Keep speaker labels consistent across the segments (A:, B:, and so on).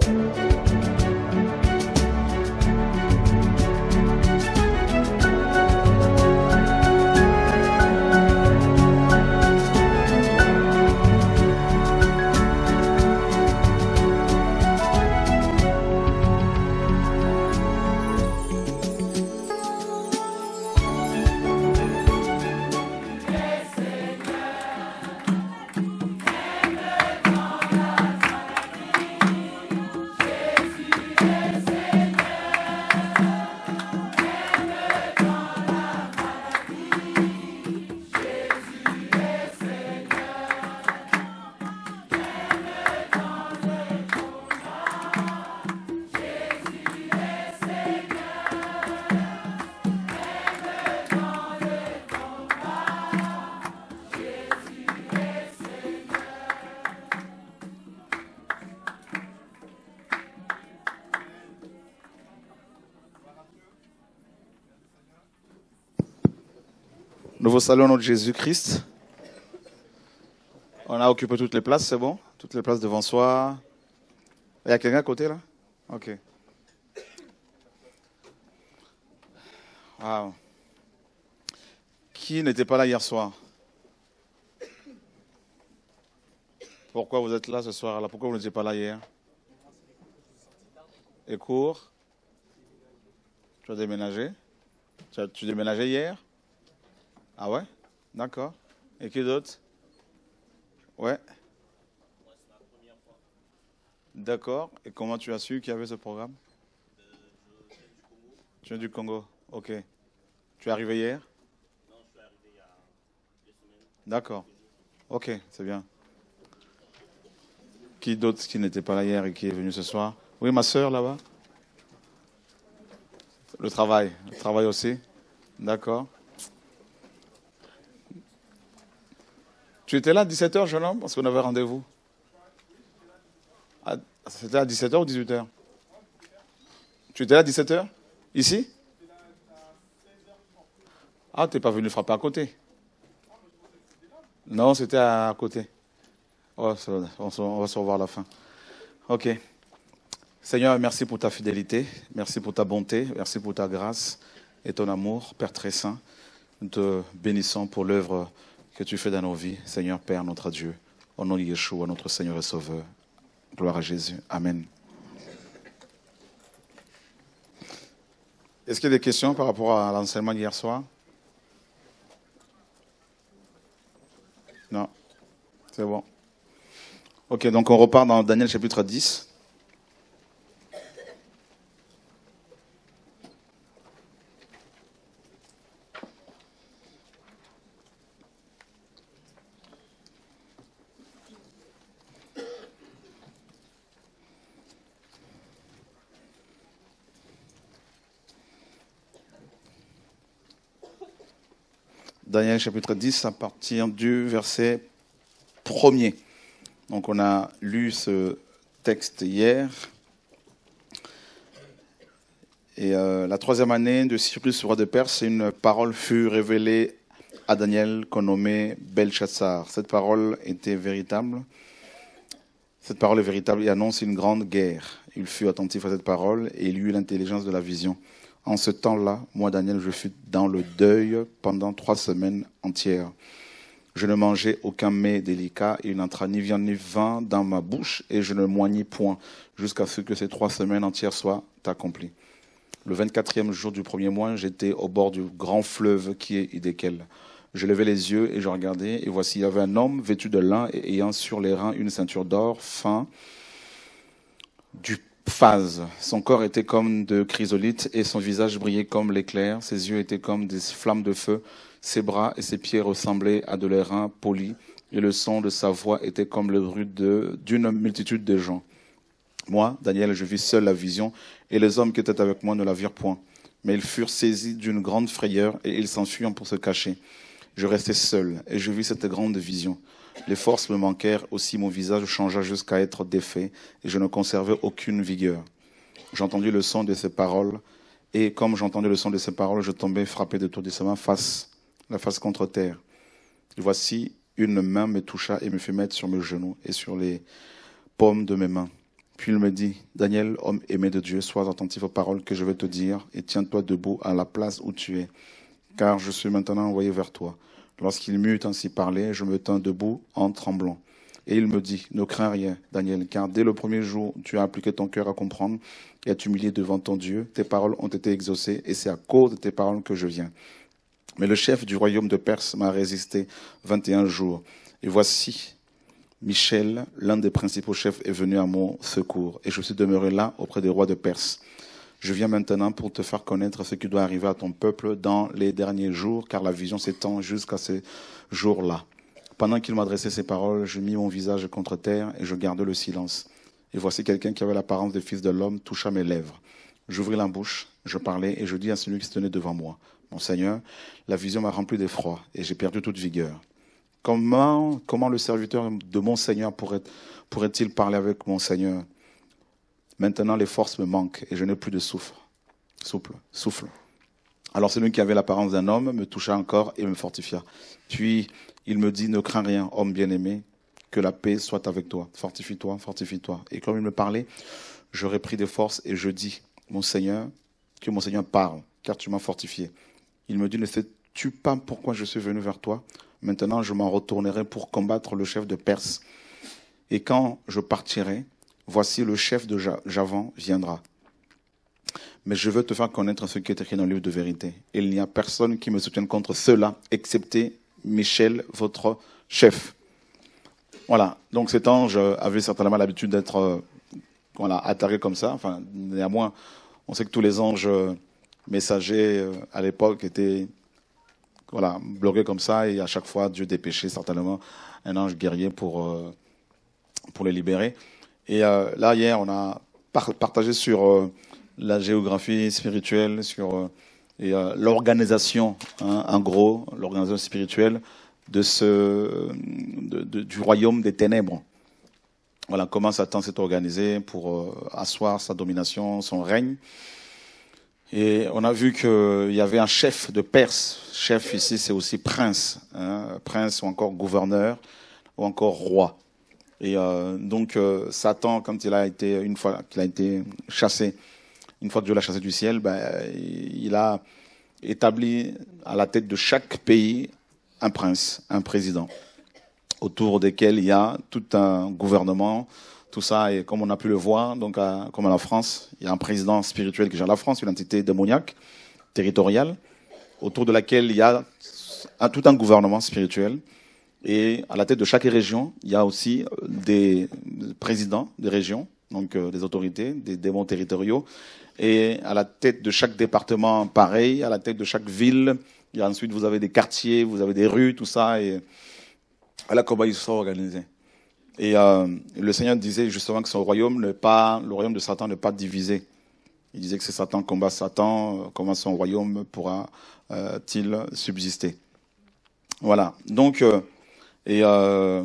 A: Thank you. au salon de Jésus-Christ. On a occupé toutes les places, c'est bon Toutes les places devant soi. Il y a quelqu'un à côté là Ok. Wow. Qui n'était pas là hier soir Pourquoi vous êtes là ce soir là Pourquoi vous n'étiez pas là hier Et cours Tu as déménagé Tu as tu déménagé hier ah ouais D'accord. Et qui d'autre Ouais. D'accord. Et comment tu as su qu'il y avait ce programme Tu viens du Congo. Ok. Tu es arrivé hier Non, je suis arrivé il y a semaines. D'accord. Ok, c'est bien. Qui d'autre qui n'était pas là hier et qui est venu ce soir Oui, ma soeur là-bas Le travail. Le travail aussi D'accord. Tu étais là à 17h, jeune homme, parce qu'on avait rendez-vous ah, C'était à 17h ou 18h Tu étais là à 17h Ici Ah, t'es pas venu frapper à côté Non, c'était à côté. on va se revoir à la fin. Ok. Seigneur, merci pour ta fidélité, merci pour ta bonté, merci pour ta grâce et ton amour, Père très saint. Nous te bénissons pour l'œuvre que tu fais dans nos vies, Seigneur Père, notre Dieu, au nom de Yeshua, notre Seigneur et Sauveur. Gloire à Jésus. Amen. Est-ce qu'il y a des questions par rapport à l'enseignement d'hier soir Non. C'est bon. Ok, donc on repart dans Daniel chapitre 10. Daniel chapitre 10 à partir du verset 1er. Donc on a lu ce texte hier. Et euh, la troisième année de Cyrus, roi de Perse, une parole fut révélée à Daniel qu'on nommait Belshazzar. Cette parole était véritable. Cette parole est véritable et annonce une grande guerre. Il fut attentif à cette parole et il eut l'intelligence de la vision. En ce temps-là, moi, Daniel, je fus dans le deuil pendant trois semaines entières. Je ne mangeais aucun mets délicat, il n'entra ni viande ni vin dans ma bouche, et je ne moignais point, jusqu'à ce que ces trois semaines entières soient accomplies. Le 24e jour du premier mois, j'étais au bord du grand fleuve qui est Idékel. Je levai les yeux et je regardais, et voici, il y avait un homme vêtu de lin et ayant sur les reins une ceinture d'or, fin du phase. Son corps était comme de chrysolite et son visage brillait comme l'éclair. Ses yeux étaient comme des flammes de feu. Ses bras et ses pieds ressemblaient à de l'airain poli et le son de sa voix était comme le bruit d'une multitude de gens. Moi, Daniel, je vis seul la vision et les hommes qui étaient avec moi ne la virent point. Mais ils furent saisis d'une grande frayeur et ils s'enfuirent pour se cacher. Je restai seul et je vis cette grande vision. Les forces me manquèrent, aussi mon visage changea jusqu'à être défait, et je ne conservais aucune vigueur. J'entendis le son de ces paroles, et comme j'entendais le son de ces paroles, je tombai frappé de de main face, la face contre terre. voici, une main me toucha et me fit mettre sur mes genoux et sur les paumes de mes mains. Puis il me dit, Daniel, homme aimé de Dieu, sois attentif aux paroles que je vais te dire et tiens-toi debout à la place où tu es, car je suis maintenant envoyé vers toi. Lorsqu'il m'eut ainsi parlé, je me tins debout en tremblant. Et il me dit, ne crains rien, Daniel, car dès le premier jour, tu as appliqué ton cœur à comprendre et à t'humilier devant ton Dieu. Tes paroles ont été exaucées, et c'est à cause de tes paroles que je viens. Mais le chef du royaume de Perse m'a résisté 21 jours. Et voici, Michel, l'un des principaux chefs, est venu à mon secours, et je suis demeuré là auprès des rois de Perse. Je viens maintenant pour te faire connaître ce qui doit arriver à ton peuple dans les derniers jours, car la vision s'étend jusqu'à ces jours-là. Pendant qu'il m'adressait ces paroles, je mis mon visage contre terre et je gardais le silence. Et voici quelqu'un qui avait l'apparence des fils de l'homme toucha mes lèvres. J'ouvris la bouche, je parlais et je dis à celui qui se tenait devant moi, Mon Seigneur, la vision m'a rempli d'effroi et j'ai perdu toute vigueur. Comment, comment le serviteur de mon Seigneur pourrait, pourrait-il parler avec mon Seigneur Maintenant, les forces me manquent et je n'ai plus de souffle. Souple, souffle. Alors celui qui avait l'apparence d'un homme me toucha encore et me fortifia. Puis il me dit, ne crains rien, homme bien-aimé, que la paix soit avec toi. Fortifie-toi, fortifie-toi. Et comme il me parlait, j'aurais pris des forces et je dis, mon Seigneur, que mon Seigneur parle, car tu m'as fortifié. Il me dit, ne sais-tu pas pourquoi je suis venu vers toi Maintenant, je m'en retournerai pour combattre le chef de Perse. Et quand je partirai, Voici le chef de Javan viendra. Mais je veux te faire connaître ce qui est écrit dans le livre de vérité. Il n'y a personne qui me soutienne contre cela, excepté Michel, votre chef. Voilà. Donc cet ange euh, avait certainement l'habitude d'être euh, voilà, attaqué comme ça. Enfin, néanmoins, on sait que tous les anges euh, messagers à l'époque étaient voilà, bloqués comme ça. Et à chaque fois, Dieu dépêchait certainement un ange guerrier pour, pour les libérer. Et euh, là, hier, on a partagé sur euh, la géographie spirituelle, sur euh, l'organisation, hein, en gros, l'organisation spirituelle de ce, du royaume des ténèbres. Voilà comment Satan s'est organisé pour asseoir sa domination, son règne. Et on a vu qu'il y avait un chef de Perse. Chef ici, c'est aussi prince, hein, prince ou encore gouverneur ou encore roi. Et euh, donc euh, Satan, quand il a été une fois qu'il a été chassé, une fois que Dieu l'a chassé du ciel, ben, il a établi à la tête de chaque pays un prince, un président, autour desquels il y a tout un gouvernement, tout ça. Et comme on a pu le voir, donc comme à la France, il y a un président spirituel qui gère la France, une entité démoniaque territoriale, autour de laquelle il y a tout un gouvernement spirituel et à la tête de chaque région, il y a aussi euh, des présidents des régions, donc euh, des autorités, des démons territoriaux. Et à la tête de chaque département, pareil. À la tête de chaque ville, il y ensuite, vous avez des quartiers, vous avez des rues, tout ça. Et à la ils sont organisés. Et euh, le Seigneur disait justement que son royaume n'est pas, le royaume de Satan n'est pas divisé. Il disait que si Satan combat Satan, euh, comment son royaume pourra-t-il subsister Voilà. Donc, et, euh,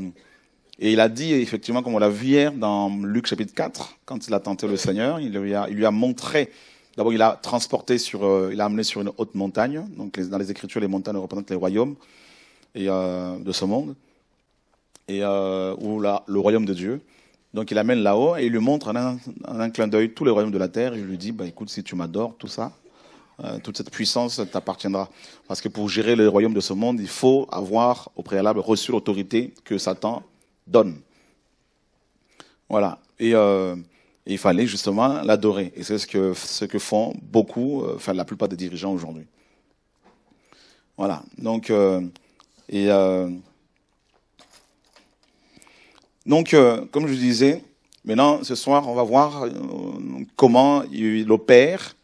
A: et il a dit, effectivement, comme on l'a vu hier dans Luc chapitre 4, quand il a tenté le Seigneur, il lui a, il lui a montré, d'abord il a transporté sur, euh, il a amené sur une haute montagne, donc dans les Écritures, les montagnes représentent les royaumes euh, de ce monde, et, ou le royaume de Dieu. Donc il l'amène là-haut et il lui montre en un, clin d'œil tous les royaumes de la terre. Et il lui dit, bah, écoute, si tu m'adores, tout ça, euh, toute cette puissance t'appartiendra. Parce que pour gérer le royaume de ce monde, il faut avoir au préalable reçu l'autorité que Satan donne. Voilà. Et, euh, il fallait justement l'adorer. Et c'est ce que, ce que font beaucoup, euh, enfin la plupart des dirigeants aujourd'hui. Voilà. Donc, donc comme je disais, maintenant, ce soir, on va voir comment il opère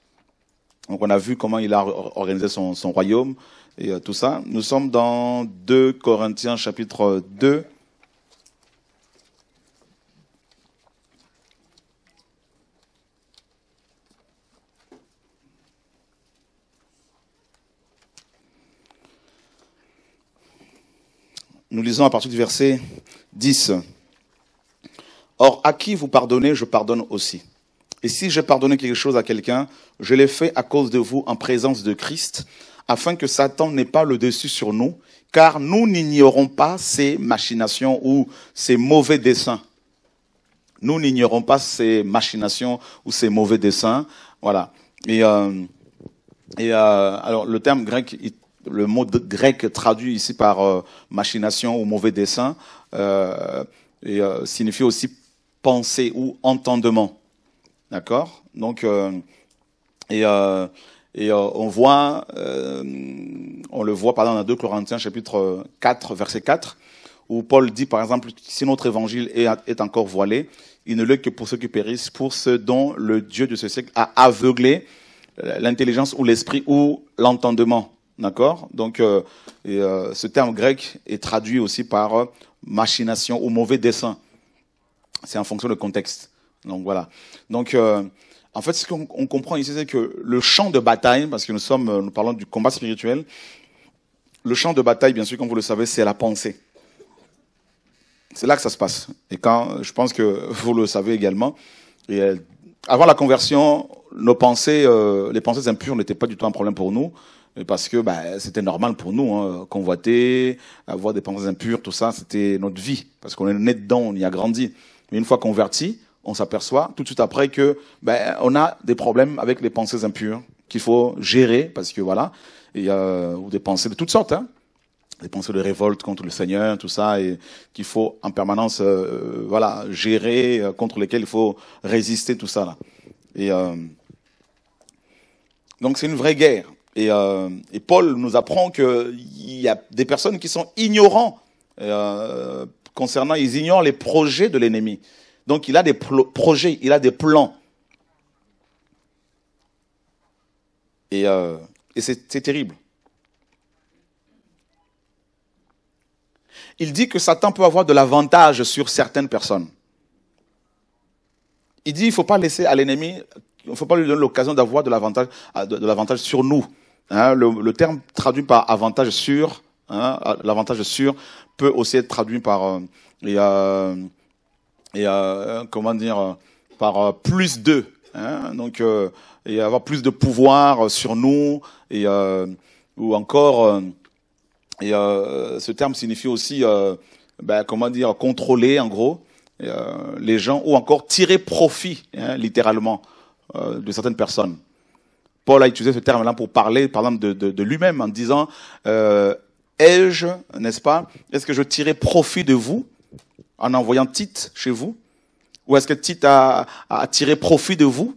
A: donc on a vu comment il a organisé son, royaume et euh, tout ça. Nous sommes dans 2 Corinthiens chapitre 2. Nous lisons à partir du verset 10. Or, à qui vous pardonnez, je pardonne aussi. Et si j'ai pardonné quelque chose à quelqu'un, je l'ai fait à cause de vous en présence de Christ, afin que Satan n'ait pas le dessus sur nous, car nous n'ignorons pas ses machinations ou ses mauvais desseins. Nous n'ignorons pas ses machinations ou ses mauvais desseins. Voilà. Et, euh, euh, alors le terme grec, le mot grec traduit ici par euh, machination ou mauvais dessein, signifie aussi pensée ou entendement. D'accord Donc, euh, et, euh, et euh, on voit, on le voit pardon, dans 2 Corinthiens chapitre 4, verset 4, où Paul dit par exemple, si notre évangile est, est encore voilé, il ne l'est que pour ceux qui périssent, pour ceux dont le Dieu de ce siècle a aveuglé l'intelligence ou l'esprit ou l'entendement. D'accord Donc, ce terme grec est traduit aussi par machination ou mauvais dessein. C'est en fonction du contexte. Donc voilà. Donc euh, en fait, ce qu'on comprend ici, c'est que le champ de bataille, parce que nous sommes, euh, nous parlons du combat spirituel, le champ de bataille, bien sûr, comme vous le savez, c'est la pensée. C'est là que ça se passe. Et quand, je pense que vous le savez également, et euh, avant la conversion, nos pensées, les pensées impures n'étaient pas du tout un problème pour nous, parce que bah, c'était normal pour nous, hein, convoiter, avoir des pensées impures, tout ça, c'était notre vie, parce qu'on est né dedans, on y a grandi. Mais une fois converti, on s'aperçoit tout de suite après que ben, on a des problèmes avec les pensées impures qu'il faut gérer parce que voilà, il y a des pensées de toutes sortes, hein. des pensées de révolte contre le Seigneur, tout ça, et qu'il faut en permanence euh, voilà gérer, euh, contre lesquelles il faut résister, tout ça là. Et euh, donc c'est une vraie guerre. Et, et Paul nous apprend qu'il y a des personnes qui sont ignorants concernant, ils ignorent les projets de l'ennemi. Donc il a des projets, il a des plans. Et, euh, c'est terrible. Il dit que Satan peut avoir de l'avantage sur certaines personnes. Il dit il ne faut pas laisser à l'ennemi, il ne faut pas lui donner l'occasion d'avoir de l'avantage ah, sur nous. Hein. le, terme traduit par avantage sûr, hein, l'avantage sûr peut aussi être traduit par euh, euh, et euh, euh, comment dire euh, par plus d'eux. Hein. donc et avoir plus de pouvoir sur nous et ou encore et ce terme signifie aussi ben, comment dire contrôler en gros les gens ou encore tirer profit hein, littéralement de certaines personnes. Paul a utilisé ce terme-là pour parler, par de, lui-même en disant euh, ai-je, n'est-ce pas, est-ce que je tirais profit de vous en envoyant Tite chez vous Ou est-ce que Tite a, a, tiré profit de vous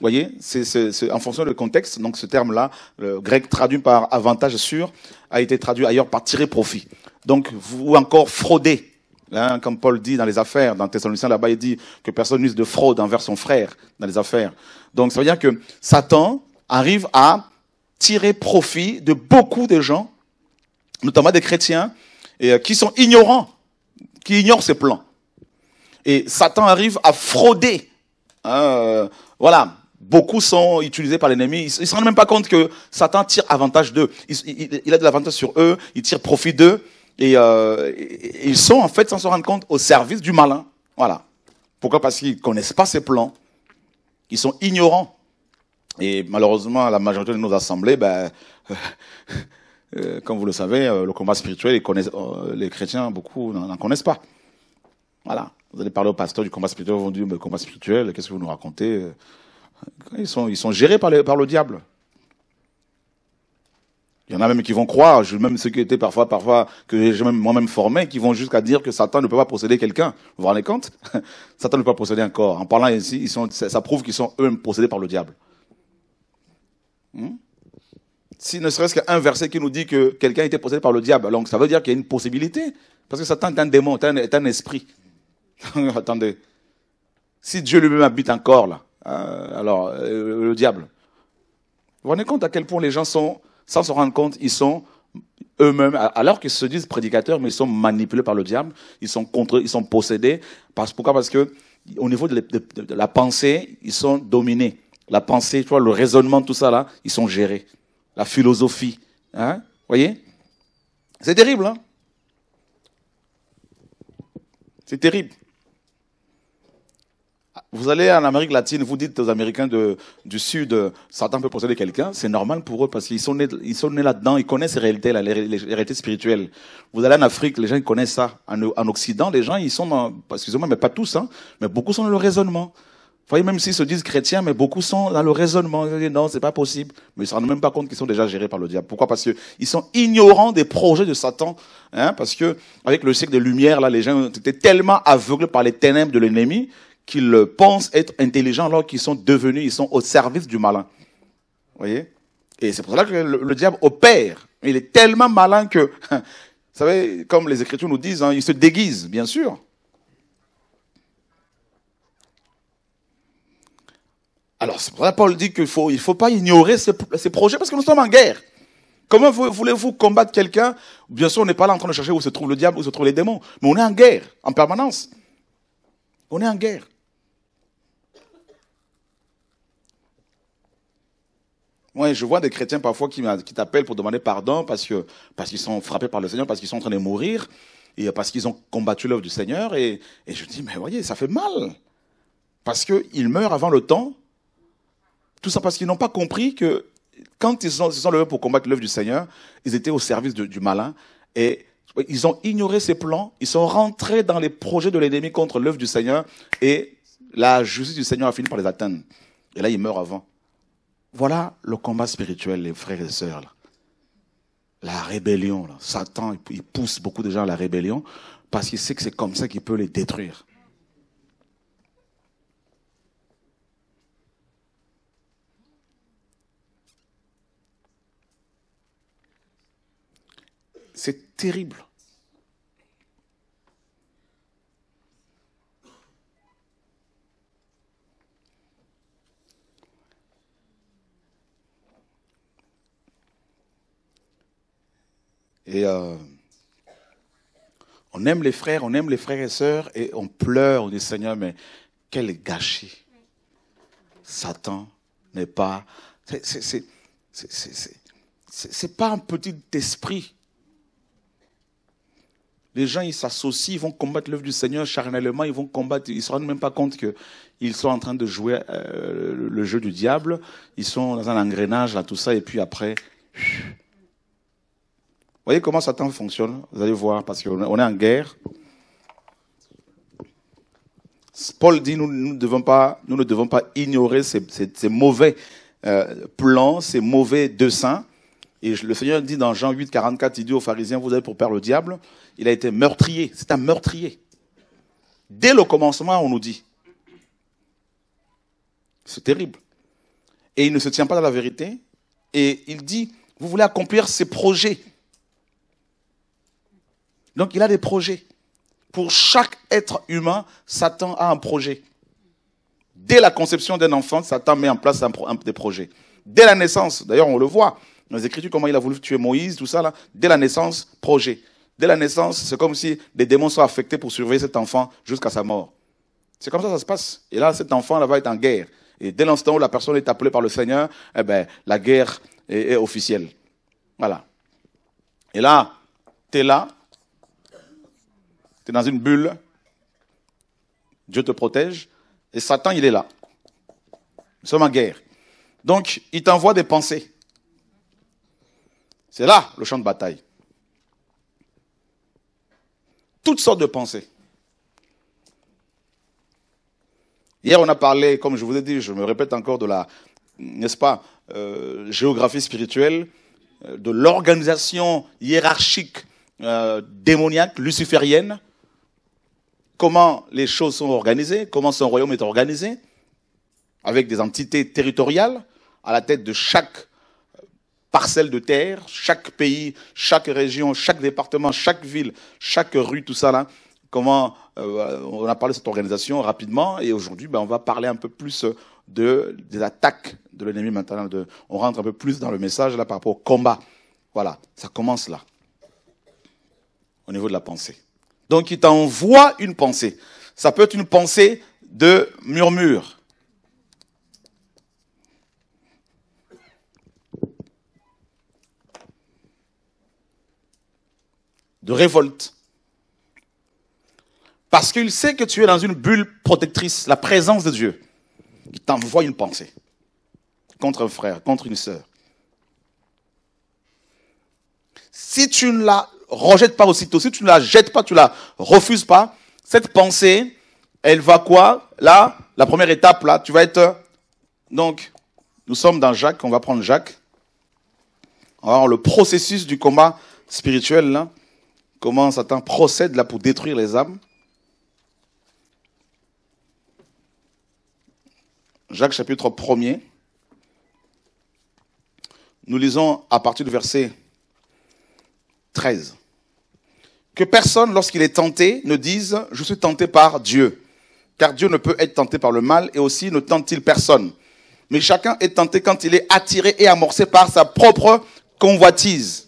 A: voyez, c'est en fonction du contexte. Donc ce terme-là, le grec traduit par avantage sûr, a été traduit ailleurs par tirer profit. Donc vous encore frauder. Hein, comme Paul dit dans les affaires, dans Thessaloniciens là-bas, il dit que personne n'use de fraude envers son frère dans les affaires. Donc ça veut dire que Satan arrive à tirer profit de beaucoup de gens, notamment des chrétiens, et, euh, qui sont ignorants qui ignorent ses plans. Et Satan arrive à frauder. Hein, euh, voilà, beaucoup sont utilisés par l'ennemi. Ils ne se rendent même pas compte que Satan tire avantage d'eux. Il, a de l'avantage sur eux, il tire profit d'eux. Et euh, ils sont en fait, sans se rendre compte, au service du malin. Voilà. Pourquoi Parce qu'ils ne connaissent pas ses plans. Ils sont ignorants. Et malheureusement, la majorité de nos assemblées, ben, Euh, comme vous le savez, euh, le combat spirituel, euh, les chrétiens, beaucoup n'en connaissent pas. Voilà. Vous allez parler au pasteur du combat spirituel, ils vont dire, mais le combat spirituel, qu'est-ce que vous nous racontez ils sont, ils sont gérés par, par le diable. Il y en a même qui vont croire, même ceux qui étaient parfois, parfois, que j'ai moi-même formé, qui vont jusqu'à dire que Satan ne peut pas posséder quelqu'un. Vous vous rendez compte Satan ne peut pas posséder un corps. En parlant ici, ils sont, ça prouve qu'ils sont eux-mêmes possédés par le diable. Hmm? si ne serait-ce qu'un verset qui nous dit que quelqu'un était possédé par le diable, donc ça veut dire qu'il y a une possibilité. Parce que Satan est un démon, est un, esprit. Attendez. Si Dieu lui-même habite encore là, hein, alors euh, le diable. Vous vous rendez compte à quel point les gens sont, sans se rendre compte, ils sont eux-mêmes, alors qu'ils se disent prédicateurs, mais ils sont manipulés par le diable, ils sont contre, ils sont possédés. Parce, pourquoi Parce que au niveau de, la pensée, ils sont dominés. La pensée, tu vois, le raisonnement, tout ça là, ils sont gérés la philosophie. Hein voyez C'est terrible, hein? C'est terrible. Vous allez en Amérique latine, vous dites aux Américains du Sud, Satan euh, peut posséder quelqu'un, c'est normal pour eux parce qu'ils sont nés, ils sont nés là-dedans, ils connaissent ces réalités, les, les, réalités spirituelles. Vous allez en Afrique, les gens connaissent ça. En, en Occident, les gens ils sont, dans, excusez-moi, mais pas tous, hein, mais beaucoup sont dans le raisonnement. Vous voyez, même s'ils se disent chrétiens, mais beaucoup sont dans le raisonnement. non, c'est pas possible. Mais ils ne se rendent même pas compte qu'ils sont déjà gérés par le diable. Pourquoi Parce qu'ils sont ignorants des projets de Satan. Hein, parce que avec le siècle des Lumières, là, les gens étaient tellement aveuglés par les ténèbres de l'ennemi qu'ils pensent être intelligents alors qu'ils sont devenus, ils sont au service du malin. Vous voyez Et c'est pour cela que le, diable opère. Il est tellement malin que, vous savez, comme les Écritures nous disent, hein, il se déguise, bien sûr. Alors, c'est Paul dit qu'il faut, il faut pas ignorer ces, projets parce que nous sommes en guerre. Comment voulez-vous combattre quelqu'un Bien sûr, on n'est pas là en train de chercher où se trouve le diable, où se trouvent les démons, mais on est en guerre en permanence. On est en guerre. Moi, je vois des chrétiens parfois qui t'appellent pour demander pardon parce qu'ils sont frappés par le Seigneur, parce qu'ils sont en train de mourir et parce qu'ils ont combattu l'œuvre du Seigneur. Et, et je dis, mais voyez, ça fait mal parce qu'ils meurent avant le temps tout ça parce qu'ils n'ont pas compris que quand ils ont, sont levés pour combattre l'œuvre du Seigneur, ils étaient au service du malin et ils ont ignoré ses plans, ils sont rentrés dans les projets de l'ennemi contre l'œuvre du Seigneur et la justice du Seigneur a fini par les atteindre. Et là, ils meurent avant. Voilà le combat spirituel, les frères et sœurs. La rébellion, Satan, il pousse beaucoup de gens à la rébellion parce qu'il sait que c'est comme ça qu'il peut les détruire. terrible. Et euh, on aime les frères, on aime les frères et sœurs, et on pleure, on dit Seigneur, mais quel gâchis. Satan n'est pas... C'est pas un petit esprit les gens, ils s'associent, ils vont combattre l'œuvre du Seigneur charnellement, ils vont combattre, ils se rendent même pas compte qu'ils sont en train de jouer euh, le jeu du diable, ils sont dans un engrenage, là, tout ça, et puis après... Vous voyez comment Satan fonctionne Vous allez voir, parce qu'on est en guerre. Paul dit, nous, ne devons pas, nous ne devons pas ignorer ces, mauvais euh, plans, ces mauvais desseins et le Seigneur dit dans Jean 8, 44, il dit aux pharisiens, vous avez pour père le diable, il a été meurtrier, c'est un meurtrier. Dès le commencement, on nous dit. C'est terrible. Et il ne se tient pas à la vérité. Et il dit, vous voulez accomplir ses projets. Donc il a des projets. Pour chaque être humain, Satan a un projet. Dès la conception d'un enfant, Satan met en place des projets. Dès la naissance, d'ailleurs on le voit, dans les Écritures, comment il a voulu tuer Moïse, tout ça, là, dès la naissance, projet. Dès la naissance, c'est comme si des démons sont affectés pour surveiller cet enfant jusqu'à sa mort. C'est comme ça que ça se passe. Et là, cet enfant là va être en guerre. Et dès l'instant où la personne est appelée par le Seigneur, eh ben, la guerre est, est officielle. Voilà. Et là, tu es là, tu es dans une bulle, Dieu te protège, et Satan, il est là. Nous sommes en guerre. Donc, il t'envoie des pensées. C'est là le champ de bataille. Toutes sortes de pensées. Hier, on a parlé, comme je vous ai dit, je me répète encore, de la, n'est-ce pas, euh, géographie spirituelle, euh, de l'organisation hiérarchique euh, démoniaque, luciférienne, comment les choses sont organisées, comment son royaume est organisé, avec des entités territoriales à la tête de chaque parcelles de terre, chaque pays, chaque région, chaque département, chaque ville, chaque rue, tout ça là. Comment euh, on a parlé de cette organisation rapidement et aujourd'hui, ben, on va parler un peu plus euh, de des attaques de l'ennemi maintenant. De, on rentre un peu plus dans le message là par rapport au combat. Voilà, ça commence là, au niveau de la pensée. Donc, il t'envoie une pensée. Ça peut être une pensée de murmure. de révolte. Parce qu'il sait que tu es dans une bulle protectrice, la présence de Dieu. Il t'envoie une pensée contre un frère, contre une sœur. Si tu ne la rejettes pas aussitôt, si tu ne la jettes pas, tu ne la refuses pas, cette pensée, elle va quoi Là, la première étape, là, tu vas être... Donc, nous sommes dans Jacques, on va prendre Jacques. Alors, le processus du combat spirituel, là. Comment Satan procède là pour détruire les âmes Jacques chapitre 1er. Nous lisons à partir du verset 13. Que personne, lorsqu'il est tenté, ne dise ⁇ Je suis tenté par Dieu ⁇ car Dieu ne peut être tenté par le mal et aussi ne tente-t-il personne. Mais chacun est tenté quand il est attiré et amorcé par sa propre convoitise.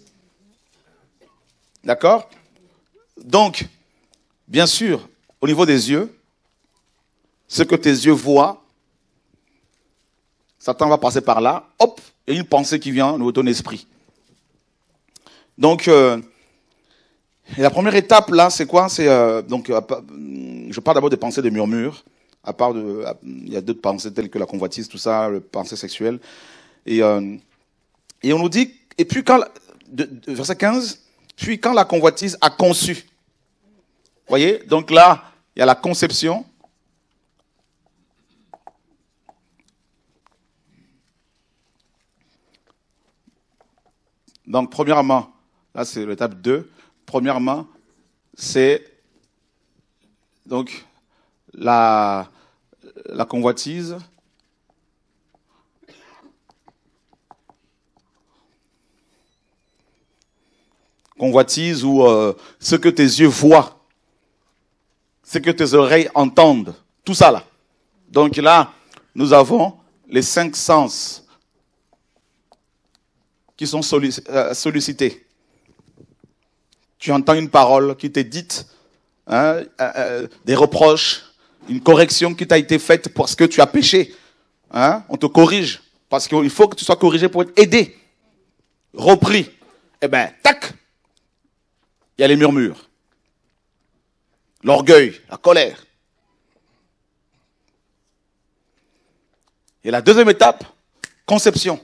A: D'accord donc, bien sûr, au niveau des yeux, ce que tes yeux voient, Satan va passer par là, hop, et une pensée qui vient nous ton esprit. Donc, euh, la première étape là, c'est quoi C'est euh, donc, euh, hum, je parle d'abord des pensées de murmures, À part de, il y a d'autres pensées telles que la convoitise, tout ça, le pensée sexuelle. Et et on nous dit, et puis quand, verset 15, puis quand la convoitise a conçu, Voyez Donc là, il y a la conception. Donc, premièrement, là c'est l'étape 2. Premièrement, c'est donc la, convoitise. Convoitise ou euh, ce que tes yeux voient c'est que tes oreilles entendent. Tout ça là. Donc là, nous avons les cinq sens qui sont euh, sollicités. Tu entends une parole qui t'est dite, hein, euh, euh, des reproches, une correction qui t'a été faite parce que tu as péché. Hein, on te corrige parce qu'il faut que tu sois corrigé pour être aidé, repris. Eh bien, tac, il y a les murmures l'orgueil, la colère. Et la deuxième étape, conception.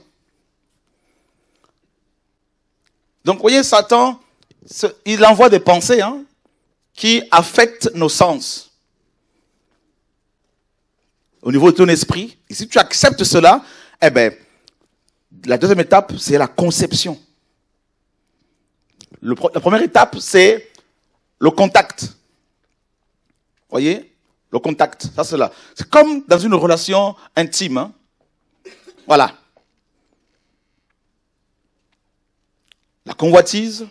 A: Donc, vous voyez, Satan, il envoie des pensées hein, qui affectent nos sens. Au niveau de ton esprit, et si tu acceptes cela, eh bien, la deuxième étape, c'est la conception. la première étape, c'est le contact. Voyez Le contact, ça c'est là. C'est comme dans une relation intime. Hein. voilà. La convoitise,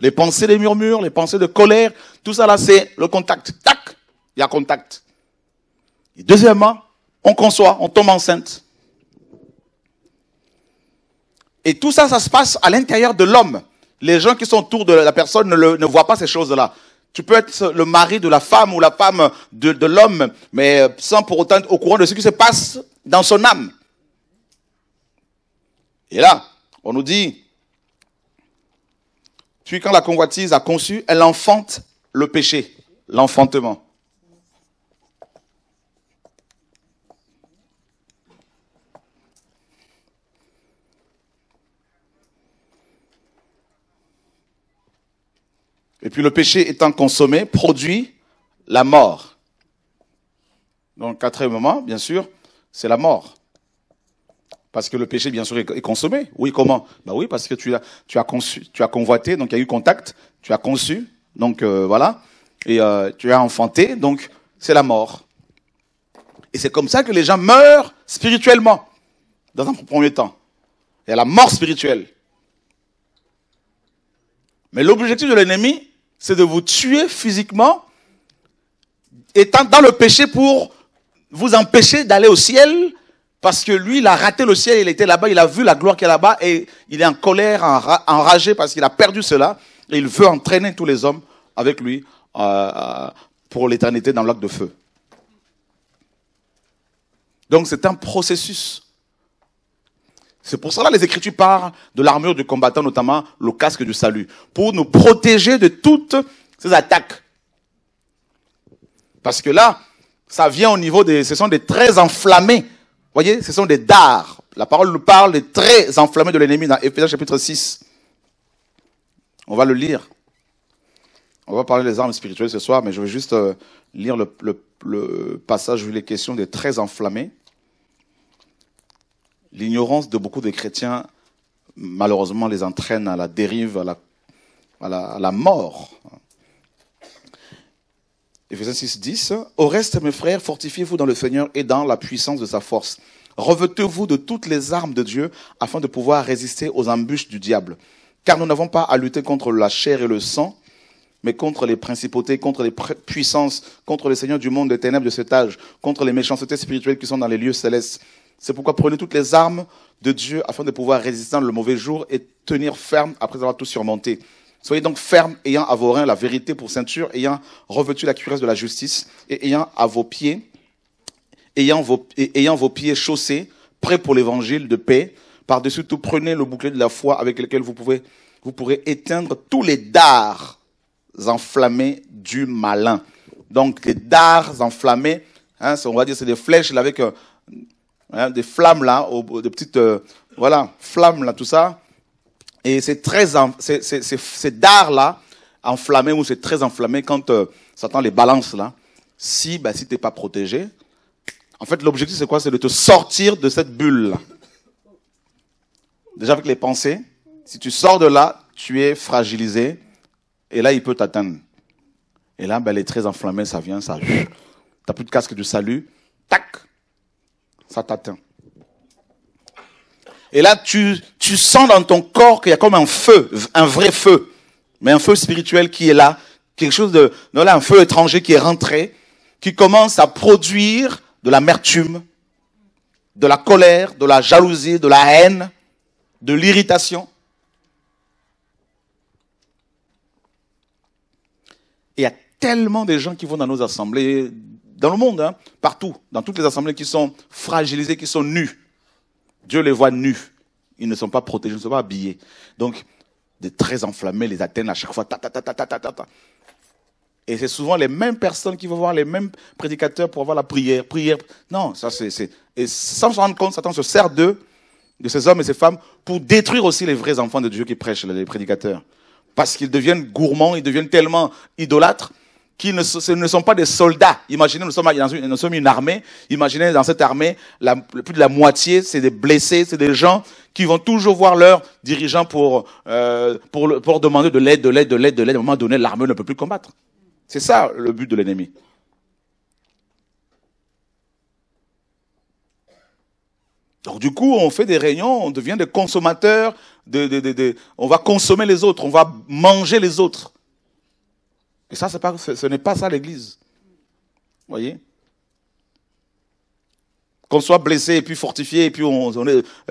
A: les pensées les murmures, les pensées de colère, tout ça là c'est le contact. Tac, il y a contact. Et deuxièmement, on conçoit, on tombe enceinte. Et tout ça, ça se passe à l'intérieur de l'homme. Les gens qui sont autour de la personne ne voient pas ces choses-là. Tu peux être le mari de la femme ou la femme de, l'homme, mais euh, sans pour autant être au courant de ce qui se passe dans son âme. Et là, on nous dit, puis quand la convoitise a conçu, elle enfante le péché, l'enfantement. Et puis le péché étant consommé, produit la mort. Donc quatrième moment, bien sûr, c'est la mort. Parce que le péché, bien sûr, est consommé. Oui, comment Bah oui, parce que tu as, tu as conçu, tu as convoité, donc il y a eu contact, tu as conçu, donc euh, voilà, et euh, tu as enfanté, donc c'est la mort. Et c'est comme ça que les gens meurent spirituellement, dans un premier temps. Il y a la mort spirituelle. Mais l'objectif de l'ennemi, c'est de vous tuer physiquement, étant dans le péché pour vous empêcher d'aller au ciel, parce que lui, il a raté le ciel, il était là-bas, il a vu la gloire qui est là-bas, et il est en colère, enragé, parce qu'il a perdu cela, et il veut entraîner tous les hommes avec lui euh, euh, pour l'éternité dans le de feu. Donc c'est un processus c'est pour cela que les Écritures parlent de l'armure du combattant, notamment le casque du salut, pour nous protéger de toutes ces attaques. Parce que là, ça vient au niveau des... Ce sont des très enflammés. Vous voyez, ce sont des dards. La parole nous parle des très enflammés de l'ennemi dans Ephésiens chapitre 6. On va le lire. On va parler des armes spirituelles ce soir, mais je vais juste euh, lire le, passage où il est question des très enflammés. L'ignorance de beaucoup de chrétiens, malheureusement, les entraîne à la dérive, à la, à la, mort. Éphésiens 6, 10. Au reste, mes frères, fortifiez-vous dans le Seigneur et dans la puissance de sa force. Revêtez-vous de toutes les armes de Dieu afin de pouvoir résister aux embûches du diable. Car nous n'avons pas à lutter contre la chair et le sang, mais contre les principautés, contre les puissances, contre les seigneurs du monde des ténèbres de cet âge, contre les méchancetés spirituelles qui sont dans les lieux célestes. C'est pourquoi prenez toutes les armes de Dieu afin de pouvoir résister dans le mauvais jour et tenir ferme après avoir tout surmonté. Soyez donc fermes, ayant à vos reins la vérité pour ceinture, ayant revêtu la cuirasse de la justice et ayant à vos pieds, ayant vos, ayant vos pieds chaussés, prêts pour l'évangile de paix. Par-dessus tout, prenez le bouclier de la foi avec lequel vous pouvez, vous pourrez éteindre tous les dards enflammés du malin. Donc, les dards enflammés, hein, on va dire, c'est des flèches avec un, euh, Hein, des flammes là, des petites euh, voilà flammes là, tout ça. Et c'est très c'est c'est c'est dards là enflammés ou c'est très enflammé quand euh, Satan les balance là. Si bah si t'es pas protégé, en fait l'objectif c'est quoi C'est de te sortir de cette bulle. Là. Déjà avec les pensées, si tu sors de là, tu es fragilisé et là il peut t'atteindre. Et là, bah, elle est très enflammée, ça vient, ça. T'as plus de casque de salut. Tac, ça t'atteint. Et là, tu, tu sens dans ton corps qu'il y a comme un feu, un vrai feu, mais un feu spirituel qui est là, quelque chose de, non là, un feu étranger qui est rentré, qui commence à produire de l'amertume, de la colère, de la jalousie, de la haine, de l'irritation. Et il y a tellement de gens qui vont dans nos assemblées, dans le monde, hein, partout, dans toutes les assemblées qui sont fragilisées, qui sont nues. Dieu les voit nus. Ils ne sont pas protégés, ils ne sont pas habillés. Donc, des très enflammés, les atteignent à chaque fois, ta, Et c'est souvent les mêmes personnes qui vont voir les mêmes prédicateurs pour avoir la prière, prière. Non, ça c'est, et sans se rendre compte, Satan se sert d'eux, de ces hommes et ces femmes, pour détruire aussi les vrais enfants de Dieu qui prêchent, les prédicateurs. Parce qu'ils deviennent gourmands, ils deviennent tellement idolâtres qui ne, sont pas des soldats. Imaginez, nous sommes, une, nous sommes une armée. Imaginez, dans cette armée, la, plus de la moitié, c'est des blessés, c'est des gens qui vont toujours voir leurs dirigeants pour, euh, pour, demander de l'aide, de l'aide, de l'aide, de l'aide. À un moment donné, l'armée ne peut plus combattre. C'est ça le but de l'ennemi. Donc du coup, on fait des réunions, on devient des consommateurs, de, de, de, on va consommer les autres, on va manger les autres. Et ça, pas, ce n'est pas ça l'Église. Vous voyez Qu'on soit blessé et puis fortifié et puis on, est, euh,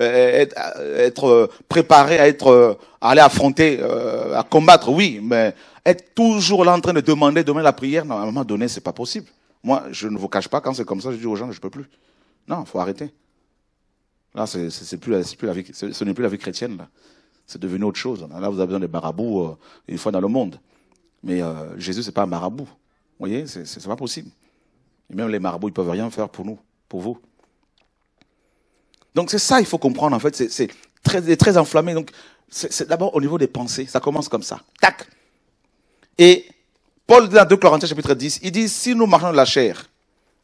A: être euh, euh, préparé à être, à aller affronter, à combattre, oui, mais être toujours là en train de demander, demain la prière, non, à un moment donné, c'est pas possible. Moi, je ne vous cache pas, quand c'est comme ça, je dis aux gens, je ne peux plus. Non, faut arrêter. Là, ce n'est plus la vie chrétienne, là. C'est devenu autre chose. Là, vous avez besoin des barabous, une fois dans le monde. Mais euh, Jésus, n'est pas un marabout. Vous voyez, c'est pas possible. Et même les marabouts, ils peuvent rien faire pour nous, pour vous. Donc c'est ça, il faut comprendre, en fait. C'est très, très enflammé. Donc c'est d'abord au niveau des pensées. Ça commence comme ça. Tac. Et Paul dans 2 Corinthiens chapitre 10, il dit, si nous marchons dans la chair,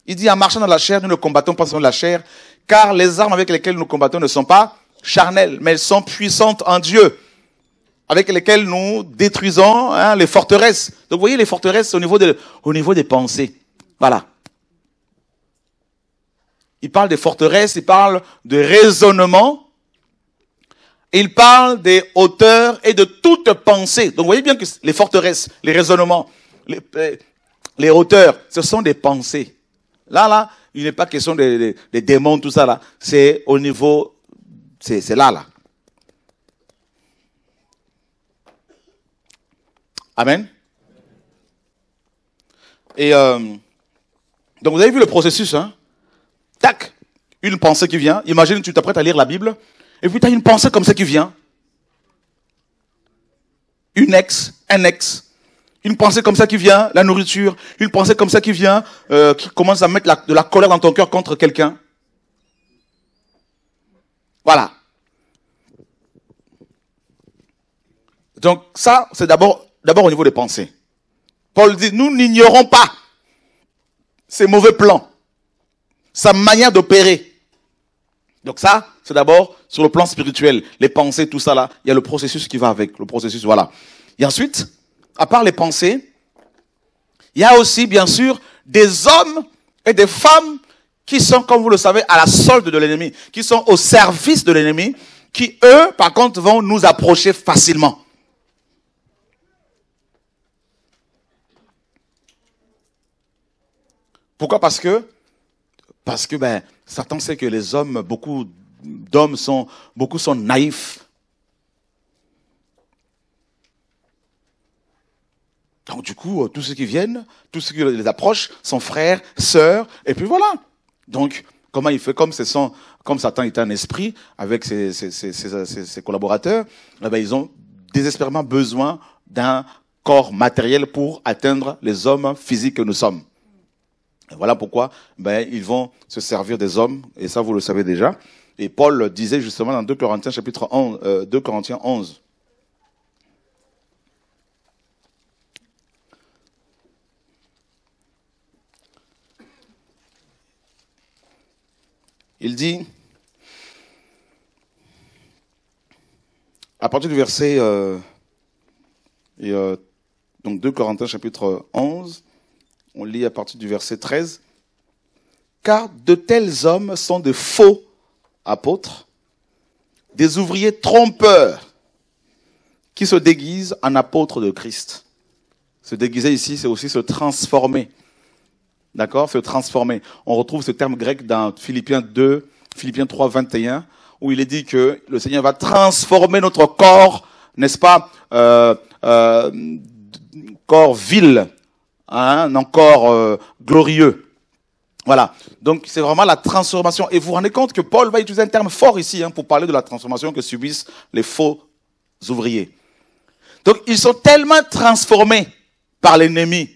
A: il dit, en marchant dans la chair, nous ne combattons pas selon la chair, car les armes avec lesquelles nous combattons ne sont pas charnelles, mais elles sont puissantes en Dieu avec lesquels nous détruisons hein, les forteresses. Donc vous voyez les forteresses au niveau, au niveau des pensées. Voilà. Il parle des forteresses, il parle de raisonnement, il parle des hauteurs et de toutes pensée. Donc vous voyez bien que les forteresses, les raisonnements, les, euh, les hauteurs, ce sont des pensées. Là, là, il n'est pas question des, des, des démons, tout ça, là. C'est au niveau, c'est là, là. Amen. Et euh, donc vous avez vu le processus, hein Tac, une pensée qui vient. Imagine, tu t'apprêtes à lire la Bible, et puis tu as une pensée comme ça qui vient. Une ex, un ex. Une pensée comme ça qui vient, la nourriture. Une pensée comme ça qui vient, euh, qui commence à mettre de la colère dans ton cœur contre quelqu'un. Voilà. Donc ça, c'est d'abord D'abord au niveau des pensées. Paul dit, nous n'ignorons pas ses mauvais plans, sa manière d'opérer. Donc ça, c'est d'abord sur le plan spirituel, les pensées, tout ça là, il y a le processus qui va avec, le processus, voilà. Et ensuite, à part les pensées, il y a aussi, bien sûr, des hommes et des femmes qui sont, comme vous le savez, à la solde de l'ennemi, qui sont au service de l'ennemi, qui, eux, par contre, vont nous approcher facilement. Pourquoi Parce que, parce que ben, Satan sait que les hommes, beaucoup d'hommes sont, beaucoup sont naïfs. Donc du coup, euh, tous ceux qui viennent, tous ceux qui les approchent, sont frères, sœurs, et puis voilà. Donc, comment il fait Comme, sont comme Satan est un esprit avec ses, collaborateurs, eh ben, ils ont désespérément besoin d'un corps matériel pour atteindre les hommes physiques que nous sommes. Voilà pourquoi ben, ils vont se servir des hommes, et ça vous le savez déjà. Et Paul disait justement dans 2 Corinthiens chapitre 11, 2 euh, Corinthiens 11. Il dit, à partir du verset, euh, euh, donc 2 Corinthiens chapitre 11, on lit à partir du verset 13. Car de tels hommes sont de faux apôtres, des ouvriers trompeurs qui se déguisent en apôtres de Christ. Se déguiser ici, c'est aussi se transformer. D'accord Se transformer. On retrouve ce terme grec dans Philippiens 2, Philippiens 3, 21, où il est dit que le Seigneur va transformer notre corps, n'est-ce pas, euh, euh, corps vil un encore euh, glorieux. Voilà. Donc c'est vraiment la transformation. Et vous vous rendez compte que Paul va utiliser un terme fort ici hein, pour parler de la transformation que subissent les faux ouvriers. Donc ils sont tellement transformés par l'ennemi.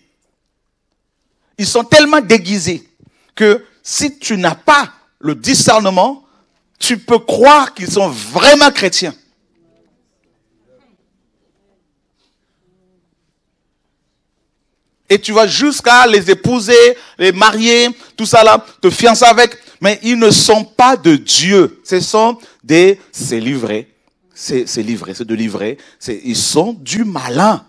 A: Ils sont tellement déguisés que si tu n'as pas le discernement, tu peux croire qu'ils sont vraiment chrétiens. Et tu vas jusqu'à les épouser, les marier, tout ça là, te fiancer avec. Mais ils ne sont pas de Dieu. Ce sont des, c'est livré. C'est, c'est livré, c'est de livrer. C'est, ils sont du malin.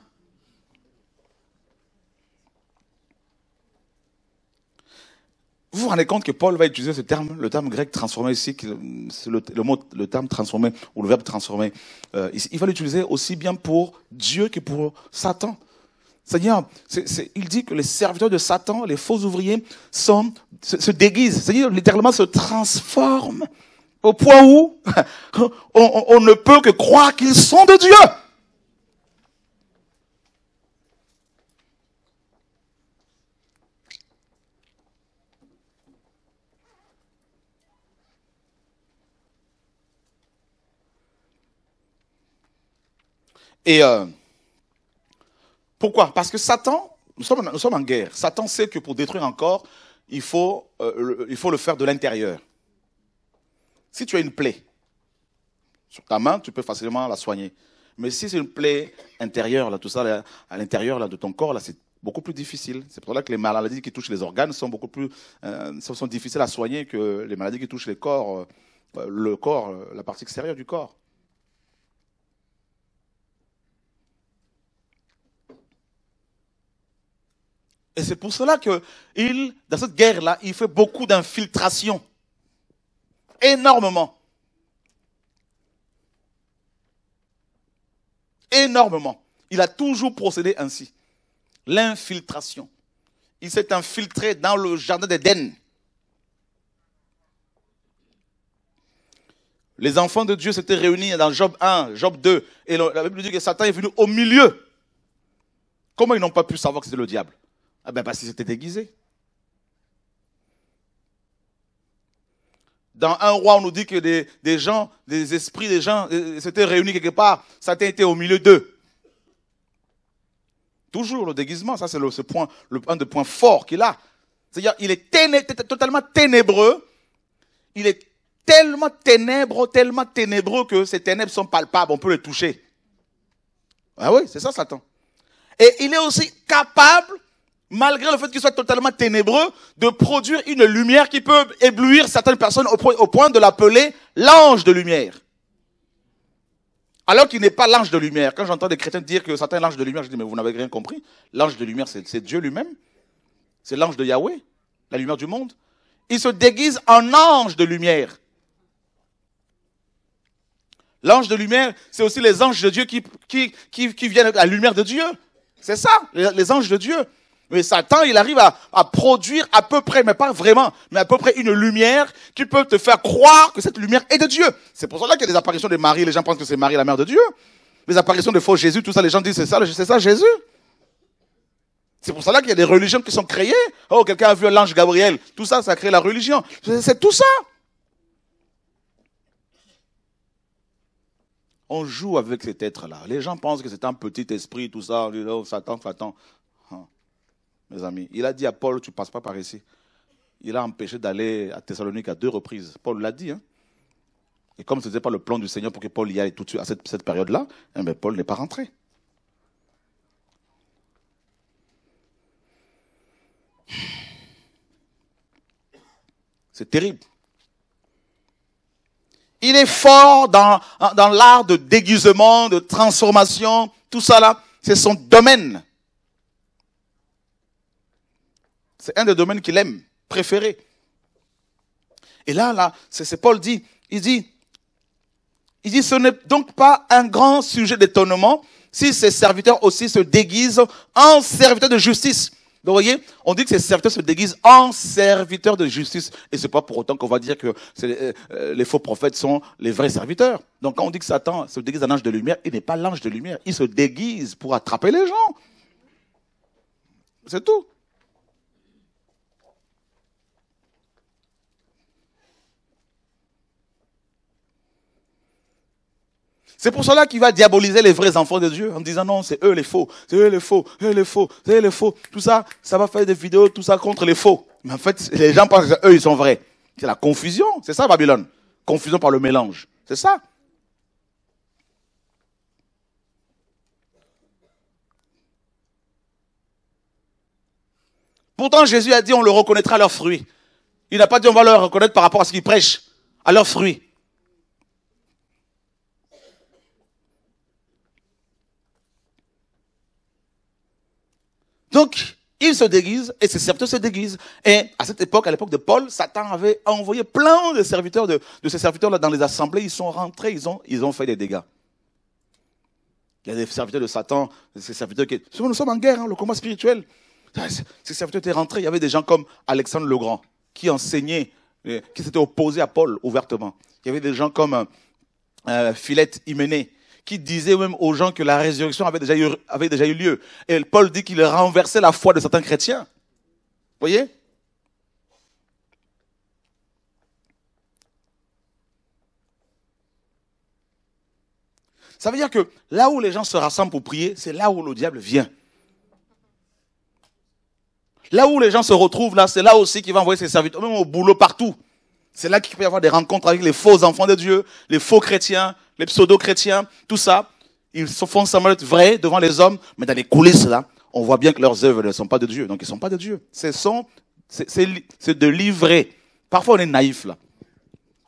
A: Vous vous rendez compte que Paul va utiliser ce terme, le terme grec transformé ici, le, mot, le terme transformé ou le verbe transformé. Euh, il va l'utiliser aussi bien pour Dieu que pour Satan. C'est-à-dire, il dit que les serviteurs de Satan, les faux ouvriers, se, déguisent, c'est-à-dire littéralement se transforment au point où on, ne peut que croire qu'ils sont de Dieu. Et euh, pourquoi Parce que Satan, nous sommes, en guerre. Satan sait que pour détruire un corps, euh, il faut, le faire de l'intérieur. Si tu as une plaie sur ta main, tu peux facilement la soigner. Mais si c'est une plaie intérieure, là, tout ça, à l'intérieur de ton corps, là, c'est beaucoup plus difficile. C'est pour cela que les maladies qui touchent les organes sont beaucoup plus euh, sont difficiles à soigner que les maladies qui touchent les corps, euh, le corps, la partie extérieure du corps. Et c'est pour cela que il, dans cette guerre-là, il fait beaucoup d'infiltration. Énormément. Énormément. Il a toujours procédé ainsi. L'infiltration. Il s'est infiltré dans le jardin d'Éden. Les enfants de Dieu s'étaient réunis dans Job 1, Job 2, et la Bible dit que Satan est venu au milieu. Comment ils n'ont pas pu savoir que c'était le diable ah ben parce qu'ils étaient déguisé. Dans un roi, on nous dit que des, gens, des esprits des gens euh, euh, s'étaient réunis quelque part. Satan était au milieu d'eux. Toujours le déguisement, ça c'est ce point, le, un des points forts qu'il a. C'est-à-dire, il est totalement ténébreux. Il est tellement ténébreux, tellement ténébreux que ces ténèbres sont palpables, on peut les toucher. Ah oui, c'est ça Satan. Et il est aussi capable malgré le fait qu'il soit totalement ténébreux, de produire une lumière qui peut éblouir certaines personnes au, point de l'appeler l'ange de lumière. Alors qu'il n'est pas l'ange de lumière. Quand j'entends des chrétiens dire que certains l'ange de lumière, je dis, mais vous n'avez rien compris. L'ange de lumière, c'est Dieu lui-même. C'est l'ange de Yahweh, la lumière du monde. Il se déguise en ange de lumière. L'ange de lumière, c'est aussi les anges de Dieu qui, qui viennent à la lumière de Dieu. C'est ça, les anges de Dieu. Mais Satan, il arrive à, produire à peu près, mais pas vraiment, mais à peu près une lumière qui peut te faire croire que cette lumière est de Dieu. C'est pour cela qu'il y a des apparitions de Marie, les gens pensent que c'est Marie la mère de Dieu. Les apparitions de faux Jésus, tout ça, les gens disent c'est ça, c'est ça Jésus. C'est pour cela qu'il y a des religions qui sont créées. Oh, quelqu'un a vu l'ange Gabriel. Tout ça, ça crée la religion. C'est tout ça. On joue avec cet être-là. Les gens pensent que c'est un petit esprit, tout ça. Oh, Satan, Satan mes amis. Il a dit à Paul, tu passes pas par ici. Il a empêché d'aller à Thessalonique à deux reprises. Paul l'a dit. Hein. Et comme ce n'était pas le plan du Seigneur pour que Paul y aille tout de suite à cette, période-là, eh ben, Paul n'est pas rentré. C'est terrible. Il est fort dans, dans l'art de déguisement, de transformation, tout ça là, c'est son domaine. C'est un des domaines qu'il aime, préféré. Et là, là, c'est ce Paul dit. Il dit, il dit, ce n'est donc pas un grand sujet d'étonnement si ses serviteurs aussi se déguisent en serviteurs de justice. vous voyez, on dit que ces serviteurs se déguisent en serviteurs de justice. Et c'est pas pour autant qu'on va dire que euh, euh, les faux prophètes sont les vrais serviteurs. Donc, quand on dit que Satan se déguise en ange de lumière, il n'est pas l'ange de lumière. Il se déguise pour attraper les gens. C'est tout. C'est pour cela qu'il va diaboliser les vrais enfants de Dieu en disant non, c'est eux les faux, c'est eux les faux, eux les faux, c'est eux les faux. Tout ça, ça va faire des vidéos, tout ça contre les faux. Mais en fait, les gens pensent que eux, ils sont vrais. C'est la confusion. C'est ça, Babylone. Confusion par le mélange. C'est ça. Pourtant, Jésus a dit, on le reconnaîtra à leurs fruits. Il n'a pas dit, on va le reconnaître par rapport à ce qu'ils prêche, à leurs fruits. Donc, ils se déguisent et ses serviteurs se déguisent. Et à cette époque, à l'époque de Paul, Satan avait envoyé plein de serviteurs de, ces serviteurs-là dans les assemblées. Ils sont rentrés, ils ont, ils ont fait des dégâts. Il y a des serviteurs de Satan, ces serviteurs qui... Nous sommes en guerre, hein, le combat spirituel. Ah, ces serviteurs étaient rentrés. Il y avait des gens comme Alexandre le Grand qui enseignait, euh, qui s'était opposé à Paul ouvertement. Il y avait des gens comme euh, euh, Philette Hyménée qui disait même aux gens que la résurrection avait déjà eu, avait déjà eu lieu. Et Paul dit qu'il renversait la foi de certains chrétiens. Vous voyez Ça veut dire que là où les gens se rassemblent pour prier, c'est là où le diable vient. Là où les gens se retrouvent, là, c'est là aussi qu'il va envoyer ses serviteurs, même au boulot, partout. C'est là qu'il peut y avoir des rencontres avec les faux enfants de Dieu, les faux chrétiens, les pseudo-chrétiens, tout ça. Ils se font semblant être vrais devant les hommes, mais dans les coulisses, là, on voit bien que leurs œuvres ne sont pas de Dieu. Donc, ils ne sont pas de Dieu. C'est de livrer. Parfois, on est naïf, là.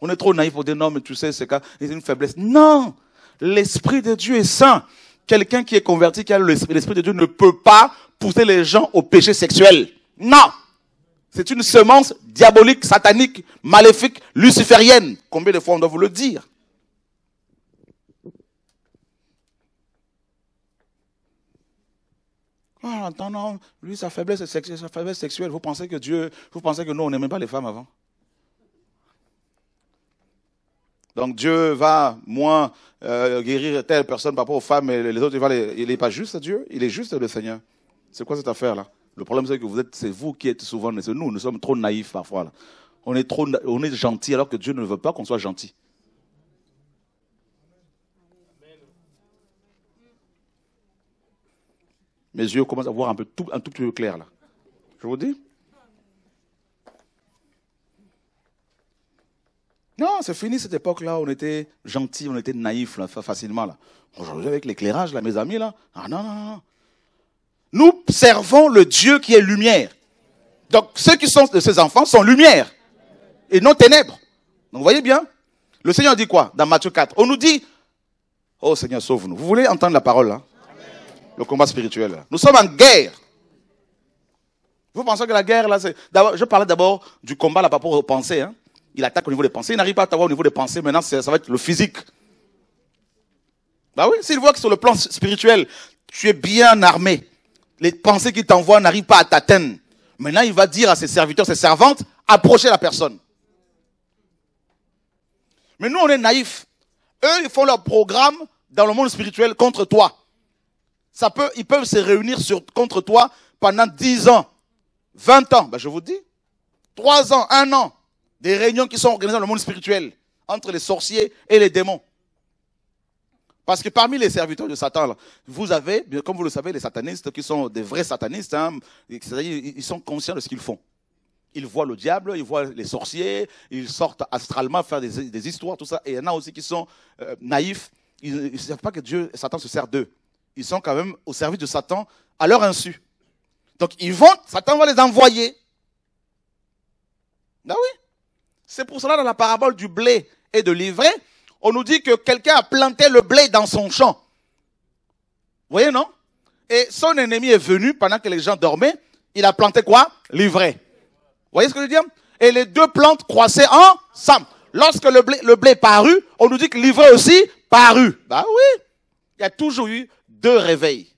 A: On est trop naïf pour des non, tu sais, c'est une faiblesse. Non! L'Esprit de Dieu est saint. Quelqu'un qui est converti, qui a l'Esprit de Dieu ne peut pas pousser les gens au péché sexuel. Non! C'est une semence diabolique, satanique, maléfique, luciférienne. Combien de fois on doit vous le dire non, ah, non, lui, sa faiblesse, sexuelle, faiblesse sexuelle, vous pensez que Dieu, vous pensez que nous, on n'aimait pas les femmes avant Donc Dieu va moins euh, guérir telle personne par rapport aux femmes et les autres, il n'est pas juste, Dieu Il est juste, le Seigneur. C'est quoi cette affaire-là le problème, c'est que vous êtes, c'est vous qui êtes souvent, mais c'est nous, nous sommes trop naïfs parfois. On est trop, on est gentil alors que Dieu ne veut pas qu'on soit gentil. Mes yeux commencent à voir un, peu, tout, un tout petit peu clair là. Je vous dis. Non, c'est fini cette époque-là. On était gentil, on était naïf facilement là. Aujourd'hui, avec l'éclairage, là, mes amis là, ah non, non, non, nous servons le Dieu qui est lumière. Donc ceux qui sont de ses enfants sont lumière et non ténèbres. Donc vous voyez bien, le Seigneur dit quoi dans Matthieu 4 On nous dit, oh Seigneur, sauve-nous. Vous voulez entendre la parole Le combat spirituel. Nous sommes en guerre. Vous pensez que la guerre là, c'est... Je parlais d'abord du combat là bas pour penser. Il attaque au niveau des pensées. Il n'arrive pas à t'avoir au niveau des pensées. Maintenant, ça va être le physique. Bah oui, s'il voit que sur le plan spirituel, tu es bien armé les pensées qu'il t'envoie n'arrivent pas à t'atteindre. Maintenant, il va dire à ses serviteurs, ses servantes, approchez la personne. Mais nous, on est naïfs. Eux, ils font leur programme dans le monde spirituel contre toi. Ça peut, ils peuvent se réunir contre toi pendant 10 ans, 20 ans, ben, je vous dis, 3 ans, 1 an, des réunions qui sont organisées dans le monde spirituel entre les sorciers et les démons. Parce que parmi les serviteurs de Satan, vous avez, comme vous le savez, les satanistes qui sont des vrais satanistes, hein, cest à ils sont conscients de ce qu'ils font. Ils voient le diable, ils voient les sorciers, ils sortent astralement faire des, histoires, tout ça. Et il y en a aussi qui sont euh, naïfs, ils ne savent pas que Dieu, Satan se sert d'eux. Ils sont quand même au service de Satan à leur insu. Donc ils vont, Satan va les envoyer. Ben oui. C'est pour cela dans la parabole du blé et de l'ivraie, on nous dit que quelqu'un a planté le blé dans son champ. Vous voyez, non Et son ennemi est venu pendant que les gens dormaient. Il a planté quoi L'ivraie. Vous voyez ce que je veux dire Et les deux plantes croissaient ensemble. Lorsque le blé, le blé parut, on nous dit que l'ivraie aussi parut. Bah oui, il y a toujours eu deux réveils.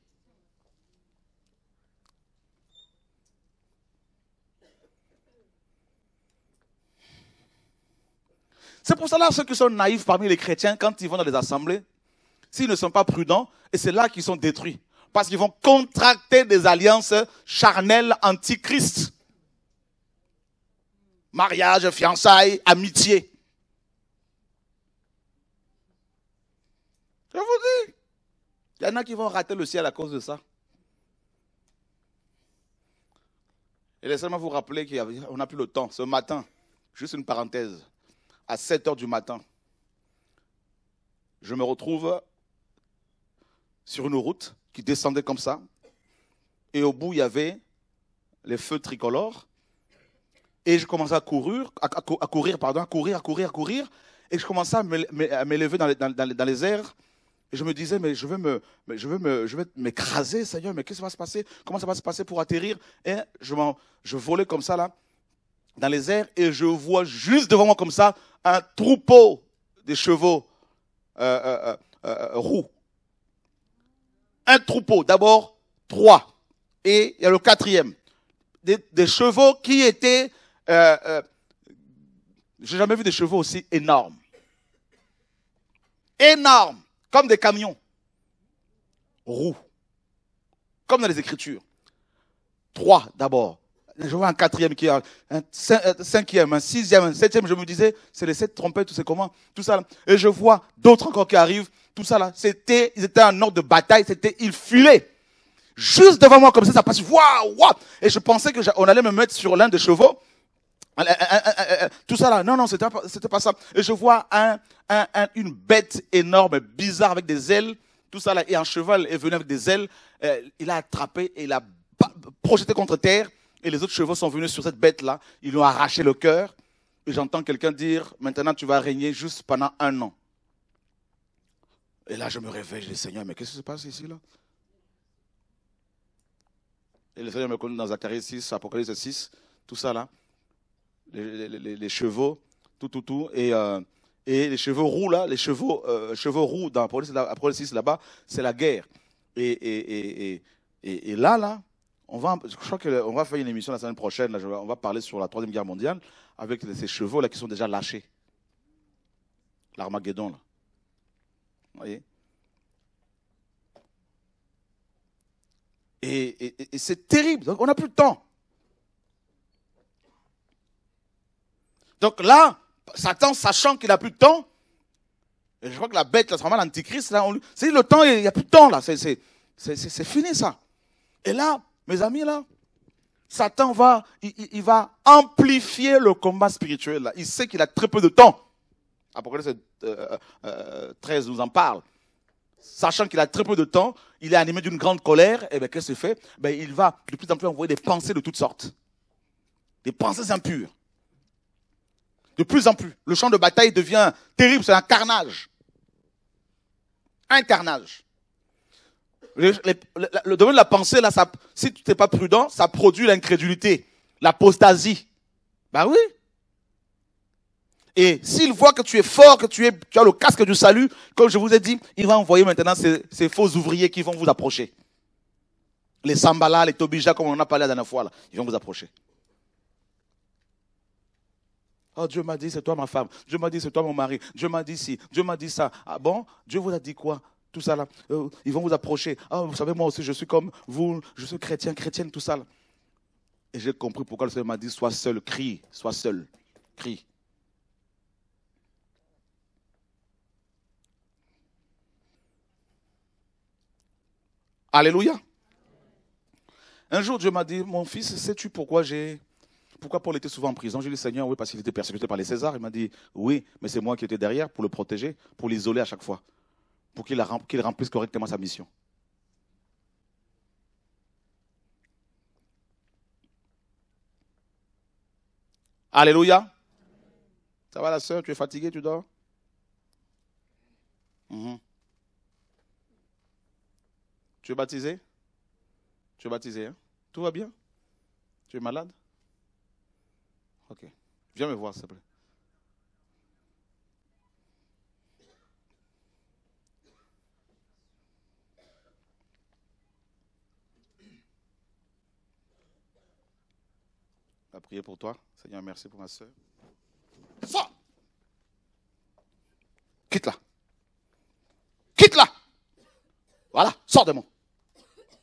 A: C'est pour cela que ceux qui sont naïfs parmi les chrétiens, quand ils vont dans les assemblées, s'ils ne sont pas prudents, et c'est là qu'ils sont détruits. Parce qu'ils vont contracter des alliances charnelles antichrist. Mariage, fiançailles, amitié. Je vous dis, il y en a qui vont rater le ciel à cause de ça. Et laissez-moi vous rappeler qu'on n'a plus le temps. Ce matin, juste une parenthèse à 7 heures du matin, je me retrouve sur une route qui descendait comme ça. Et au bout, il y avait les feux tricolores. Et je commençais à courir, à, courir, pardon, à courir, à courir, à courir. Et je commençais à m'élever dans, dans, dans, les, airs. Et je me disais, mais je vais me, je vais me, je vais m'écraser, Seigneur, mais qu'est-ce qui va se passer? Comment ça va se passer pour atterrir? Et je volais comme ça, là dans les airs et je vois juste devant moi comme ça un troupeau de chevaux euh, euh, euh, roux. Un troupeau, d'abord trois, et il y a le quatrième. Des, chevaux qui étaient... J'ai jamais vu des chevaux aussi énormes. Énormes, comme des camions. Roux, comme dans les Écritures. Trois d'abord je vois un quatrième qui arrive, un euh, cinquième, un sixième, un septième. Je me disais, c'est les sept trompettes, c'est comment, tout ça. Et je vois d'autres encore qui arrivent, tout ça là. C'était, ils étaient en ordre de bataille, c'était, ils filaient. Juste devant moi, comme ça, ça passe, waouh, waouh. Et je pensais que allait me mettre sur l'un des chevaux. Tout ça là. Non, non, c'était pas, c'était pas ça. Et je vois un, une bête énorme, bizarre, avec des ailes, tout ça là. Et un cheval est venu avec des ailes. Euh, il a attrapé et il a projeté contre terre. Et les autres chevaux sont venus sur cette bête-là. Ils lui ont arraché le cœur. Et j'entends quelqu'un dire, maintenant tu vas régner juste pendant un an. Et là, je me réveille, je dis, Seigneur, mais qu'est-ce qui se passe ici, là Et le Seigneur me connaît dans Zacharie 6, Apocalypse 6, tout ça, là. Les, chevaux, tout, tout, tout. Et, euh, les chevaux roux, là, les chevaux, euh, chevaux roux dans Apocalypse 6, là-bas, c'est la guerre. et là, là, on va, je crois on va faire une émission la semaine prochaine. Là, on va parler sur la Troisième Guerre mondiale avec ces chevaux là qui sont déjà lâchés. L'Armageddon, là. Vous voyez Et, c'est terrible. Donc, on n'a plus de temps. Donc là, Satan, sachant qu'il n'a plus de temps, et je crois que la bête, là, c'est vraiment l'antichrist, là, on, c'est le temps, il n'y a plus de temps, là. c'est, c'est fini, ça. Et là, mes amis, là, Satan va, il, va amplifier le combat spirituel. Là. Il sait qu'il a très peu de temps. Apocalypse euh, 13 euh, euh, nous en parle. Sachant qu'il a très peu de temps, il est animé d'une grande colère, et eh bien qu'est-ce qu'il fait ben, Il va de plus en plus envoyer des pensées de toutes sortes. Des pensées impures. De plus en plus. Le champ de bataille devient terrible, c'est un carnage. Un carnage le, domaine de la pensée, là, si tu n'es pas prudent, ça produit l'incrédulité, l'apostasie. Ben oui. Et s'il voit que tu es fort, que tu, es, tu as le casque du salut, comme je vous ai dit, il va envoyer maintenant ces, faux ouvriers qui vont vous approcher. Les Sambalas, les Tobijas, comme on en a parlé la dernière fois, là, ils vont vous approcher. Oh, Dieu m'a dit, c'est toi ma femme. Dieu m'a dit, c'est toi mon mari. Dieu m'a dit ci. Dieu m'a dit ça. Ah bon Dieu vous a dit quoi tout ça là. Euh, ils vont vous approcher. Ah, vous savez, moi aussi, je suis comme vous, je suis chrétien, chrétienne, tout ça Et j'ai compris pourquoi le Seigneur m'a dit Sois seul, crie, sois seul, crie. Alléluia. Un jour, Dieu m'a dit Mon fils, sais-tu pourquoi j'ai. Pourquoi Paul était souvent en prison J'ai dit Seigneur, oui, parce qu'il était persécuté par les Césars. Il m'a dit Oui, mais c'est moi qui étais derrière pour le protéger, pour l'isoler à chaque fois pour qu'il remplisse correctement sa mission. Alléluia. Ça va la soeur, tu es fatiguée, tu dors mhm. Tu es baptisé Tu es baptisé, hein? Tout va bien Tu es malade Ok. Viens me voir, s'il te plaît. va prier pour toi. Seigneur, merci pour ma soeur. Sors Quitte-la. Quitte-la Voilà, sors de moi.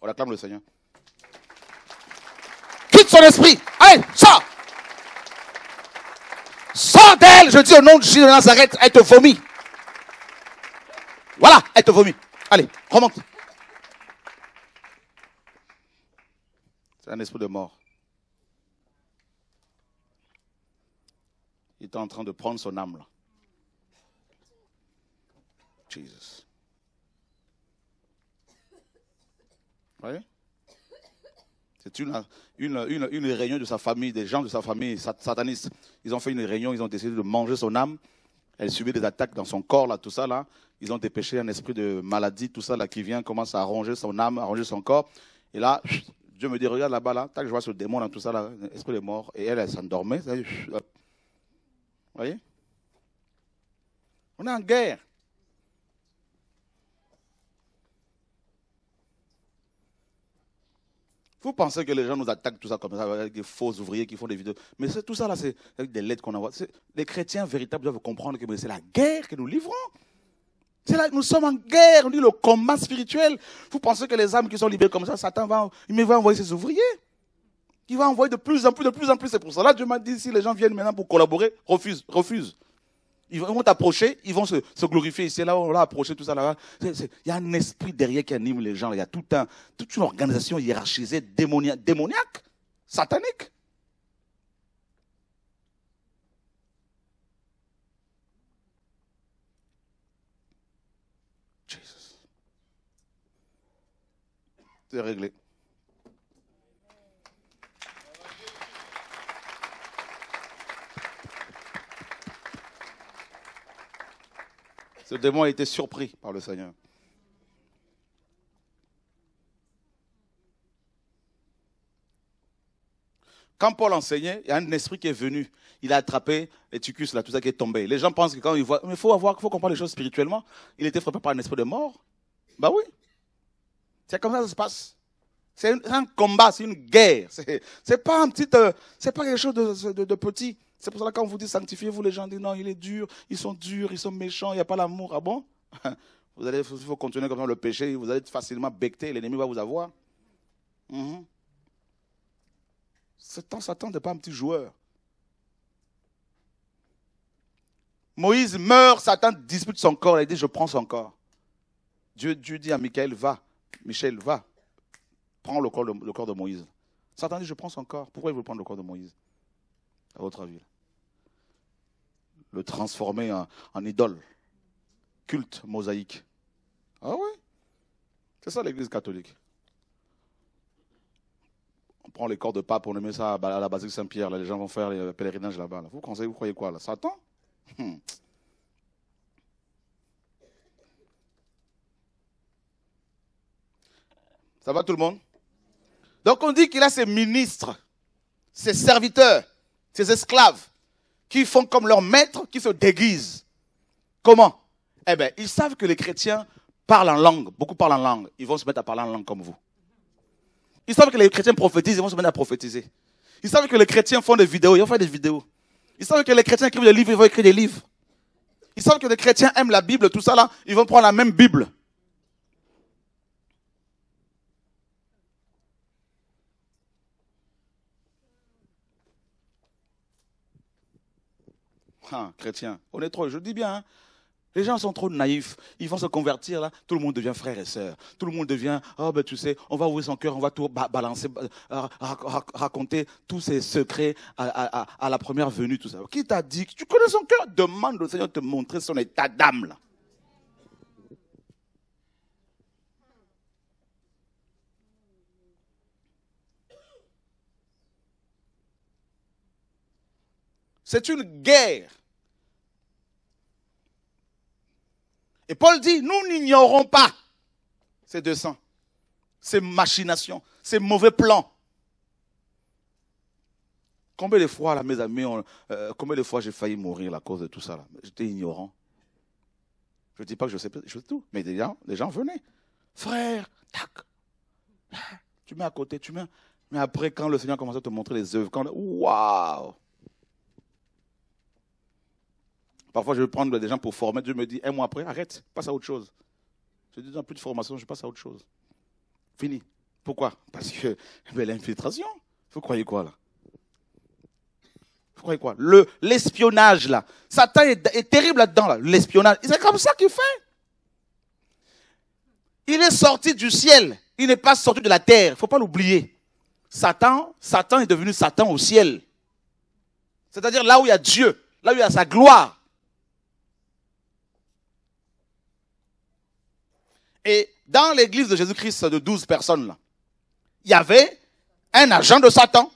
A: On acclame le Seigneur. Quitte son esprit. Allez, sors Sors d'elle, je dis au nom de Jésus de Nazareth, elle te vomit. Voilà, elle te vomit. Allez, remonte. C'est un esprit de mort. Il était en train de prendre son âme là. Jesus. voyez C'est une, réunion de sa famille, des gens de sa famille satanistes. Ils ont fait une réunion, ils ont décidé de manger son âme. Elle subit des attaques dans son corps, là, tout ça, là. Ils ont dépêché un esprit de maladie, tout ça, là, qui vient, commence à ronger son âme, à ronger son corps. Et là, Dieu me dit, regarde là-bas, là, je vois ce démon, là, tout ça, là, esprit de mort. Et elle, elle s'endormait voyez On est en guerre. Vous pensez que les gens nous attaquent tout ça comme ça, avec des faux ouvriers qui font des vidéos. Mais tout ça, là, c'est des lettres qu'on envoie. Les chrétiens véritables doivent comprendre que c'est la guerre que nous livrons. C'est là que nous sommes en guerre. On dit le combat spirituel. Vous pensez que les âmes qui sont libérées comme ça, Satan va, il va envoyer ses ouvriers. Il va envoyer de plus en plus, de plus en plus. C'est pour ça Là, Dieu m'a dit, si les gens viennent maintenant pour collaborer, refuse, refuse. Ils vont t'approcher, ils vont se, glorifier ici, là, on va approcher tout ça, là, Il y a un esprit derrière qui anime les gens. Il y a toute une organisation hiérarchisée, démoniaque, satanique. Jesus. C'est réglé. Le démon a été surpris par le Seigneur. Quand Paul enseignait, il y a un esprit qui est venu. Il a attrapé les tucus, là, tout ça qui est tombé. Les gens pensent que quand ils voient, mais faut avoir, faut comprendre les choses spirituellement. Il était frappé par un esprit de mort. Bah ben oui. C'est comme ça que ça se passe. C'est un combat, c'est une guerre. C'est pas un petit, euh, c'est pas quelque chose de petit. C'est pour cela que quand vous dit sanctifiez-vous, les gens disent non, il est dur, ils sont durs, ils sont méchants, il n'y a pas l'amour. Ah bon Vous allez, faut continuer comme ça le péché, vous allez être facilement becté, l'ennemi va vous avoir. Mhm. Satan n'est pas un petit joueur. Moïse meurt, Satan dispute son corps, il dit je prends son corps. Dieu, dit à Michael, va, Michel, va, prends le corps, le corps de Moïse. Satan dit, je prends son corps. Pourquoi il veut prendre le corps de Moïse À votre avis le transformer en, idole. Culte mosaïque. Ah oui C'est ça l'église catholique. On prend les corps de pape, on les met ça à la basilique Saint-Pierre. les gens vont faire les pèlerinages là-bas. Vous pensez, vous croyez quoi là Satan hmm. Ça va tout le monde Donc on dit qu'il a ses ministres, ses serviteurs, ses esclaves qui font comme leur maître, qui se déguisent. Comment Eh bien, ils savent que les chrétiens parlent en langue, beaucoup parlent en langue, ils vont se mettre à parler en langue comme vous. Ils savent que les chrétiens prophétisent, ils vont se mettre à prophétiser. Ils savent que les chrétiens font des vidéos, ils vont faire des vidéos. Ils savent que les chrétiens écrivent des livres, ils vont écrire des livres. Ils savent que les chrétiens aiment la Bible, tout ça là, ils vont prendre la même Bible. hein, chrétien. On est trop, je dis bien. Hein. Les gens sont trop naïfs. Ils vont se convertir là. Tout le monde devient frère et sœur. Tout le monde devient, oh ben tu sais, on va ouvrir son cœur, on va tout balancer, raconter tous ses secrets à, la première venue, tout ça. Qui t'a dit Tu connais son cœur Demande au Seigneur de te montrer son état d'âme là. C'est une guerre Et Paul dit, nous n'ignorons pas ces deux ces machinations, ces mauvais plans. Combien de fois, mes amis, euh, combien de fois j'ai failli mourir à cause de tout ça J'étais ignorant. Je ne dis pas que je sais, tout, mais des gens, gens venaient. Frère, tac, ah, tu mets à côté, tu mets. Mais après, quand le Seigneur commençait à te montrer les œuvres, quand waouh Parfois, je vais prendre des gens pour former. Dieu me dit, un mois après, arrête, passe à autre chose. Je dis, non, plus de formation, je passe à autre chose. Fini. Pourquoi Parce que l'infiltration. Vous croyez quoi, là Vous croyez quoi Le, L'espionnage, là. Satan est, terrible là-dedans, là. L'espionnage. C'est comme ça qu'il fait. Il est sorti du ciel. Il n'est pas sorti de la terre. Il ne faut pas l'oublier. Satan, Satan est devenu Satan au ciel. C'est-à-dire là où il y a Dieu, là où il y a sa gloire. Et dans l'église de Jésus-Christ de douze personnes, là, il y avait un agent de Satan.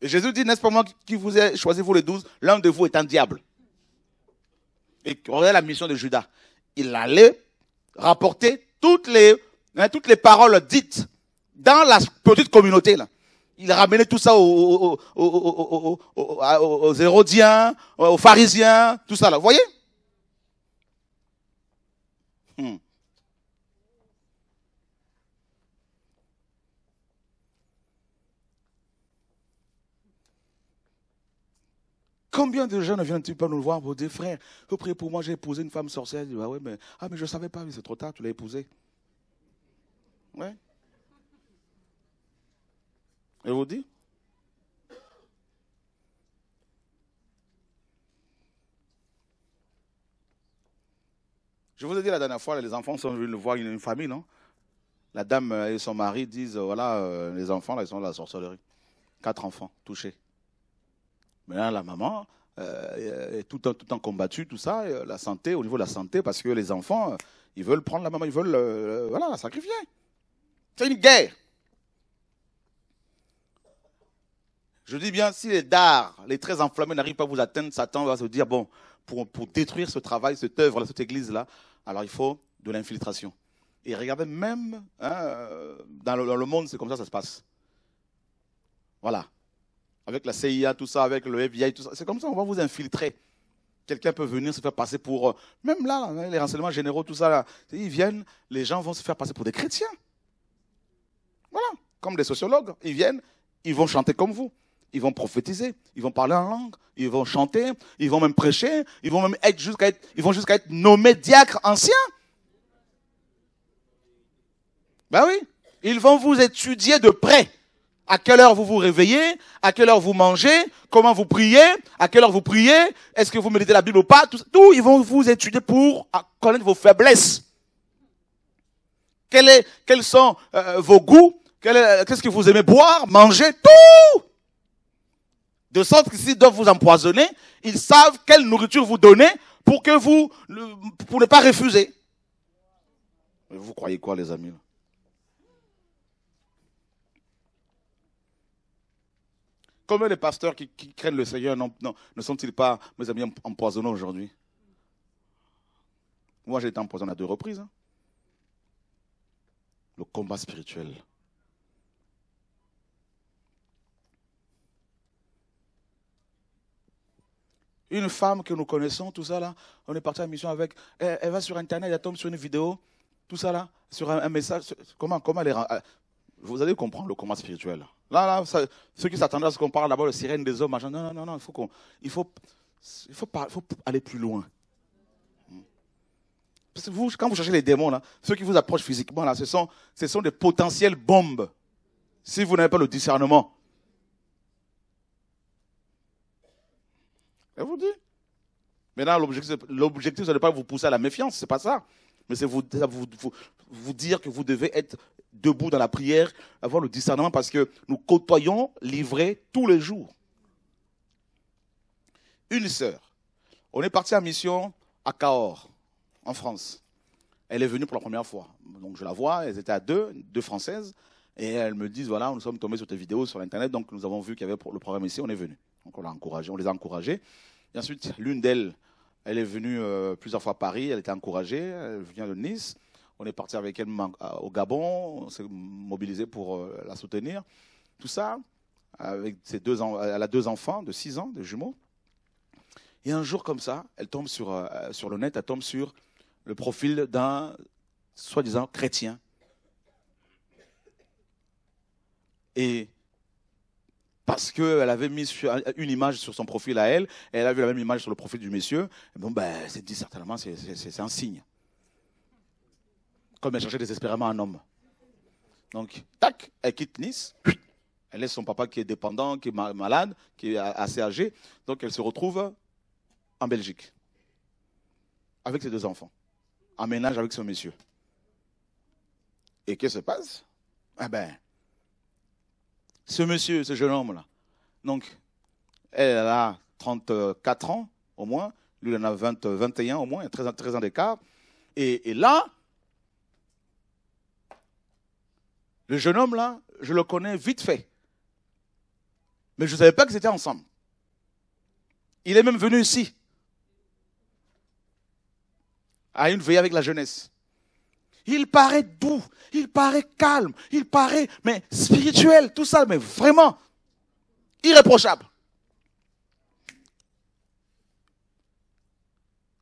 A: Et Jésus dit, n'est-ce pas moi qui vous ai choisi, vous les douze, l'un de vous est un diable. Et regardez la mission de Judas. Il allait rapporter toutes les, hein, toutes les paroles dites dans la petite communauté. Là. Il ramenait tout ça aux, aux, aux, aux Hérodiens, aux pharisiens, tout ça. Là. Vous voyez Combien de gens ne viennent-ils pas nous voir pour dire, frère, vous priez pour moi, j'ai épousé une femme sorcière. ah ouais, mais, ah, mais je ne savais pas, c'est trop tard, tu l'as épousée. Ouais. Et vous dites Je vous ai dit la dernière fois, les enfants sont venus nous voir une famille, non La dame et son mari disent, voilà, euh, les enfants, ils sont dans la sorcellerie. Quatre enfants touchés. Maintenant, hein, la maman, euh, est tout en, tout combattu, tout ça, euh, la santé, au niveau de la santé, parce que les enfants, euh, ils veulent prendre la maman, ils veulent voilà, la sacrifier. C'est une guerre. Je dis bien, si les dards, les très enflammés n'arrivent pas à vous atteindre, Satan va se dire, bon, pour, pour détruire ce travail, cette œuvre, cette église-là, alors il faut de l'infiltration. Et regardez, même hein, dans, le, dans le monde, c'est comme ça que ça se passe. Voilà avec la CIA, tout ça, avec le FBI, tout ça. C'est comme ça, on va vous infiltrer. Quelqu'un peut venir se faire passer pour, euh, même là, hein, les renseignements généraux, tout ça, là, ils viennent, les gens vont se faire passer pour des chrétiens. Voilà, comme des sociologues, ils viennent, ils vont chanter comme vous, ils vont prophétiser, ils vont parler en langue, ils vont chanter, ils vont même prêcher, ils vont même être jusqu'à être, ils vont jusqu'à être nommés diacres anciens. Ben oui, ils vont vous étudier de près à quelle heure vous vous réveillez, à quelle heure vous mangez, comment vous priez, à quelle heure vous priez, est-ce que vous méditez la Bible ou pas, tout, ils vont vous étudier pour connaître vos faiblesses. quels sont euh, euh, vos goûts, euh, qu'est-ce que vous aimez boire, manger, tout De sorte que s'ils doivent vous empoisonner, ils savent quelle nourriture vous donner pour que vous, pour ne pas refuser. Vous croyez quoi, les amis Combien les pasteurs qui, craignent le Seigneur ne sont-ils pas, mes amis, empoisonnés aujourd'hui Moi, j'ai été empoisonné à deux reprises. Hein. Le combat spirituel. Une femme que nous connaissons, tout ça là, on est parti en mission avec, elle, va sur Internet, elle tombe sur une vidéo, tout ça là, sur un, message. Comment, comment elle est, euh, Vous allez comprendre le combat spirituel. Là, ceux qui s'attendent à ce qu'on parle d'abord de sirène des hommes, non, non, non, il faut il faut, il faut, faut aller plus loin. Hmm. Parce que vous, quand vous cherchez les démons, là, ceux qui vous approchent physiquement, là, ce sont, ce sont des potentielles bombes. Si vous n'avez pas le discernement. Elle vous dit. Maintenant, l'objectif, l'objectif, n'est pas vous pousser à la méfiance, ce n'est pas ça. Mais c'est vous, vous dire que vous devez être debout dans la prière, avoir le discernement, parce que nous côtoyons livrés tous les jours. Une sœur, on est parti en mission à Cahors, en France. Elle est venue pour la première fois. Donc je la vois, elles étaient à deux, deux françaises, et elles me disent, voilà, nous sommes tombés sur tes vidéos sur Internet, donc nous avons vu qu'il y avait le programme ici, on est venu. Donc on, l'a encouragé, on les a encouragées. Et ensuite, l'une d'elles, elle est venue euh, plusieurs fois à Paris, elle était encouragée, elle vient de Nice. On est parti avec elle au Gabon, on s'est mobilisé pour euh, la soutenir. Tout ça, avec ses deux, elle a deux enfants de 6 ans, des jumeaux. Et un jour comme ça, elle tombe euh, sur, le net, elle tombe sur le profil d'un soi-disant chrétien. Et parce qu'elle avait mis une image sur son profil à elle, et elle a vu la même image sur le profil du monsieur, bon ben, c'est dit certainement, c'est un signe comme elle cherchait désespérément un homme. Donc, tac, elle quitte Nice. Elle laisse son papa qui est dépendant, qui est malade, qui est assez âgé. Donc, elle se retrouve en Belgique avec ses deux enfants, en ménage avec ce monsieur. Et qu'est-ce qui se passe Eh bien, ce monsieur, ce jeune homme-là, donc, elle a 34 ans au moins, lui, il en a 21 au moins, a 13 ans d'écart. et là, Le jeune homme là, je le connais vite fait. Mais je ne savais pas qu'ils étaient ensemble. Il est même venu ici, à une veille avec la jeunesse. Il paraît doux, il paraît calme, il paraît mais spirituel, tout ça, mais vraiment irréprochable.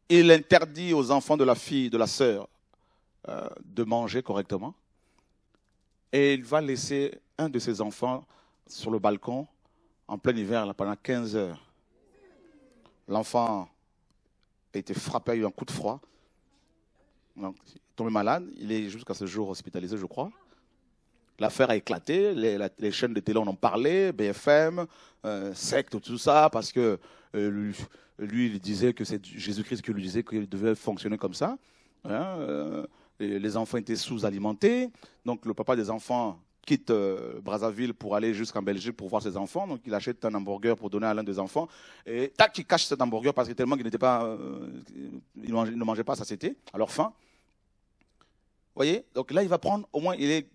A: Il interdit aux enfants de la fille, de la sœur, euh, de manger correctement et il va laisser un de ses enfants sur le balcon en plein hiver là, pendant 15 heures. L'enfant a été frappé, a eu un coup de froid. Donc, il est tombé malade. Il est jusqu'à ce jour hospitalisé, je crois. L'affaire a éclaté. Les, chaînes de télé en ont parlé. BFM, euh, secte, tout ça, parce que euh, lui, il disait que c'est Jésus-Christ qui lui disait qu'il devait fonctionner comme ça. Hein, euh, les enfants étaient sous-alimentés. Donc le papa des enfants quitte euh, Brazzaville pour aller jusqu'en Belgique pour voir ses enfants. Donc il achète un hamburger pour donner à l'un des enfants. Et tac, il cache cet hamburger parce que tellement qu'il n'était pas, euh, il, ne mangeait pas ça c'était, à leur faim. Vous voyez Donc là, il va prendre, au moins, il est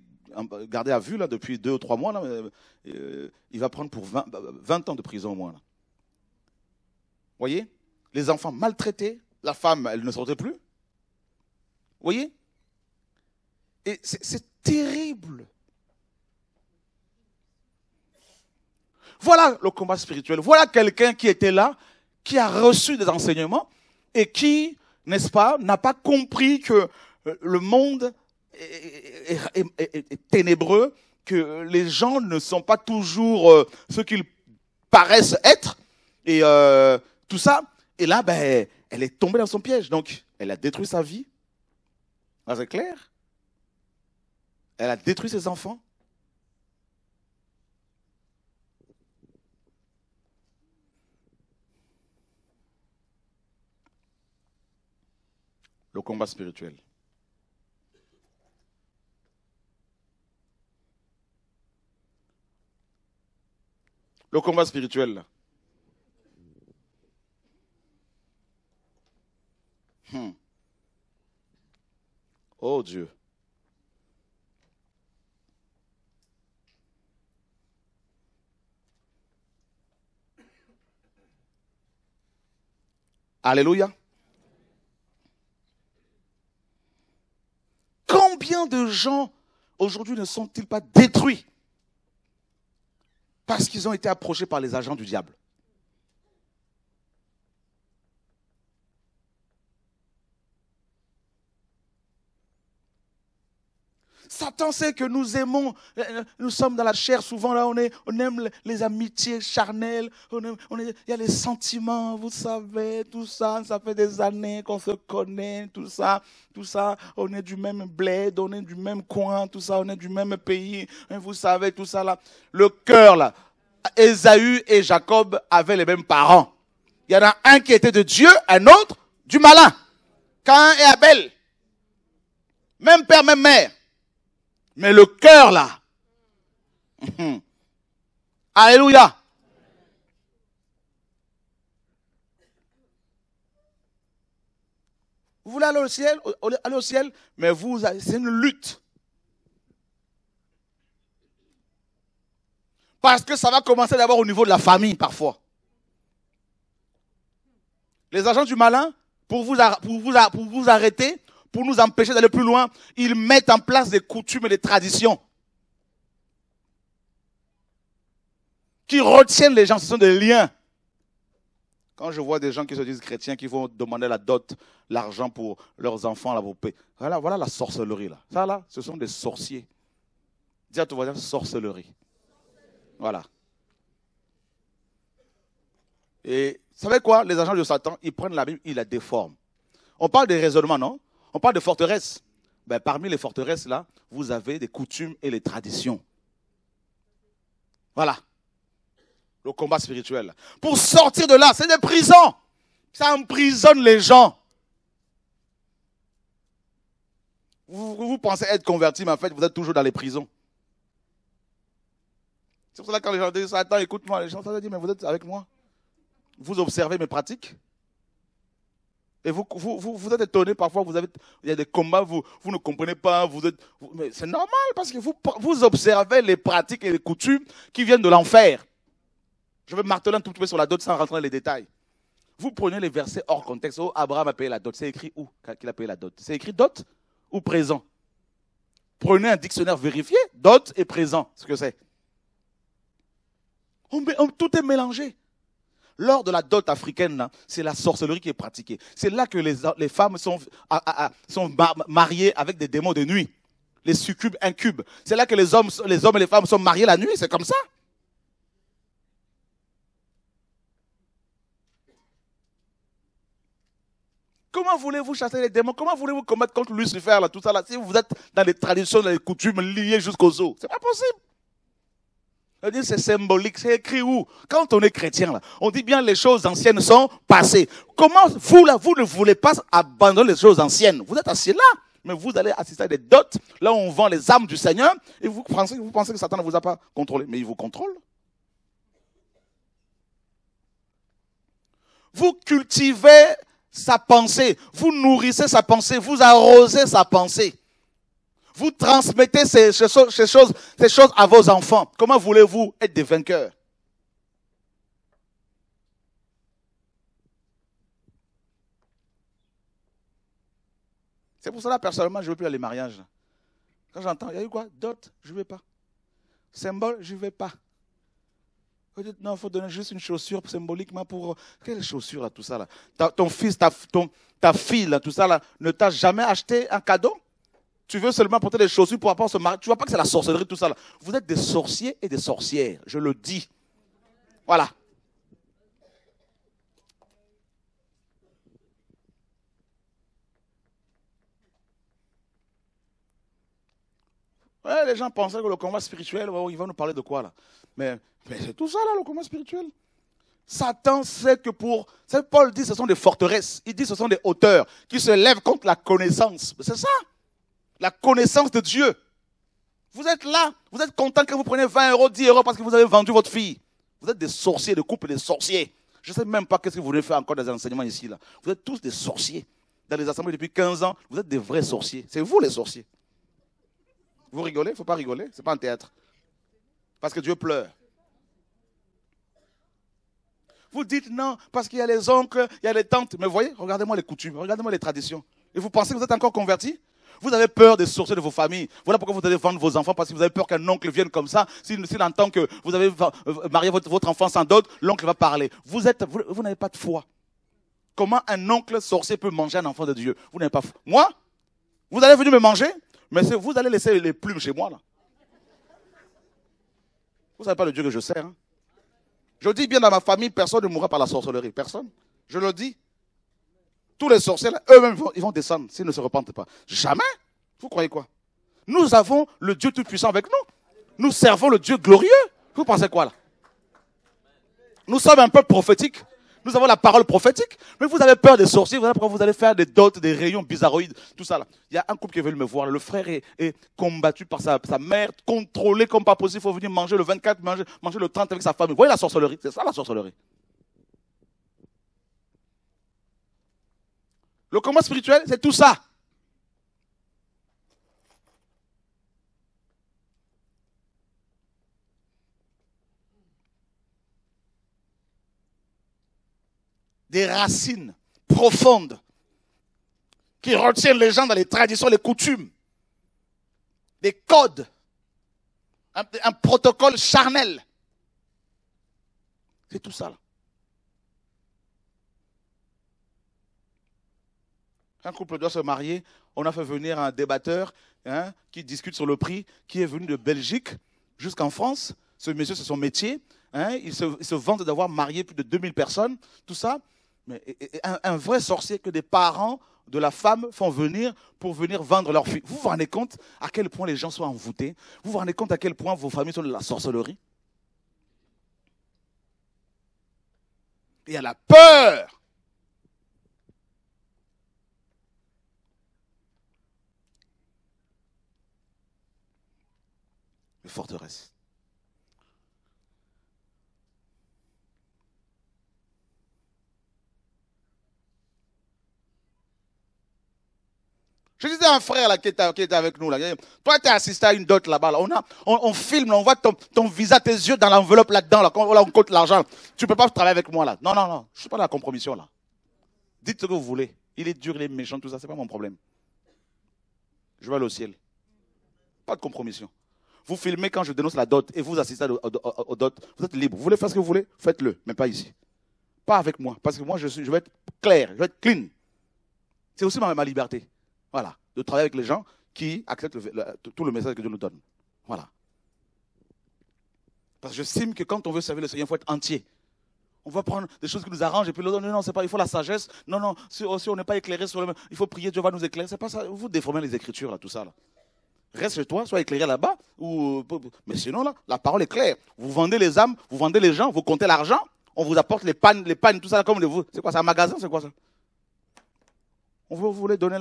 A: gardé à vue là, depuis deux ou trois mois. Là, euh, il va prendre pour 20, ans de prison au moins. Vous voyez Les enfants maltraités, la femme, elle ne sortait plus. Vous voyez et c'est terrible. Voilà le combat spirituel. Voilà quelqu'un qui était là, qui a reçu des enseignements et qui, n'est-ce pas, n'a pas compris que euh, le monde est, ténébreux, que les gens ne sont pas toujours euh, ce qu'ils paraissent être et euh, tout ça. Et là, ben, elle est tombée dans son piège. Donc, elle a détruit sa vie. Ah, c'est clair elle a détruit ses enfants. Le combat spirituel. Le combat spirituel. Hmm. Oh Dieu. Alléluia. Combien de gens aujourd'hui ne sont-ils pas détruits parce qu'ils ont été approchés par les agents du diable Satan sait que nous aimons, euh, euh, nous sommes dans la chair, souvent là on, on aime les amitiés charnelles, on il y a les sentiments, vous savez, tout ça, ça fait des années qu'on se connaît, tout ça, tout ça, on est du même bled, on est du même coin, tout ça, on est du même pays, hein, vous savez, tout ça là. Le cœur là, et Jacob avaient les mêmes parents. Il y en a un qui était de Dieu, un autre du malin. Caïn et Abel. Même père, même mère. Mais le cœur, là. Mhm. Alléluia. Vous voulez aller au ciel, aller au ciel, mais vous, c'est une lutte. Parce que ça va commencer d'abord au niveau de la famille parfois. Les agents du malin, pour vous, pour vous, pour vous arrêter, pour nous empêcher d'aller plus loin, ils mettent en place des coutumes et des traditions qui retiennent les gens. Ce sont des liens. Quand je vois des gens qui se disent chrétiens, qui vont demander la dot, l'argent pour leurs enfants, la vopé. Voilà, voilà la sorcellerie là. Ça là, ce sont des sorciers. Dis à ton voisin sorcellerie. Voilà. Et vous savez quoi Les agents de Satan, ils prennent la Bible, ils la déforment. On parle des raisonnements, non on parle de forteresse. Ben, parmi les forteresses, là, vous avez des coutumes et les traditions. Voilà. Le combat spirituel. Pour sortir de là, c'est des prisons. Ça emprisonne les gens. Vous, pensez être converti, mais en fait, vous êtes toujours dans les prisons. C'est pour ça que quand les gens disent, attends, écoute-moi, les gens disent, mais vous êtes avec moi. Vous observez mes pratiques et vous, vous, êtes étonné parfois, vous avez, il y a des combats, vous, vous ne comprenez pas, vous êtes, mais c'est normal parce que vous, vous observez les pratiques et les coutumes qui viennent de l'enfer. Je vais marteler un tout petit peu sur la dot sans rentrer dans les détails. Vous prenez les versets hors contexte. Oh, Abraham a payé la dot. C'est écrit où qu'il a payé la dot C'est écrit dot ou présent Prenez un dictionnaire vérifié. Dot et présent, ce que c'est. tout est mélangé. Lors de la dot africaine, c'est la sorcellerie qui est pratiquée. C'est là que les, les femmes sont, sont mariées avec des démons de nuit. Les succubes, incubes. C'est là que les hommes, les hommes et les femmes sont mariés la nuit. C'est comme ça. Comment voulez-vous chasser les démons Comment voulez-vous combattre contre Lucifer, là, tout ça, là, si vous êtes dans les traditions, dans les coutumes liées jusqu'aux os C'est pas possible. C'est symbolique, c'est écrit où Quand on est chrétien, là, on dit bien les choses anciennes sont passées. Comment vous, là, vous ne voulez pas abandonner les choses anciennes Vous êtes assis là, mais vous allez assister à des dots, là où on vend les âmes du Seigneur, et vous pensez que Satan ne vous a pas contrôlé, mais il vous contrôle. Vous cultivez sa pensée, vous nourrissez sa pensée, vous arrosez sa pensée. Vous transmettez ces, choses, ces choses à vos enfants. Comment voulez-vous être des vainqueurs C'est pour cela, personnellement, je ne veux plus aller mariage. Quand j'entends, il y a eu quoi Dot, je ne vais pas. Symbole, je ne vais pas. Vous dites, non, il faut donner juste une chaussure symboliquement pour. Quelle chaussure à tout ça là Ton fils, ta, fille, tout ça là, ne t'a jamais acheté un cadeau tu veux seulement porter des chaussures pour apprendre ce mari Tu vois pas que c'est la sorcellerie, tout ça. Vous êtes des sorciers et des sorcières, je le dis. Voilà. Ouais, les gens pensaient que le combat spirituel, oh, il va nous parler de quoi là Mais, c'est tout ça là, le combat spirituel. Satan sait que pour. Paul dit que ce sont des forteresses, il dit que ce sont des hauteurs qui se lèvent contre la connaissance. C'est ça la connaissance de Dieu. Vous êtes là, vous êtes content que vous prenez 20 euros, 10 euros parce que vous avez vendu votre fille. Vous êtes des sorciers, des couples des sorciers. Je ne sais même pas qu'est-ce que vous voulez faire encore des enseignements ici. Là. Vous êtes tous des sorciers. Dans les assemblées depuis 15 ans, vous êtes des vrais sorciers. C'est vous les sorciers. Vous rigolez Il ne faut pas rigoler. Ce n'est pas un théâtre. Parce que Dieu pleure. Vous dites non parce qu'il y a les oncles, il y a les tantes. Mais voyez, regardez-moi les coutumes, regardez-moi les traditions. Et vous pensez que vous êtes encore converti vous avez peur des sorciers de vos familles. Voilà pourquoi vous allez vendre vos enfants, parce que vous avez peur qu'un oncle vienne comme ça. S'il entend que vous avez euh, marié votre, enfant sans d'autres l'oncle va parler. Vous, vous, n'avez pas de foi. Comment un oncle sorcier peut manger un enfant de Dieu Vous n'avez pas foi. Moi Vous allez venir me manger Mais vous allez laisser les plumes chez moi, là. Vous savez pas le Dieu que je sers. Hein. je dis bien dans ma famille, personne ne mourra par la sorcellerie. Personne. Je le dis tous les sorciers, eux-mêmes, ils vont descendre s'ils ne se repentent pas. Jamais. Vous croyez quoi Nous avons le Dieu Tout-Puissant avec nous. Nous servons le Dieu glorieux. Vous pensez quoi là Nous sommes un peuple prophétique. Nous avons la parole prophétique. Mais vous avez peur des sorciers. Vous, vous allez faire des dots, des rayons bizarroïdes, tout ça là. Il y a un couple qui veut me voir. Le frère est, combattu par sa, mère, contrôlé comme pas possible. Il faut venir manger le 24, manger, manger le 30 avec sa famille. Vous voyez la sorcellerie C'est ça la sorcellerie. Le combat spirituel, c'est tout ça. Des racines profondes qui retiennent les gens dans les traditions, les coutumes, des codes, un, un protocole charnel. C'est tout ça un couple doit se marier, on a fait venir un débatteur hein, qui discute sur le prix, qui est venu de Belgique jusqu'en France. Ce monsieur, c'est son métier. Hein. il, se, vante d'avoir marié plus de 2000 personnes, tout ça. Mais un, un, vrai sorcier que des parents de la femme font venir pour venir vendre leur fille. Vous vous rendez compte à quel point les gens sont envoûtés Vous vous rendez compte à quel point vos familles sont de la sorcellerie Il y a la peur forteresse. Je disais à un frère là, qui, était, avec nous, là, toi tu as assisté à une dot là-bas, là. on, a, on, filme, on voit ton, visa, tes yeux dans l'enveloppe là-dedans, là, on compte l'argent. Tu ne peux pas travailler avec moi là. Non, non, non, je ne suis pas dans la compromission là. Dites ce que vous voulez. Il est dur, il est méchant, tout ça, ce n'est pas mon problème. Je vais aller au ciel. Pas de compromission. Vous filmez quand je dénonce la dot et vous assistez aux dot. Vous êtes libre. Vous voulez faire ce que vous voulez, faites-le, mais pas ici. Pas avec moi, parce que moi, je, suis, je vais être clair, je vais être clean. C'est aussi ma, liberté. Voilà. De travailler avec les gens qui acceptent tout le message que Dieu nous donne. Voilà. Parce que je cime que quand on veut servir le Seigneur, il faut être entier. On va prendre des choses qui nous arrangent et puis l'autre, non, non, c'est pas, il faut la sagesse. Non, non, si, oh, on n'est pas éclairé sur le il faut prier, Dieu va nous éclairer. C'est pas ça. Vous déformez les Écritures, là, tout ça, là reste chez toi, sois éclairé là-bas. Ou... Euh, mais sinon, là, la parole est claire. Vous vendez les âmes, vous vendez les gens, vous comptez l'argent, on vous apporte les pannes, les pannes, tout ça, comme vous. C'est quoi, ça, un magasin, c'est quoi ça On vous voulez donner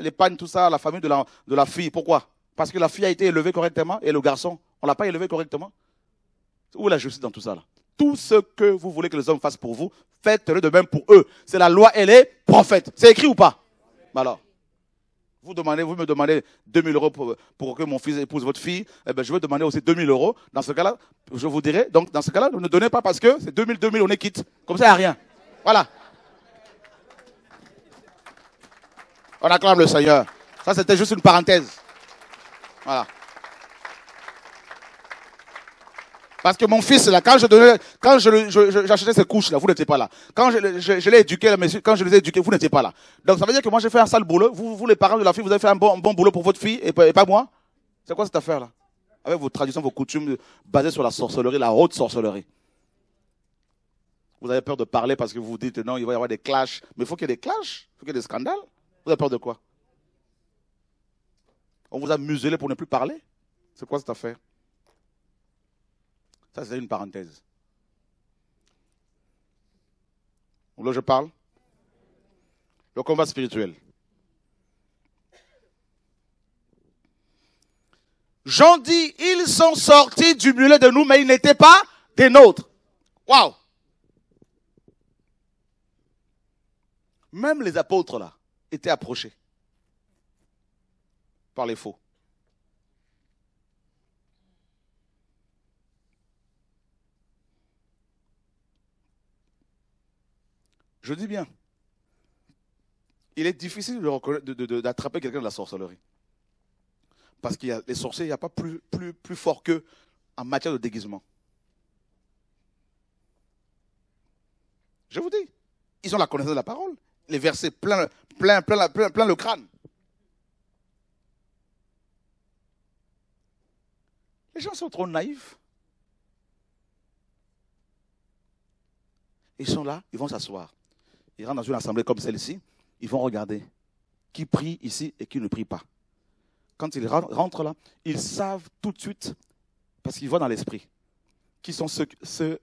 A: les pannes, tout ça, à la famille de la, de la fille. Pourquoi Parce que la fille a été élevée correctement et le garçon, on ne l'a pas élevé correctement. Où est la justice dans tout ça, là tout ce que vous voulez que les hommes fassent pour vous, faites-le de même pour eux. C'est la loi, elle est prophète. C'est écrit ou pas bah Alors, vous, demandez, vous me demandez 2000 euros pour, que mon fils épouse votre fille, eh ben, je vais demander aussi 2000 euros. Dans ce cas-là, je vous dirai, donc dans ce cas-là, ne donnez pas parce que c'est 2000, 2000, on est quitte. Comme ça, a rien. Voilà. On acclame le Seigneur. Ça, c'était juste une parenthèse. Voilà. Parce que mon fils, là, quand je donnais, quand je, j'achetais ces couches, là, vous n'étiez pas là. Quand je, l'ai éduqué, là, quand je les ai éduqués, vous n'étiez pas là. Donc, ça veut dire que moi, j'ai fait un sale boulot. Vous, vous, les parents de la fille, vous avez fait un bon, bon boulot pour votre fille et, et pas moi. C'est quoi cette affaire-là? Avec vos traditions, vos coutumes basées sur la sorcellerie, la haute sorcellerie. Vous avez peur de parler parce que vous vous dites, non, il va y avoir des clashs. Mais il faut qu'il y ait des clashs. Il faut qu'il y ait des scandales. Vous avez peur de quoi? On vous a muselé pour ne plus parler? C'est quoi cette affaire? Ça, c'est une parenthèse. Là, je parle. Le combat spirituel. Jean dit, ils sont sortis du milieu de nous, mais ils n'étaient pas des nôtres. Waouh! Même les apôtres, là, étaient approchés par les faux. Je dis bien. Il est difficile d'attraper quelqu'un de la sorcellerie. Parce qu'il y a les sorciers, il n'y a pas plus, plus, plus fort qu'eux en matière de déguisement. Je vous dis, ils ont la connaissance de la parole. Les versets plein, plein, plein, plein, plein le crâne. Les gens sont trop naïfs. Ils sont là, ils vont s'asseoir ils rentrent dans une assemblée comme celle-ci, ils vont regarder qui prie ici et qui ne prie pas. Quand ils rentrent là, ils savent tout de suite, parce qu'ils voient dans l'esprit, qui sont ceux,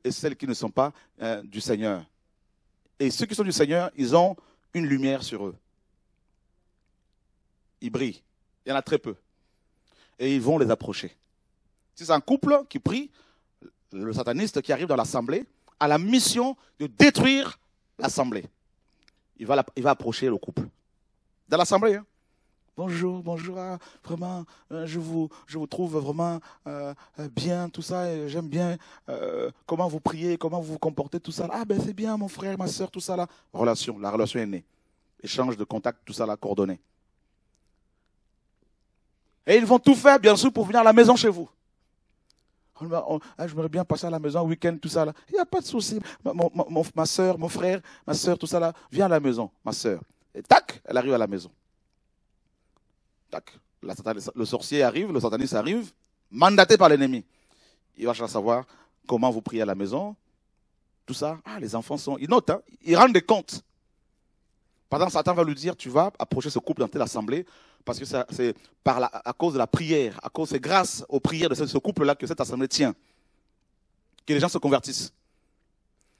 A: et celles qui ne sont pas euh, du Seigneur. Et ceux qui sont du Seigneur, ils ont une lumière sur eux. Ils brillent. Il y en a très peu. Et ils vont les approcher. c'est un couple qui prie, le sataniste qui arrive dans l'assemblée a la mission de détruire l'assemblée il va, il va approcher le couple. Dans l'assemblée. Hein. Bonjour, bonjour, ah, vraiment, euh, je, vous, je vous trouve vraiment euh, euh, bien, tout ça, j'aime bien comment vous priez, comment vous vous comportez, tout ça. Ah ben c'est bien, mon frère, ma soeur, tout ça là. Relation, la relation est née. Échange de contact, tout ça la coordonnée. Et ils vont tout faire, bien sûr, pour venir à la maison chez vous. On, on, ah, j'aimerais bien passer à la maison, week-end, tout ça. Là. Il n'y a pas de souci. Ma, soeur, mon frère, ma soeur, tout ça, là, viens à la maison, ma soeur. Et tac, elle arrive à la maison. Tac. le sorcier arrive, le sataniste arrive, mandaté par l'ennemi. Il va chercher savoir comment vous priez à la maison, tout ça. Ah, les enfants sont. Ils notent, hein. ils rendent des comptes. Pendant Satan va lui dire Tu vas approcher ce couple dans telle assemblée, parce que c'est à cause de la prière, à cause, c'est grâce aux prières de ce, couple-là que cette assemblée tient, que les gens se convertissent.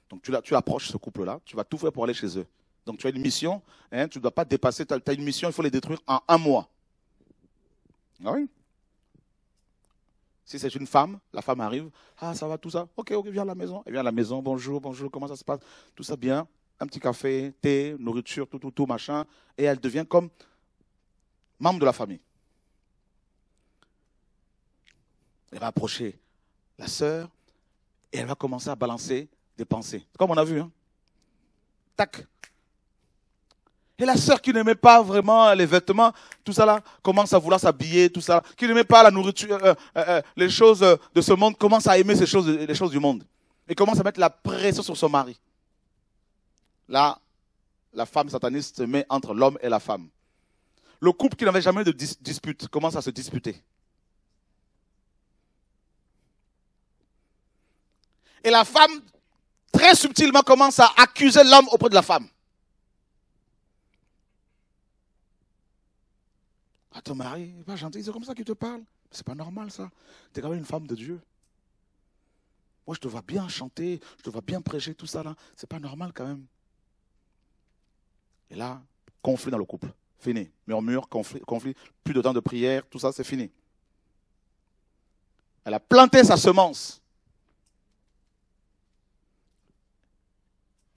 A: Donc tu, tu approches ce couple-là, tu vas tout faire pour aller chez eux. Donc tu as une mission, hein, tu ne dois pas dépasser, tu as, une mission, il faut les détruire en un mois. Ah oui. Si c'est une femme, la femme arrive, ah ça va tout ça, ok ok viens à la maison, elle vient à la maison, bonjour bonjour comment ça se passe, tout ça bien, un petit café, thé, nourriture, tout tout tout machin, et elle devient comme membre de la famille. Elle va approcher la sœur et elle va commencer à balancer des pensées. Comme on a vu. Hein. Tac. Et la sœur qui n'aimait pas vraiment les vêtements, tout ça là, commence à vouloir s'habiller, tout ça qui n'aimait pas la nourriture, euh, euh, euh, les choses de ce monde, commence à aimer ces choses, les choses du monde. Et commence à mettre la pression sur son mari. Là, la femme sataniste se met entre l'homme et la femme. Le couple qui n'avait jamais de dispute commence à se disputer. Et la femme, très subtilement, commence à accuser l'homme auprès de la femme. Ah, ton mari, il pas gentil, c'est comme ça qu'il te parle. C'est pas normal ça. Tu es quand même une femme de Dieu. Moi, je te vois bien chanter, je te vois bien prêcher, tout ça là. C'est pas normal quand même. Et là, conflit dans le couple. Fini. Murmure, conflit, conflit, plus de temps de prière, tout ça, c'est fini. Elle a planté sa semence.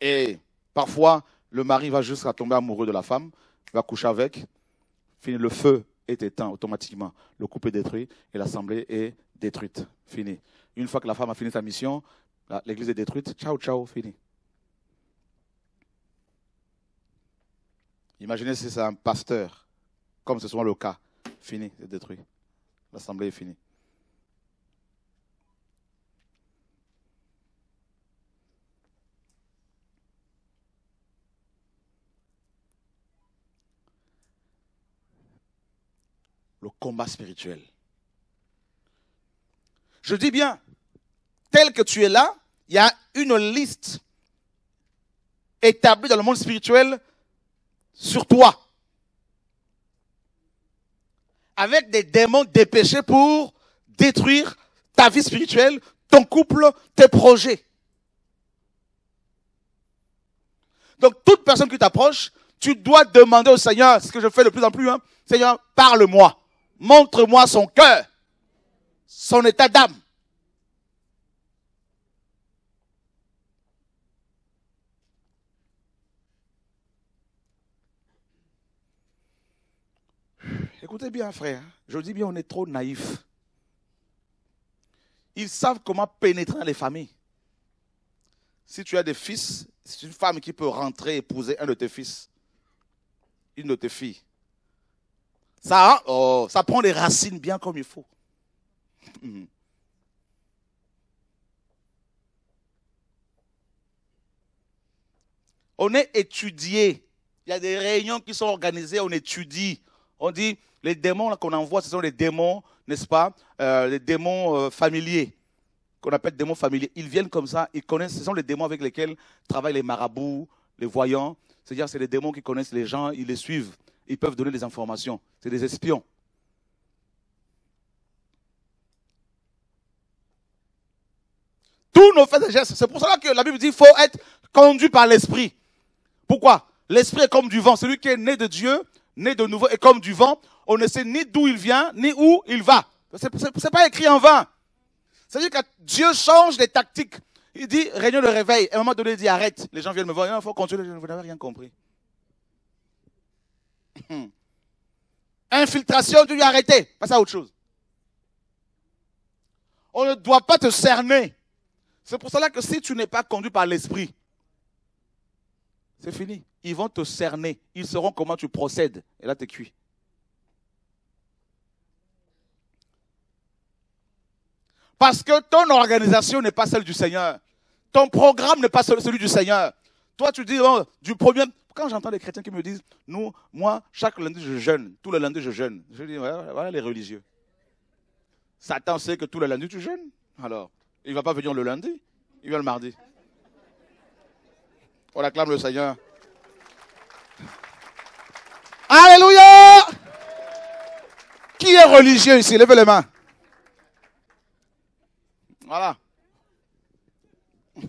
A: Et parfois, le mari va jusqu'à tomber amoureux de la femme, va coucher avec, fini, le feu est éteint automatiquement. Le couple est détruit et l'assemblée est détruite. Fini. Une fois que la femme a fini sa mission, l'église est détruite. Ciao, ciao, fini. Imaginez si c'est un pasteur, comme ce soit le cas. Fini, c'est détruit. L'assemblée est finie. Le combat spirituel. Je dis bien, tel que tu es là, il y a une liste établie dans le monde spirituel sur toi. Avec des démons dépêchés pour détruire ta vie spirituelle, ton couple, tes projets. Donc toute personne qui t'approche, tu dois demander au Seigneur, ce que je fais de plus en plus, hein. Seigneur, parle-moi, montre-moi son cœur, son état d'âme. Écoutez bien, frère, je dis bien, on est trop naïf. Ils savent comment pénétrer dans les familles. Si tu as des fils, c'est une femme qui peut rentrer épouser un de tes fils, une de tes filles. Ça, hein? oh, ça prend des racines bien comme il faut. Mhm. On est étudié. Il y a des réunions qui sont organisées, on étudie. On dit, les démons qu'on envoie, ce sont les démons, n'est-ce pas, euh, les démons euh, familiers, qu'on appelle démons familiers. Ils viennent comme ça, ils connaissent, ce sont les démons avec lesquels travaillent les marabouts, les voyants. C'est-à-dire, c'est les démons qui connaissent les gens, ils les suivent, ils peuvent donner des informations. C'est des espions. Tous nos faits et gestes. C'est pour cela que la Bible dit qu'il faut être conduit par l'esprit. Pourquoi L'esprit est comme du vent. Celui qui est né de Dieu, né de nouveau, et comme du vent, on ne sait ni d'où il vient, ni où il va. C'est pas écrit en vain. C'est-à-dire que Dieu change les tactiques. Il dit, réunion le réveil. Et à un moment donné, il dit, arrête. Les gens viennent me voir. Il faut continuer. Vous n'avez rien compris. Hmm. Infiltration, tu lui arrêter. Passe à autre chose. On ne doit pas te cerner. C'est pour cela que si tu n'es pas conduit par l'esprit, c'est fini. Ils vont te cerner. Ils sauront comment tu procèdes. Et là, tu es cuit. Parce que ton organisation n'est pas celle du Seigneur. Ton programme n'est pas celui du Seigneur. Toi, tu dis, oh, du premier... Quand j'entends les chrétiens qui me disent, nous, moi, chaque lundi, je jeûne. Tous les lundis, je jeûne. Je dis, voilà, les religieux. Satan sait que tous les lundis, tu jeûnes. Alors, il ne va pas venir le lundi, il vient le mardi. On acclame le Seigneur. Alléluia. Qui est religieux ici Levez les mains. Voilà.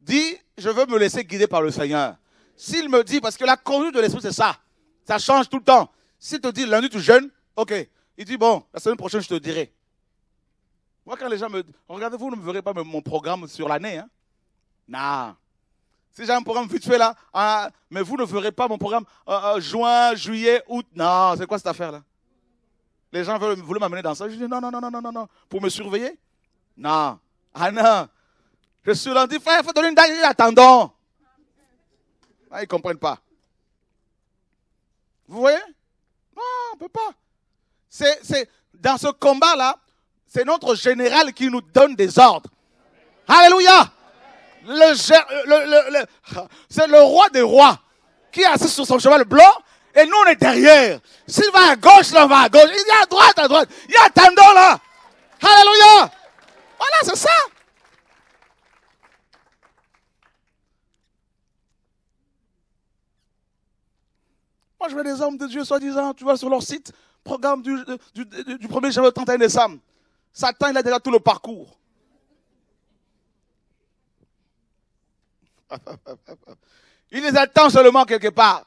A: Dis, je veux me laisser guider par le Seigneur. S'il me dit, parce que la conduite de l'esprit, c'est ça. Ça change tout le temps. S'il te dit, lundi, tu jeûnes, ok. Il dit, bon, la semaine prochaine, je te dirai. Moi, quand les gens me... Regardez, vous ne me verrez pas mon programme sur l'année. Hein. Non. Si j'ai un programme vite fait là, ah, mais vous ne ferez pas mon programme euh, euh, juin, juillet, août. Non, c'est quoi cette affaire là Les gens veulent, voulaient m'amener dans ça. Je dis non, non, non, non, non, non, Pour me surveiller Non. Ah non. Je suis là, frère, il faut donner une date, ah, ils ne comprennent pas. Vous voyez Non, on ne peut pas. C'est, dans ce combat là, c'est notre général qui nous donne des ordres. Alléluia le, le, le, c'est le roi des rois qui est assis sur son cheval blanc et nous on est derrière. S'il va à gauche, là on va à gauche. Il y a à droite, à droite. Il y a un là. Alléluia. Voilà, c'est ça. Moi je veux des hommes de Dieu soi-disant, tu vois, sur leur site, programme du, du, du, du 1er janvier 31 décembre. Satan, il a déjà tout le parcours. Il les attend seulement quelque part.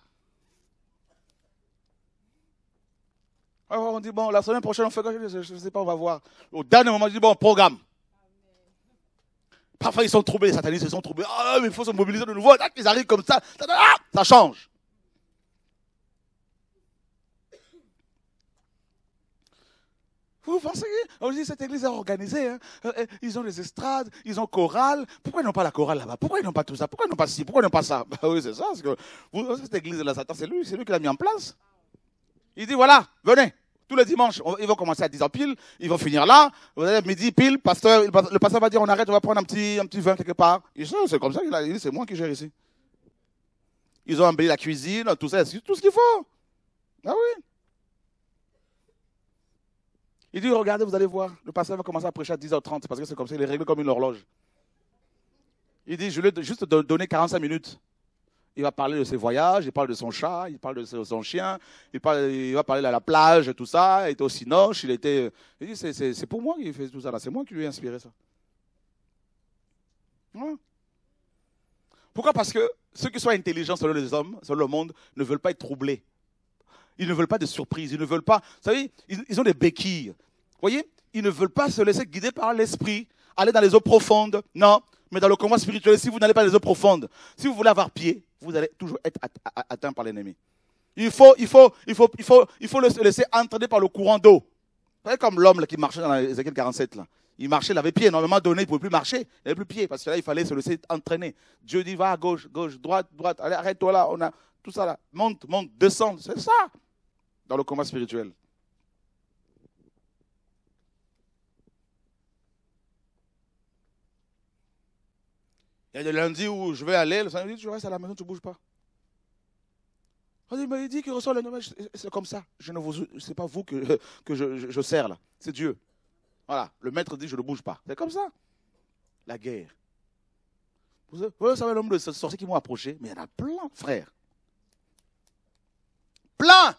A: on dit, bon, la semaine prochaine, on fait quoi Je ne sais pas, on va voir. Au dernier moment, je dis, bon, programme. Parfois, ils sont troublés, les satanistes, ils sont troublés. Ah, mais il faut se mobiliser de nouveau. Ils arrivent comme ça. ça change. Vous pensez que cette église est organisée hein euh, euh, Ils ont des estrades, ils ont chorale. Pourquoi ils n'ont pas la chorale là-bas Pourquoi ils n'ont pas tout ça Pourquoi ils n'ont pas ci Pourquoi ils n'ont pas ça bah Oui, c'est ça. Parce que vous, oh, cette église-là, Satan, c'est lui, c'est lui qui l'a mis en place. Il dit voilà, venez. Tous les dimanches, ils vont commencer à 10 ans pile, ils vont finir là. Vous allez midi pile, pasteur, le pasteur va dire on arrête, on va prendre un petit, un petit vin quelque part. C'est comme ça qu'il a dit c'est moi qui gère ici. Ils ont embelli la cuisine, tout ça, tout ce qu'il faut. Ah oui. Il dit, regardez, vous allez voir, le pasteur va commencer à prêcher à 10h30, parce que c'est comme ça, il est réglé comme une horloge. Il dit, je lui ai juste donner 45 minutes. Il va parler de ses voyages, il parle de son chat, il parle de son chien, il, va parler de la plage, tout ça. Il était au Cinoche, il était. Il dit, c'est pour moi qu'il fait tout ça là, c'est moi qui lui ai inspiré ça. Pourquoi Parce que ceux qui sont intelligents selon les hommes, selon le monde, ne veulent pas être troublés ils ne veulent pas de surprises. Ils ne veulent pas. Vous savez, ils, ont des béquilles. Vous voyez Ils ne veulent pas se laisser guider par l'esprit, aller dans les eaux profondes. Non. Mais dans le combat spirituel, si vous n'allez pas dans les eaux profondes, si vous voulez avoir pied, vous allez toujours être atteint par l'ennemi. Il faut, il faut, il faut, il faut, il faut se laisser entraîner par le courant d'eau. Vous savez, comme l'homme qui marchait dans Ézéchiel 47, là. Il marchait, il avait pied. Normalement, donné, il ne pouvait plus marcher. Il n'avait plus pied parce que là, il fallait se laisser entraîner. Dieu dit, va à gauche, gauche, droite, droite. Allez, arrête-toi là. On a tout ça là. Monte, monte, descends, C'est ça dans le combat spirituel. Il y a le lundi où je vais aller, le samedi, tu restes à la maison, tu ne bouges pas. Il m'a dit qu'il ressort le nom, c'est comme ça. Je ne vous, pas vous que, que je, sers là, c'est Dieu. Voilà, le maître dit je ne bouge pas. C'est comme ça. La guerre. Vous, vous savez l'homme de sorciers qui m'ont approché, mais il y en a plein, frère. Plein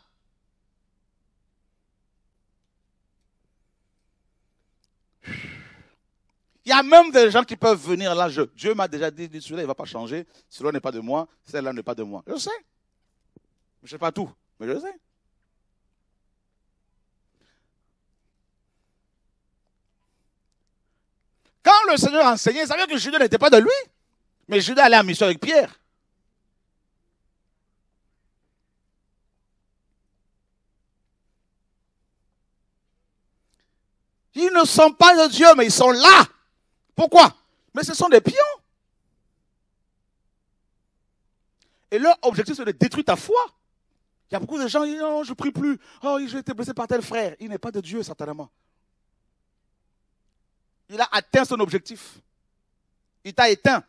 A: Il y a même des gens qui peuvent venir là. Je, Dieu m'a déjà dit, celui-là, il ne va pas changer. Celui-là n'est pas de moi. Celle-là n'est pas de moi. Je sais. Je ne sais pas tout, mais je sais. Quand le Seigneur enseignait, il savait que Judas n'était pas de lui. Mais Judas allait en mission avec Pierre. Ils ne sont pas de Dieu, mais ils sont là. Pourquoi Mais ce sont des pions. Et leur objectif, c'est de détruire ta foi. Il y a beaucoup de gens qui disent, non, oh, je prie plus. Oh, j'ai été blessé par tel frère. Il n'est pas de Dieu, certainement. Il a atteint son objectif. Il t'a éteint.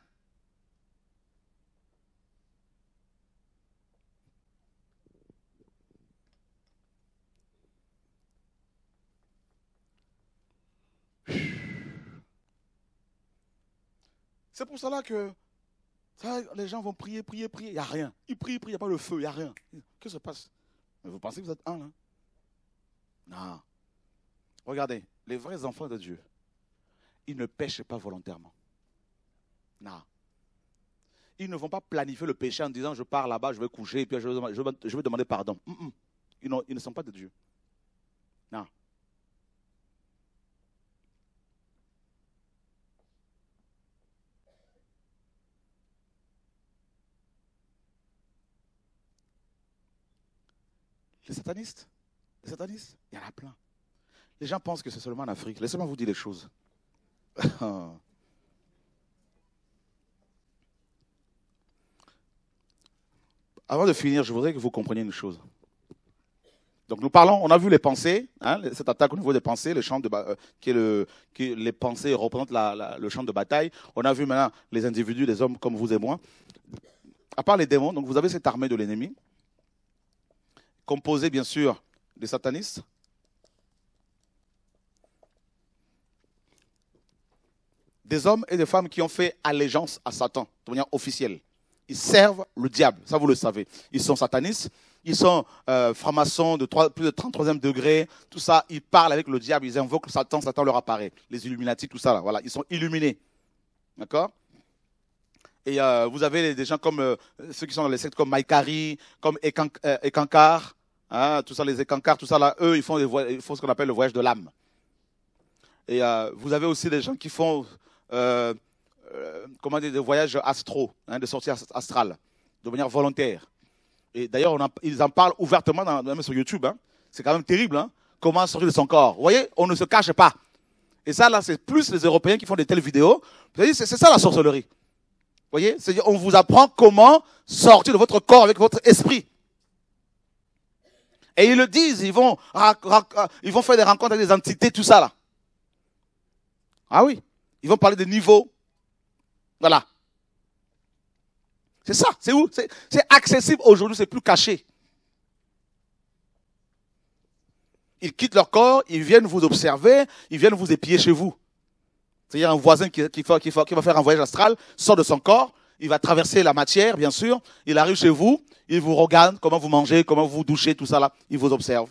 A: C'est pour cela que les gens vont prier, prier, prier. Il n'y a rien. Ils prient, ils prient, il n'y a pas le feu, il n'y a rien. Que se passe Vous pensez que vous êtes un, là Non. Regardez, les vrais enfants de Dieu, ils ne pêchent pas volontairement. Non. Ils ne vont pas planifier le péché en disant je pars là-bas, je vais coucher, et puis je vais, demander pardon. Ils, ils ne sont pas de Dieu. Non. Les satanistes Les satanistes Il y en a plein. Les gens pensent que c'est seulement en Afrique. Laissez-moi vous dire les choses. Avant de finir, je voudrais que vous compreniez une chose. Donc nous parlons, on a vu les pensées, hein, cette attaque au niveau des pensées, le champ de, euh, qui, est le, les pensées représentent le champ de bataille. On a vu maintenant les individus, les hommes comme vous et moi. À part les démons, donc vous avez cette armée de l'ennemi composé bien sûr des satanistes, des hommes et des femmes qui ont fait allégeance à Satan de manière officielle. Ils servent le diable, ça vous le savez. Ils sont satanistes, ils sont euh, francs-maçons de plus de 33e degré, tout ça, ils parlent avec le diable, ils invoquent Satan, Satan leur apparaît. Les Illuminati, tout ça, voilà, ils sont illuminés. D'accord Et euh, vous avez des gens comme euh, ceux qui sont dans les sectes comme Maïkari, comme Ekankar, Hein, tout ça, les écancards tout ça, là, eux, ils font, ce qu'on appelle le voyage de l'âme. Et euh, vous avez aussi des gens qui font euh, euh, comment dire, des voyages astro, hein, des sorties astrales, de manière volontaire. Et d'ailleurs, ils en parlent ouvertement, même sur YouTube. Hein. C'est quand même terrible, hein, comment sortir de son corps. Vous voyez, on ne se cache pas. Et ça, là, c'est plus les Européens qui font des telles vidéos. C'est ça la sorcellerie. Vous voyez, on vous apprend comment sortir de votre corps avec votre esprit. Et ils le disent, ils vont, ils vont faire des rencontres avec des entités, tout ça là. Ah oui, ils vont parler de niveau. Voilà. C'est ça, c'est où C'est accessible aujourd'hui, c'est plus caché. Ils quittent leur corps, ils viennent vous observer, ils viennent vous épier chez vous. C'est-à-dire un voisin qui, qui va faire un voyage astral, sort de son corps, il va traverser la matière, bien sûr, il arrive chez vous, il vous regarde comment vous mangez, comment vous vous douchez, tout ça là, il vous observe.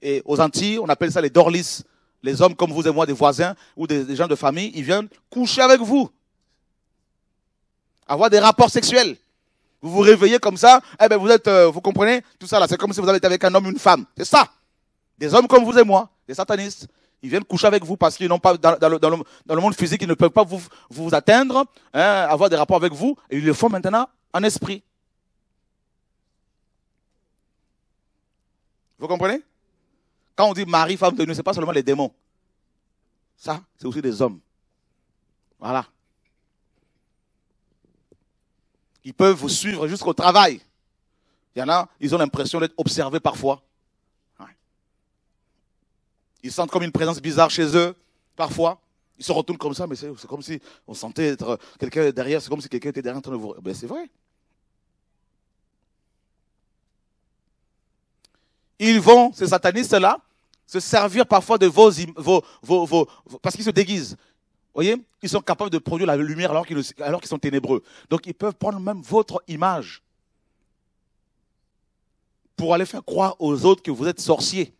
A: Et aux Antilles, on appelle ça les dorlis. Les hommes comme vous et moi, des voisins ou des, gens de famille, ils viennent coucher avec vous. Avoir des rapports sexuels. Vous vous réveillez comme ça, eh ben vous êtes, euh, vous comprenez, tout ça là, c'est comme si vous avez été avec un homme, une femme. C'est ça. Des hommes comme vous et moi, des satanistes, ils viennent coucher avec vous parce qu'ils n'ont pas, dans, le, monde physique, ils ne peuvent pas vous, atteindre, hein, avoir des rapports avec vous, et ils le font maintenant en esprit. Vous comprenez Quand on dit mari, femme de nous, ce n'est pas seulement les démons. Ça, c'est aussi des hommes. Voilà. Ils peuvent vous suivre jusqu'au travail. Il y en a, ils ont l'impression d'être observés parfois. Ils sentent comme une présence bizarre chez eux, parfois. Ils se retournent comme ça, mais c'est comme si on sentait être quelqu'un derrière, c'est comme si quelqu'un était derrière en train de vous. Ben, c'est vrai. Ils vont, ces satanistes-là, se servir parfois de vos, vos, vos, parce qu'ils se déguisent. Vous voyez, ils sont capables de produire la lumière alors alors qu'ils sont ténébreux. Donc ils peuvent prendre même votre image pour aller faire croire aux autres que vous êtes sorciers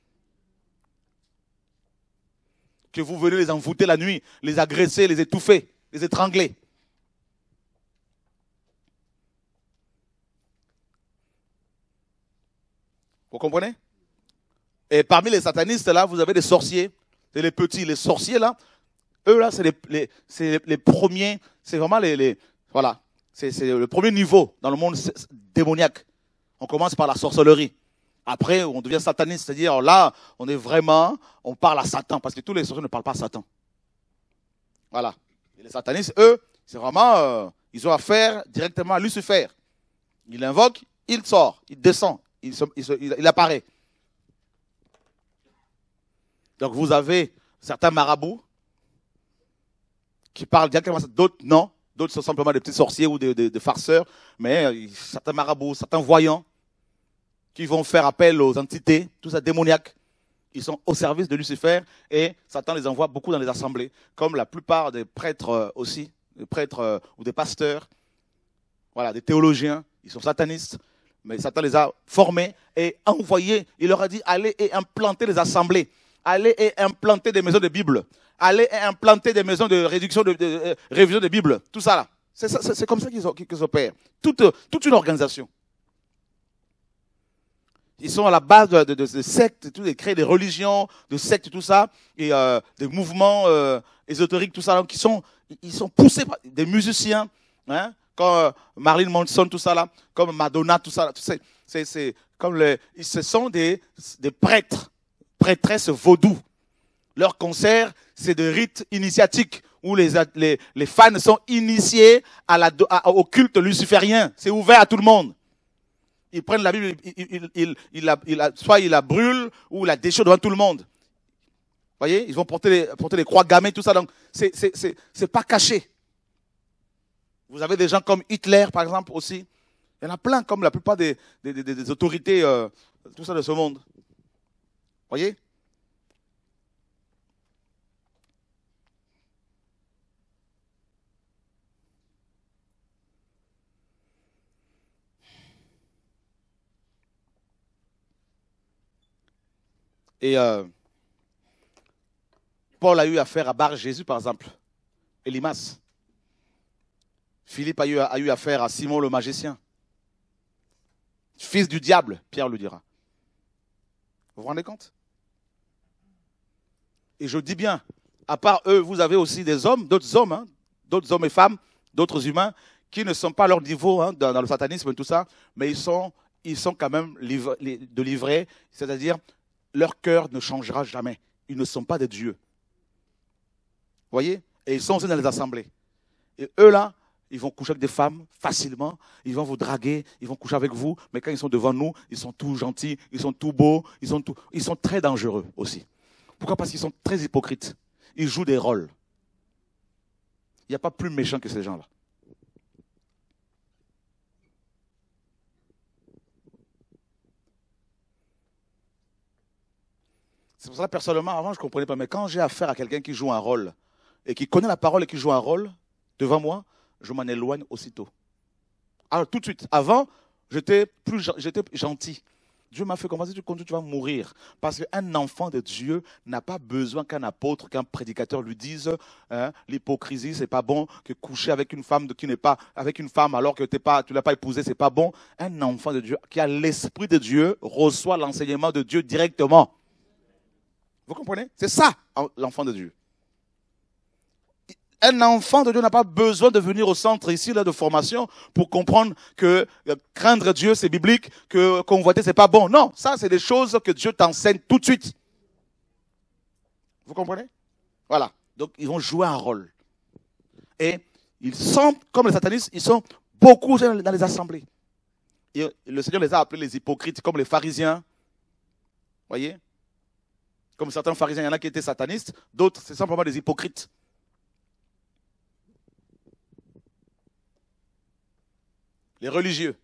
A: que vous venez les envoûter la nuit, les agresser, les étouffer, les étrangler. Vous comprenez Et parmi les satanistes, là, vous avez des sorciers. C'est les petits, les sorciers, là. Eux, là, c'est les, premiers, c'est vraiment les, les voilà, c'est le premier niveau dans le monde démoniaque. On commence par la sorcellerie. Après, on devient sataniste, c'est-à-dire là, on est vraiment, on parle à Satan, parce que tous les sorciers ne parlent pas à Satan. Voilà. les satanistes, eux, c'est vraiment, euh, ils ont affaire directement à Lucifer. Il invoque, il sort, il descend, il, il, apparaît. Donc vous avez certains marabouts qui parlent directement, d'autres non, d'autres sont simplement des petits sorciers ou des farceurs, mais euh, certains marabouts, certains voyants qui vont faire appel aux entités, tout ça démoniaque. Ils sont au service de Lucifer et Satan les envoie beaucoup dans les assemblées, comme la plupart des prêtres euh, aussi, des prêtres euh, ou des pasteurs, voilà, des théologiens, ils sont satanistes, mais Satan les a formés et envoyés. Il leur a dit allez et implanter les assemblées, allez et implanter des maisons de Bible, allez et implanter des maisons de réduction de, euh, révision de Bible, tout ça là. C'est comme ça qu'ils opèrent. Toute, toute une organisation ils sont à la base de, de, de, sectes, tout, ils créent des religions, de sectes, tout ça, et euh, des mouvements euh, ésotériques, tout ça, donc ils sont, ils sont poussés par des musiciens, hein, comme euh, Marilyn Manson, tout ça là, comme Madonna, tout ça là, c'est, comme les, ce sont des, prêtres, prêtresses vaudou. Leur concert, c'est des rites initiatiques où les, les, fans sont initiés au culte luciférien. C'est ouvert à tout le monde ils prennent la Bible, ils, la, soit ils la brûlent ou la déchirent devant tout le monde. Vous voyez, ils vont porter les, porter les croix gammées, tout ça. Donc, c'est pas caché. Vous avez des gens comme Hitler, par exemple, aussi. Il y en a plein, comme la plupart des, des, autorités, euh, tout ça de ce monde. Vous voyez Et euh, Paul a eu affaire à Bar Jésus, par exemple, et Philippe a eu, affaire à Simon le magicien. Fils du diable, Pierre le dira. Vous vous rendez compte Et je dis bien, à part eux, vous avez aussi des hommes, d'autres hommes, hein, d'autres hommes et femmes, d'autres humains, qui ne sont pas à leur niveau hein, dans, le satanisme et tout ça, mais ils sont, ils sont quand même de livrés, c'est-à-dire leur cœur ne changera jamais. Ils ne sont pas des dieux. Voyez Et ils sont aussi dans les assemblées. Et eux là, ils vont coucher avec des femmes facilement, ils vont vous draguer, ils vont coucher avec vous, mais quand ils sont devant nous, ils sont tout gentils, ils sont tout beaux, ils sont, tout... ils sont très dangereux aussi. Pourquoi Parce qu'ils sont très hypocrites. Ils jouent des rôles. Il n'y a pas plus méchant que ces gens-là. C'est pour ça, personnellement, avant, je ne comprenais pas. Mais quand j'ai affaire à quelqu'un qui joue un rôle et qui connaît la parole et qui joue un rôle devant moi, je m'en éloigne aussitôt. Alors, tout de suite, avant, j'étais plus j'étais gentil. Dieu m'a fait commencer, tu conduis, tu vas mourir. Parce qu'un enfant de Dieu n'a pas besoin qu'un apôtre, qu'un prédicateur lui dise hein, l'hypocrisie, c'est pas bon, que coucher avec une femme qui n'est pas avec une femme alors que t'es pas, tu l'as pas épousée, c'est pas bon. Un enfant de Dieu qui a l'esprit de Dieu reçoit l'enseignement de Dieu directement. Vous comprenez C'est ça, l'enfant de Dieu. Un enfant de Dieu n'a pas besoin de venir au centre ici là de formation pour comprendre que euh, craindre Dieu c'est biblique, que convoiter c'est pas bon. Non, ça c'est des choses que Dieu t'enseigne tout de suite. Vous comprenez Voilà. Donc ils vont jouer un rôle. Et ils sont comme les satanistes, ils sont beaucoup dans les assemblées. Et le Seigneur les a appelés les hypocrites comme les pharisiens. Voyez comme certains pharisiens, il y en a qui étaient satanistes, d'autres, c'est simplement des hypocrites. Les religieux.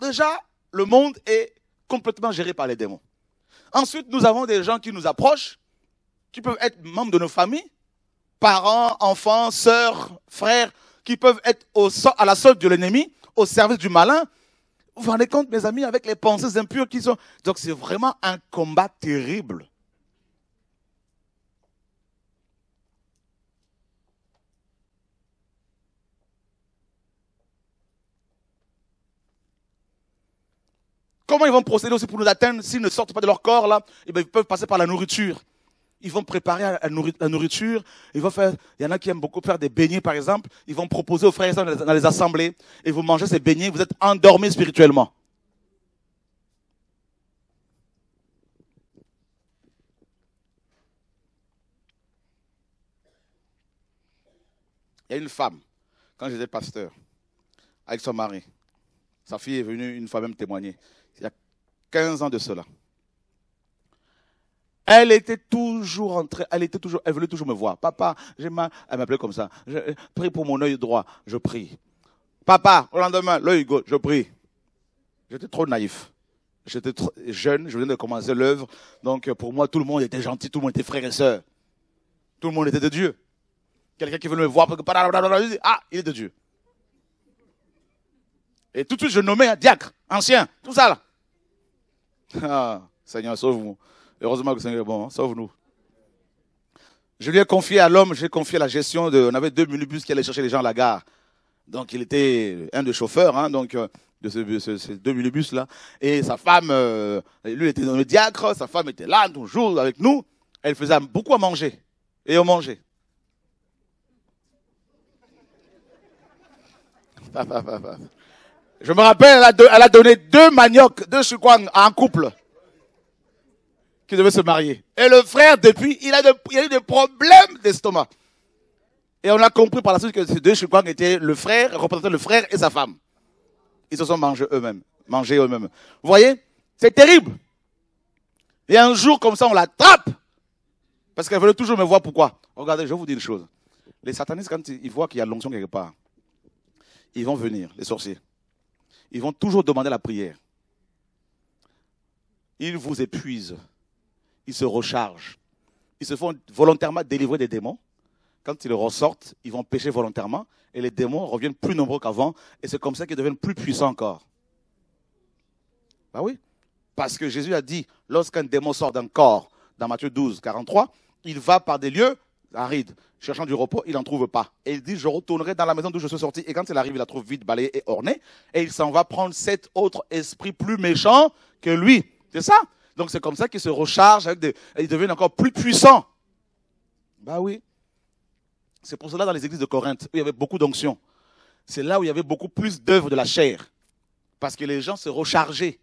A: déjà, le monde est complètement géré par les démons. Ensuite, nous avons des gens qui nous approchent, qui peuvent être membres de nos familles, parents, enfants, sœurs, frères, qui peuvent être à la solde de l'ennemi, au service du malin, vous vous rendez compte, mes amis, avec les pensées impures qui sont. Donc c'est vraiment un combat terrible. Comment ils vont procéder aussi pour nous atteindre s'ils ne sortent pas de leur corps là eh ben, ils peuvent passer par la nourriture ils vont préparer la nourriture, ils vont faire, il y en a qui aiment beaucoup faire des beignets par exemple, ils vont proposer aux frères et sœurs dans les assemblées, et vous mangez ces beignets, vous êtes endormis spirituellement. Il y a une femme, quand j'étais pasteur, avec son mari, sa fille est venue une fois même témoigner, il y a 15 ans de cela. Elle était toujours entrée, elle était toujours, elle voulait toujours me voir. Papa, j'ai mal. Elle m'appelait comme ça. Je, euh, prie pour mon œil droit. Je prie. Papa, au lendemain, l'œil gauche. Je prie. J'étais trop naïf. J'étais jeune. Je venais de commencer l'œuvre. Donc, euh, pour moi, tout le monde était gentil. Tout le monde était frère et sœur. Tout le monde était de Dieu. Quelqu'un qui venait me voir, que, ah, il est de Dieu. Et tout de suite, je nommais un diacre, ancien, tout ça là. Ah, Seigneur, sauve-moi. Heureusement que le bon, hein. sauve-nous. Je lui ai confié à l'homme, j'ai confié la gestion de. On avait deux minibus qui allaient chercher les gens à la gare. Donc il était un des chauffeurs, hein, donc euh, de ces deux minibus là. Et sa femme, euh, lui était dans le diacre, sa femme était là toujours avec nous. Elle faisait beaucoup à manger et on mangeait. Je me rappelle, elle a, donné deux maniocs, deux à un couple qui devait se marier. Et le frère, depuis, il a, de, eu des problèmes d'estomac. Et on a compris par la suite que ces deux Chikwang étaient le frère, représentaient le frère et sa femme. Ils se sont mangés eux-mêmes. Mangés eux-mêmes. Vous voyez C'est terrible. Et un jour, comme ça, on l'attrape. Parce qu'elle voulait toujours me voir. Pourquoi Regardez, je vous dis une chose. Les satanistes, quand ils voient qu'il y a l'onction quelque part, ils vont venir, les sorciers. Ils vont toujours demander la prière. Ils vous épuisent ils se rechargent. Ils se font volontairement délivrer des démons. Quand ils ressortent, ils vont pécher volontairement et les démons reviennent plus nombreux qu'avant et c'est comme ça qu'ils deviennent plus puissants encore. Bah oui, parce que Jésus a dit, lorsqu'un démon sort d'un corps, dans Matthieu 12, 43, il va par des lieux arides, cherchant du repos, il n'en trouve pas. Et il dit, je retournerai dans la maison d'où je suis sorti. Et quand il arrive, il la trouve vide, balayée et ornée. Et il s'en va prendre sept autres esprits plus méchants que lui. C'est ça donc c'est comme ça qu'ils se rechargent, avec des, ils deviennent encore plus puissants. Bah oui. C'est pour cela dans les églises de Corinthe, où il y avait beaucoup d'onctions. c'est là où il y avait beaucoup plus d'œuvres de la chair. Parce que les gens se rechargeaient.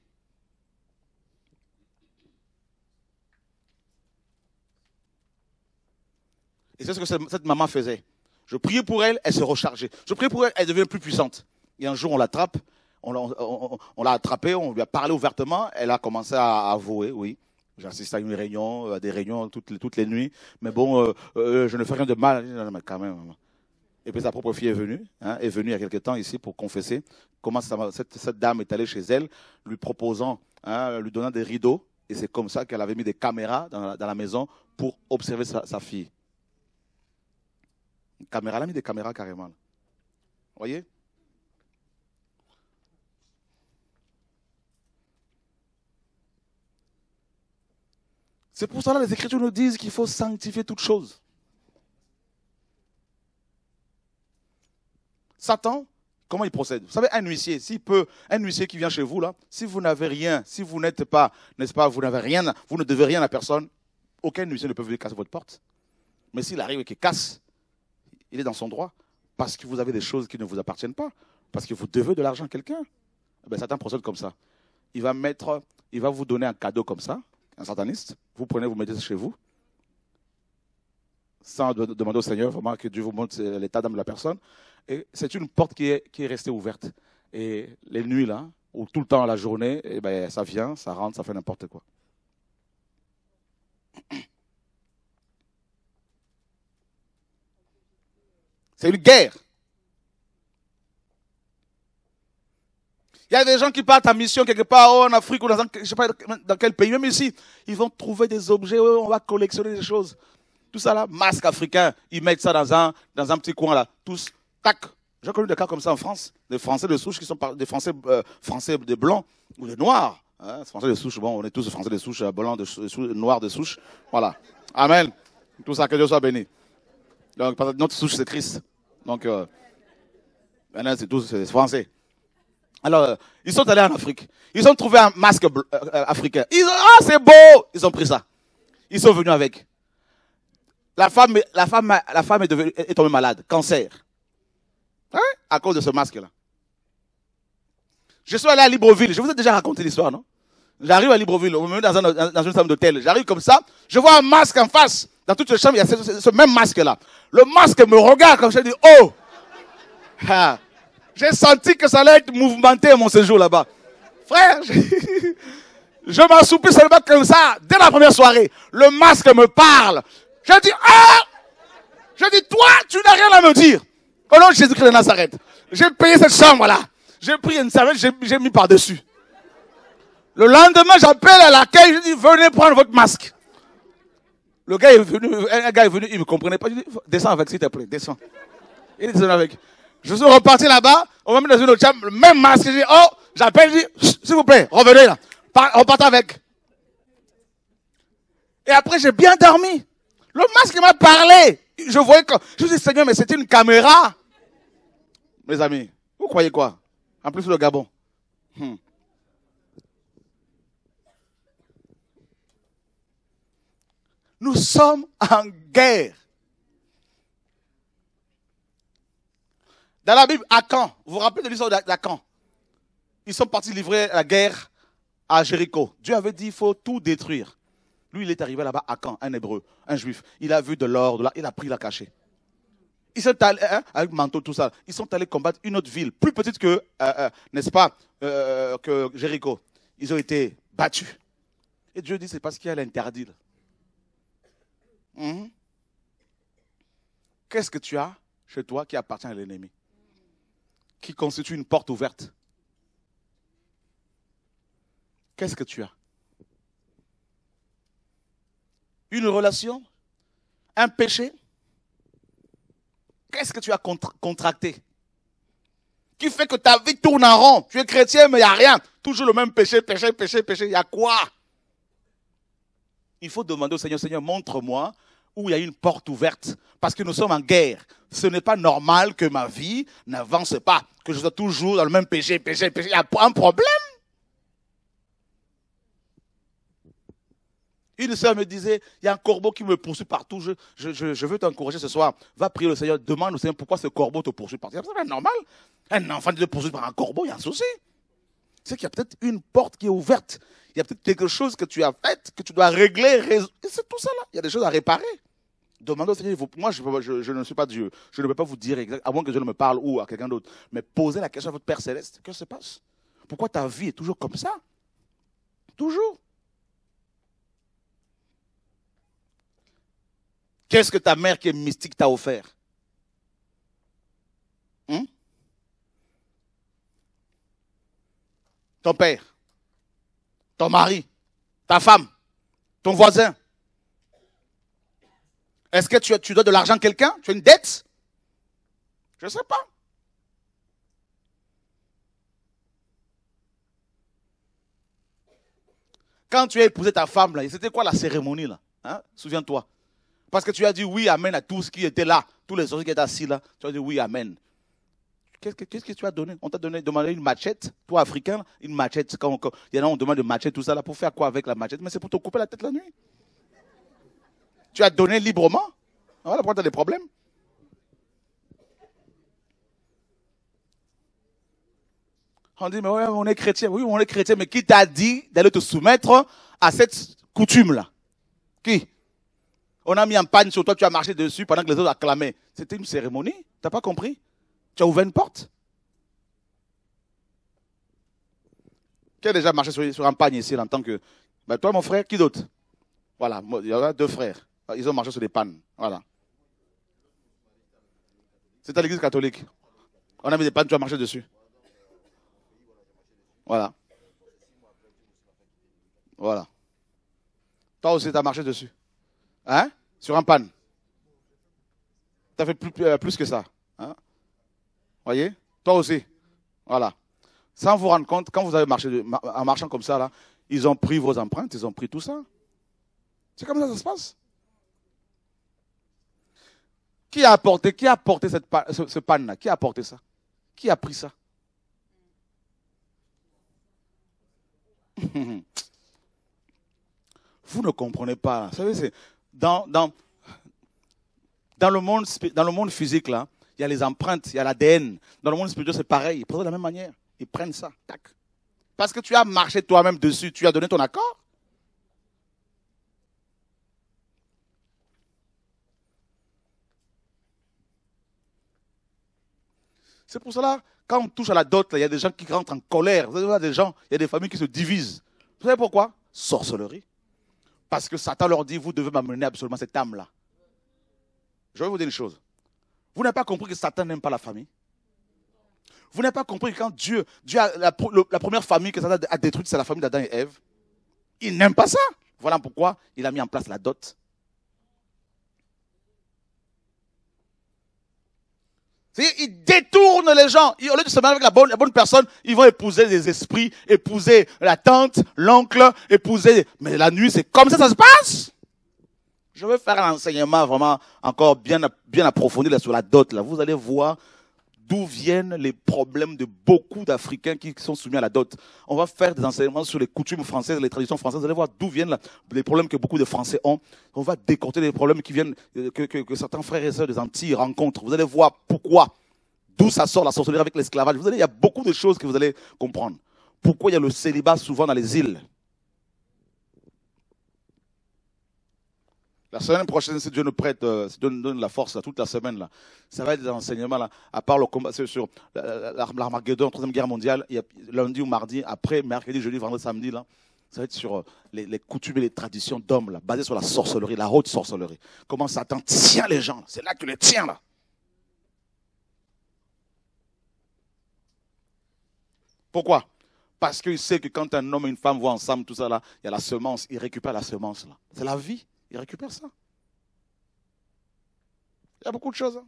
A: Et c'est ce que cette maman faisait. Je priais pour elle, elle se rechargeait. Je priais pour elle, elle devenait plus puissante. Et un jour, on l'attrape, on l'a, attrapée, on lui a parlé ouvertement, elle a commencé à avouer, oui. J'assiste à une réunion, à des réunions toutes, les, toutes les nuits, mais bon, euh, euh, je ne fais rien de mal. mais quand même. Et puis sa propre fille est venue, hein, est venue il y a quelque temps ici pour confesser comment cette, dame est allée chez elle, lui proposant, hein, lui donnant des rideaux, et c'est comme ça qu'elle avait mis des caméras dans la, maison pour observer sa, sa fille. Une caméra, elle a mis des caméras carrément. Vous voyez C'est pour cela que les Écritures nous disent qu'il faut sanctifier toutes choses. Satan, comment il procède Vous savez, un huissier, s'il peut, un huissier qui vient chez vous, là, si vous n'avez rien, si vous n'êtes pas, n'est-ce pas, vous n'avez rien, vous ne devez rien à personne, aucun huissier ne peut venir casser votre porte. Mais s'il arrive et qu'il casse, il est dans son droit, parce que vous avez des choses qui ne vous appartiennent pas, parce que vous devez de l'argent à quelqu'un. Eh ben, Satan procède comme ça. Il va mettre, il va vous donner un cadeau comme ça, un sataniste, vous prenez, vous mettez chez vous, sans demander au Seigneur vraiment que Dieu vous montre euh, l'état d'âme de la personne. Et c'est une porte qui est, restée ouverte. Et les nuits, là, ou tout le temps la journée, eh ben, ça vient, ça rentre, ça fait n'importe quoi. C'est une guerre. Il y a des gens qui partent en mission quelque part oh, en Afrique ou dans, je sais pas dans quel pays, même ici. Ils vont trouver des objets, oh, on va collectionner des choses. Tout ça là, masque africain, ils mettent ça dans un, dans un petit coin là. Tous, tac. J'ai connu des cas comme ça en France. Des Français de souche qui sont des Français, euh, Français de blancs ou des noirs. Hein, français de souche, bon, on est tous français de souche, euh, blancs de noirs de souche. Voilà. Amen. Tout ça, que Dieu soit béni. Donc, notre souche, c'est Christ. Donc, euh, maintenant, c'est tous français. Alors, euh, ils sont allés en Afrique. Ils ont trouvé un masque euh, euh, africain. Ils ont, ah, c'est beau! Ils ont pris ça. Ils sont venus avec. La femme, la femme, la femme est, devenue, est tombée malade. Cancer. Hein? À cause de ce masque-là. Je suis allé à Libreville. Je vous ai déjà raconté l'histoire, non? J'arrive à Libreville, on me met dans, un, dans une chambre d'hôtel. J'arrive comme ça, je vois un masque en face. Dans toute les chambre, il y a ce, même masque-là. Le masque me regarde comme je dis, oh! Ah! J'ai senti que ça allait être mouvementé mon séjour là-bas. Frère, je, m'assoupis seulement comme ça, dès la première soirée. Le masque me parle. Je dis, ah! Je dis, toi, tu n'as rien à me dire. Au nom de Jésus-Christ de Nazareth. J'ai payé cette chambre-là. J'ai pris une serviette, j'ai mis par-dessus. Le lendemain, j'appelle à l'accueil, je dis, venez prendre votre masque. Le gars est venu, un gars est venu, il ne me comprenait pas. Je dis, descends avec, s'il te plaît, descends. Il est descendu avec. Je suis reparti là-bas, on m'a mis dans une autre chambre, le même masque. J'ai dit, oh, j'appelle, je dis, s'il vous plaît, revenez là. on Repartez avec. Et après, j'ai bien dormi. Le masque m'a parlé. Je voyais que, je dis suis dit, Seigneur, mais c'est une caméra. Mes amis, vous croyez quoi? En plus, le Gabon. Hmm. Nous sommes en guerre. Dans la Bible, Akan, vous vous rappelez de l'histoire d'Akan Ils sont partis livrer la guerre à Jéricho. Dieu avait dit il faut tout détruire. Lui, il est arrivé là-bas, à Akan, un hébreu, un juif. Il a vu de l'or, là, il a pris la cachée. Ils sont allés, hein, avec manteau, tout ça, ils sont allés combattre une autre ville, plus petite que, euh, euh, n'est-ce pas, euh, que Jéricho. Ils ont été battus. Et Dieu dit, c'est parce qu'il y a l'interdit. Hum? Qu'est-ce que tu as chez toi qui appartient à l'ennemi qui constitue une porte ouverte. Qu'est-ce que tu as Une relation Un péché Qu'est-ce que tu as contracté Qui fait que ta vie tourne en rond Tu es chrétien, mais il n'y a rien. Toujours le même péché, péché, péché, péché. Il y a quoi Il faut demander au Seigneur, Seigneur, montre-moi où il y a une porte ouverte, parce que nous sommes en guerre. Ce n'est pas normal que ma vie n'avance pas, que je sois toujours dans le même péché, péché, péché. Il y a un problème. Une soeur me disait, il y a un corbeau qui me poursuit partout, je, je, veux t'encourager ce soir, va prier le Seigneur, demande au Seigneur pourquoi ce corbeau te poursuit partout. C'est pas normal. Un enfant de poursuit par un corbeau, il y a un souci. C'est qu'il y a peut-être une porte qui est ouverte. Il y a peut-être quelque chose que tu as fait, que tu dois régler. C'est tout ça là. Il y a des choses à réparer. Demandez au Seigneur, moi je, je, ne suis pas Dieu, je ne peux pas vous dire exactement, à moins que je ne me parle ou à quelqu'un d'autre, mais posez la question à votre Père céleste, que se passe Pourquoi ta vie est toujours comme ça Toujours. Qu'est-ce que ta mère qui est mystique t'a offert hein? Ton père, ton mari, ta femme, ton voisin, est-ce que tu, dois de l'argent à quelqu'un Tu as une dette Je ne sais pas. Quand tu as épousé ta femme, là, c'était quoi la cérémonie là hein? Souviens-toi. Parce que tu as dit oui, amen à tous qui étaient là, tous les autres qui étaient assis là. Tu as dit oui, amen. Qu'est-ce que, que tu as donné On t'a donné, demandé une machette, toi africain, une machette. Quand il y en a, on demande une machette, tout ça là, pour faire quoi avec la machette Mais c'est pour te couper la tête la nuit. Tu as donné librement. Voilà ah, pourquoi tu as des problèmes. On dit, mais on est chrétien. Oui, on est chrétien, mais qui t'a dit d'aller te soumettre à cette coutume-là Qui On a mis un panne sur toi, tu as marché dessus pendant que les autres acclamaient. C'était une cérémonie T'as pas compris Tu as ouvert une porte Qui a déjà marché sur, un panne ici en tant que... Ben, toi, mon frère, qui d'autre Voilà, il y en a deux frères. Ah, ils ont marché sur des pannes. Voilà. C'est à l'église catholique. On a mis des pannes, tu as marché dessus. Voilà. Voilà. Toi aussi, tu as marché dessus. Hein Sur un panne. Tu as fait euh, plus, que ça. Hein? Voyez Toi aussi. Voilà. Sans vous rendre compte, quand vous avez marché, en marchant comme ça, là, ils ont pris vos empreintes, ils ont pris tout ça. C'est comme ça que ça se passe. Qui a apporté, qui a apporté cette, ce, ce panne-là Qui a apporté ça Qui a pris ça Vous ne comprenez pas. Vous savez, c'est dans, dans, dans, le monde, dans le monde physique, là, il y a les empreintes, il y a l'ADN. Dans le monde spirituel, c'est pareil. Ils prennent de la même manière. Ils prennent ça. Tac. Parce que tu as marché toi-même dessus, tu as donné ton accord. C'est pour cela, quand on touche à la dot, il y a des gens qui rentrent en colère. Il y des gens, il y a des familles qui se divisent. Vous savez pourquoi Sorcellerie. Parce que Satan leur dit, vous devez m'amener absolument cette âme-là. Je vais vous dire une chose. Vous n'avez pas compris que Satan n'aime pas la famille. Vous n'avez pas compris que quand Dieu, Dieu a la, la première famille que Satan a détruite, c'est la famille d'Adam et Ève. Il n'aime pas ça. Voilà pourquoi il a mis en place la dot. Ils détournent les gens. Au lieu de se marier avec la bonne, la bonne personne, ils vont épouser des esprits, épouser la tante, l'oncle, épouser... Mais la nuit, c'est comme ça ça se passe. Je vais faire un enseignement vraiment encore bien, bien approfondi sur la dot. Là. Vous allez voir d'où viennent les problèmes de beaucoup d'Africains qui sont soumis à la dot. On va faire des enseignements sur les coutumes françaises, les traditions françaises. Vous allez voir d'où viennent les problèmes que beaucoup de Français ont. On va décorter les problèmes qui viennent, euh, que, certains frères et sœurs des Antilles rencontrent. Vous allez voir pourquoi, d'où ça sort la sorcellerie avec l'esclavage. Vous allez, il y a beaucoup de choses que vous allez comprendre. Pourquoi il y a le célibat souvent dans les îles La semaine prochaine, si Dieu nous prête, euh, si Dieu nous donne la force toute la semaine, là, ça va être des enseignements, là, à part le combat sur l'Armageddon, la Troisième Guerre mondiale, lundi ou mardi, après, mercredi, jeudi, vendredi, samedi, là, ça va être sur euh, les, coutumes et les traditions d'hommes, là, basées sur la sorcellerie, la haute sorcellerie. Comment Satan tient les gens, c'est là que les tient, là. Pourquoi Parce qu'il sait que quand un homme et une femme vont ensemble, tout ça, là, il y a la semence, il récupère la semence, là. C'est la vie il récupère ça. Il y a beaucoup de choses. Hein.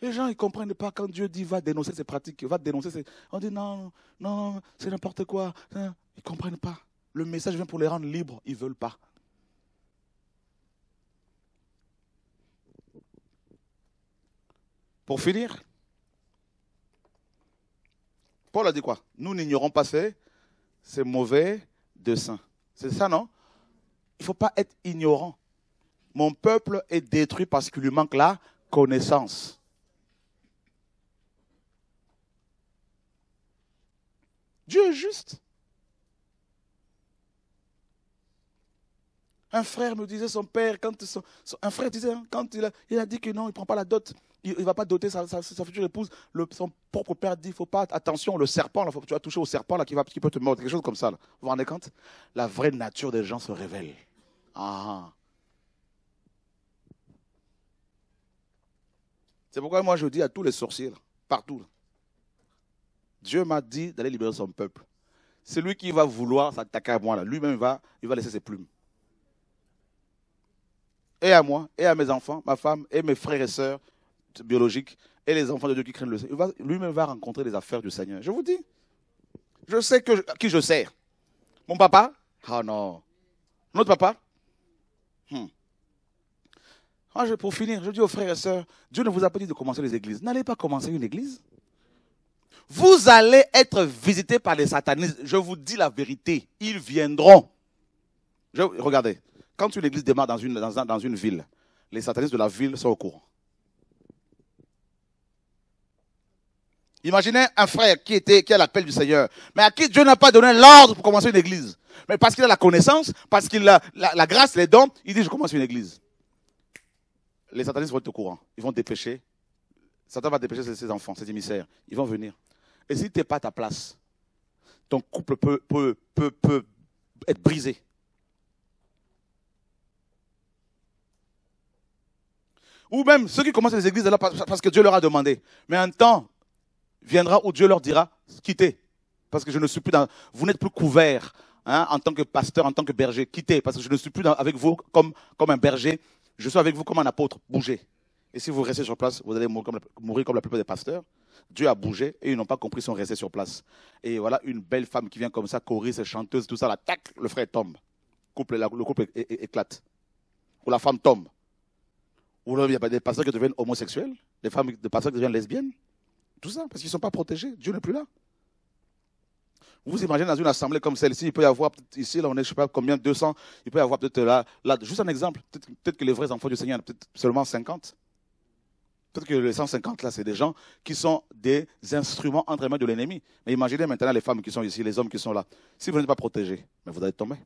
A: Les gens, ils ne comprennent pas quand Dieu dit va dénoncer ces pratiques, va dénoncer ces... On dit non, non, c'est n'importe quoi. Hein. Ils ne comprennent pas. Le message vient pour les rendre libres, ils ne veulent pas. Pour finir, Paul a dit quoi Nous n'ignorons pas ces, c'est mauvais desseins. C'est ça, non Il ne faut pas être ignorant. Mon peuple est détruit parce qu'il lui manque la connaissance. Dieu est juste. Un frère me disait, son père, quand un frère disait, hein, quand il a, il a dit que non, il ne prend pas la dot, il ne va pas doter sa, future épouse, son propre père dit, faut pas, attention, le serpent, faut, tu vas toucher au serpent là, qui, va, qui peut te mordre, quelque chose comme ça. Vous vous rendez compte La vraie nature des gens se révèle. Ah. C'est pourquoi moi je dis à tous les sorciers, partout, Dieu m'a dit d'aller libérer son peuple. C'est lui qui va vouloir s'attaquer à moi, lui-même, va, il va laisser ses plumes et à moi, et à mes enfants, ma femme, et mes frères et sœurs, biologique biologiques et les enfants de Dieu qui craignent le Seigneur, lui-même va rencontrer les affaires du Seigneur. Je vous dis, je sais que qui je sers. Mon papa Ah oh non. Notre papa hmm. ah, Pour finir, je dis aux frères et sœurs, Dieu ne vous a pas dit de commencer les églises. N'allez pas commencer une église. Vous allez être visités par les satanistes. Je vous dis la vérité, ils viendront. regardez, quand une église démarre dans une, dans, dans une ville, les satanistes de la ville sont au courant. Imaginez un frère qui était, qui a l'appel du Seigneur, mais à qui Dieu n'a pas donné l'ordre pour commencer une église. Mais parce qu'il a la connaissance, parce qu'il a la, grâce, les dons, il dit je commence une église. Les satanistes vont être au courant. Ils vont dépêcher. Satan va dépêcher ses, enfants, ses émissaires. Ils vont venir. Et si tu pas à ta place, ton couple peut, peut, peut, peut être brisé. Ou même ceux qui commencent les églises parce que Dieu leur a demandé. Mais un temps, viendra où Dieu leur dira, quittez, parce que je ne suis plus dans, vous n'êtes plus couverts hein, en tant que pasteur, en tant que berger, quittez, parce que je ne suis plus avec vous comme, comme un berger, je suis avec vous comme un apôtre, bougez. Et si vous restez sur place, vous allez mourir comme, la, plupart des pasteurs. Dieu a bougé et ils n'ont pas compris, ils sont restés sur place. Et voilà une belle femme qui vient comme ça, choriste, chanteuse, tout ça, là, tac, le frère tombe. Couple, le couple éclate. Ou la femme tombe. Ou il y a des pasteurs qui deviennent homosexuels, des femmes, des pasteurs qui deviennent lesbiennes tout ça, parce qu'ils ne sont pas protégés. Dieu n'est plus là. Vous vous imaginez dans une assemblée comme celle-ci, il peut y avoir, ici, là, on est, je sais pas combien, 200, il peut y avoir peut-être là, là, juste un exemple, peut-être que les vrais enfants du Seigneur, peut-être seulement 50. Peut-être que les 150, là, c'est des gens qui sont des instruments entre mains de l'ennemi. Mais imaginez maintenant les femmes qui sont ici, les hommes qui sont là. Si vous n'êtes pas protégés, mais vous allez tomber.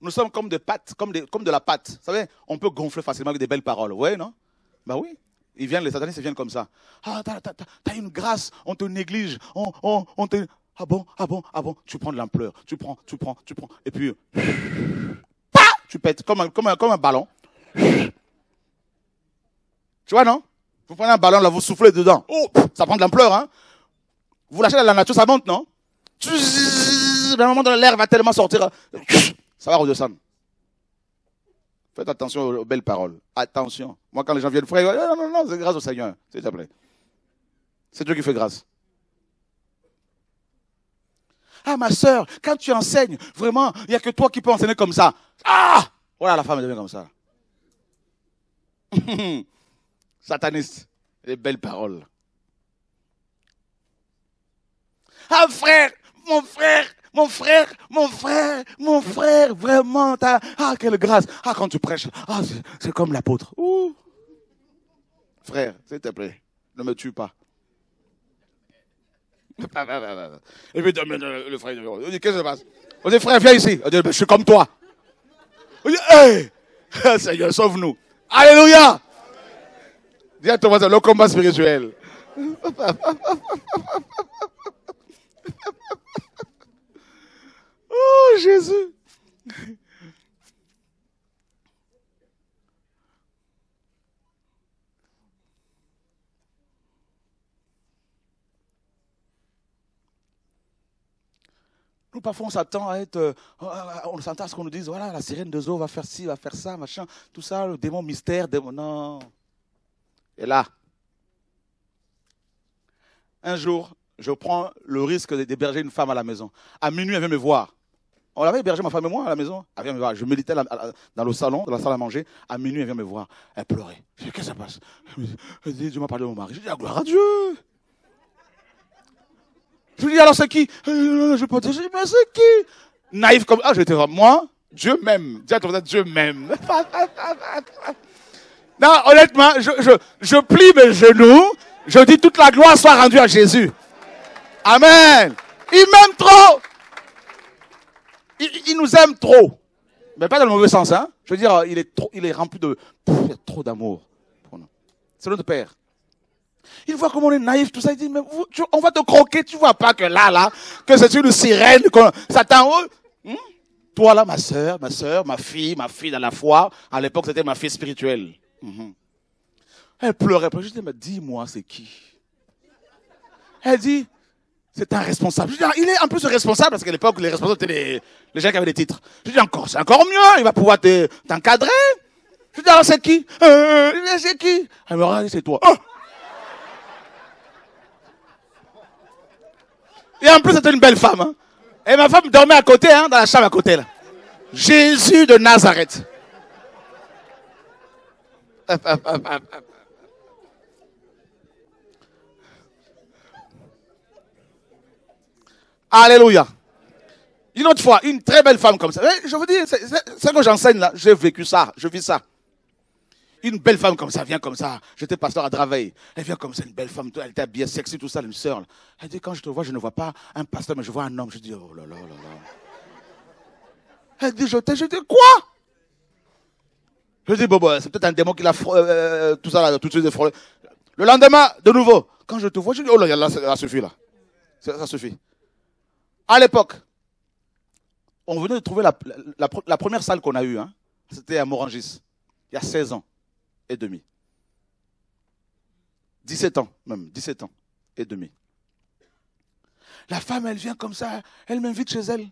A: Nous sommes comme des pâtes, comme, des, comme de la pâte. Vous savez, on peut gonfler facilement avec des belles paroles. Vous voyez, non Ben oui. Ils viennent, les satanistes viennent comme ça. Ah, t'as, une grâce, on te néglige, on, te... Ah bon, ah bon, ah bon, tu prends de l'ampleur, tu prends, tu prends, tu prends, et puis... tu pètes comme un, comme comme un ballon. Tu vois, non Vous prenez un ballon, là, vous soufflez dedans. Oh, ça prend de l'ampleur, hein Vous lâchez la nature, ça monte, non D'un moment dans l'air va tellement sortir. Euh, ça va redescendre. Faites attention aux belles paroles. Attention. Moi, quand les gens viennent, frère, non, non, non, c'est grâce au Seigneur, s'il te plaît. C'est Dieu qui fait grâce. Ah, ma soeur, quand tu enseignes, vraiment, il n'y a que toi qui peux enseigner comme ça. Ah Voilà, oh la femme devient comme ça. Sataniste. Les belles paroles. Ah, frère, mon frère, mon frère, mon frère, mon frère, vraiment, ah, quelle grâce. Ah, quand tu prêches, ah, c'est comme l'apôtre. Ouh. Frère, s'il te plaît, ne me tue pas. Ah, ah, ah, Et puis, le frère, il dit, qu'est-ce qui se passe? On dit, frère, viens ici. dit, je suis comme toi. On dit, Seigneur, sauve-nous. Alléluia. Dis à ton voisin, le combat spirituel. Oh Jésus Nous, parfois, on s'attend à être. Euh, on s'attend à ce qu'on nous dise voilà, la sirène de Zo va faire ci, va faire ça, machin, tout ça, le démon mystère, démon. Non. Et là, un jour, je prends le risque d'héberger une femme à la maison. À minuit, elle vient me voir. On l'avait hébergé, ma femme et moi, à la maison. Elle vient me voir. Je méditais dans le salon, dans la salle à manger. À minuit, elle vient me voir. Elle pleurait. Je dis, qu'est-ce qui se passe Elle dit, Dieu m'a parlé de mon mari. Je dis, la ah, gloire à Dieu Je lui dis, alors c'est qui Je peux dire, je dis, mais c'est qui Naïf comme, ah, j'étais moi, Dieu m'aime. Dis à Dieu m'aime. non, honnêtement, je plie mes genoux. Je dis, toute la gloire soit rendue à Jésus. Amen. Il m'aime trop. Il, nous aime trop. Mais pas dans le mauvais sens, hein. Je veux dire, euh, il est trop, il est rempli de, trop d'amour pour C'est notre Père. Il voit comment on est naïf, tout ça. Il dit, mais on va te croquer. Tu vois pas que là, là, que c'est une sirène, que Satan, oh, toi là, ma sœur, ma sœur, ma fille, ma fille dans la foi. À l'époque, c'était ma fille spirituelle. Mhm. Elle pleurait. Je dis, mais dis-moi, c'est qui? Elle dit, c'est un responsable. Je dis, il est en plus responsable parce qu'à l'époque, les responsables étaient les, les, gens qui avaient des titres. Je dis encore, c'est encore mieux, il va pouvoir t'encadrer. je dis, alors ah, c'est qui euh, euh, euh C'est qui Elle ah, me regarde, c'est toi. Oh! Et en plus, c'était une belle femme. Hein. Et ma femme dormait à côté, hein, dans la chambre à côté. Là. Jésus de Nazareth. Alléluia. Une autre fois, une très belle femme comme ça. Eh, je vous dis, c'est ce que j'enseigne là, j'ai vécu ça, je vis ça. Une belle femme comme ça vient comme ça. J'étais pasteur à travail. Elle vient comme ça, une belle femme, elle était bien sexy, tout ça, une soeur Elle dit, quand je te vois, je ne vois pas un pasteur, mais je vois un homme. Je dis, oh là là là là. Elle dit, je t'ai, je dis, quoi Je dis, bon, bon c'est peut-être un démon qui l'a euh, euh, tout ça là, tout de suite Le lendemain, de nouveau, quand je te vois, je dis, oh là là, ça, suffit là. ça suffit. À l'époque, on venait de trouver la, première salle qu'on a eue. Hein. C'était à Morangis, il y a 16 ans et demi. 17 ans, même, 17 ans et demi. La femme, elle vient comme ça, elle m'invite chez elle.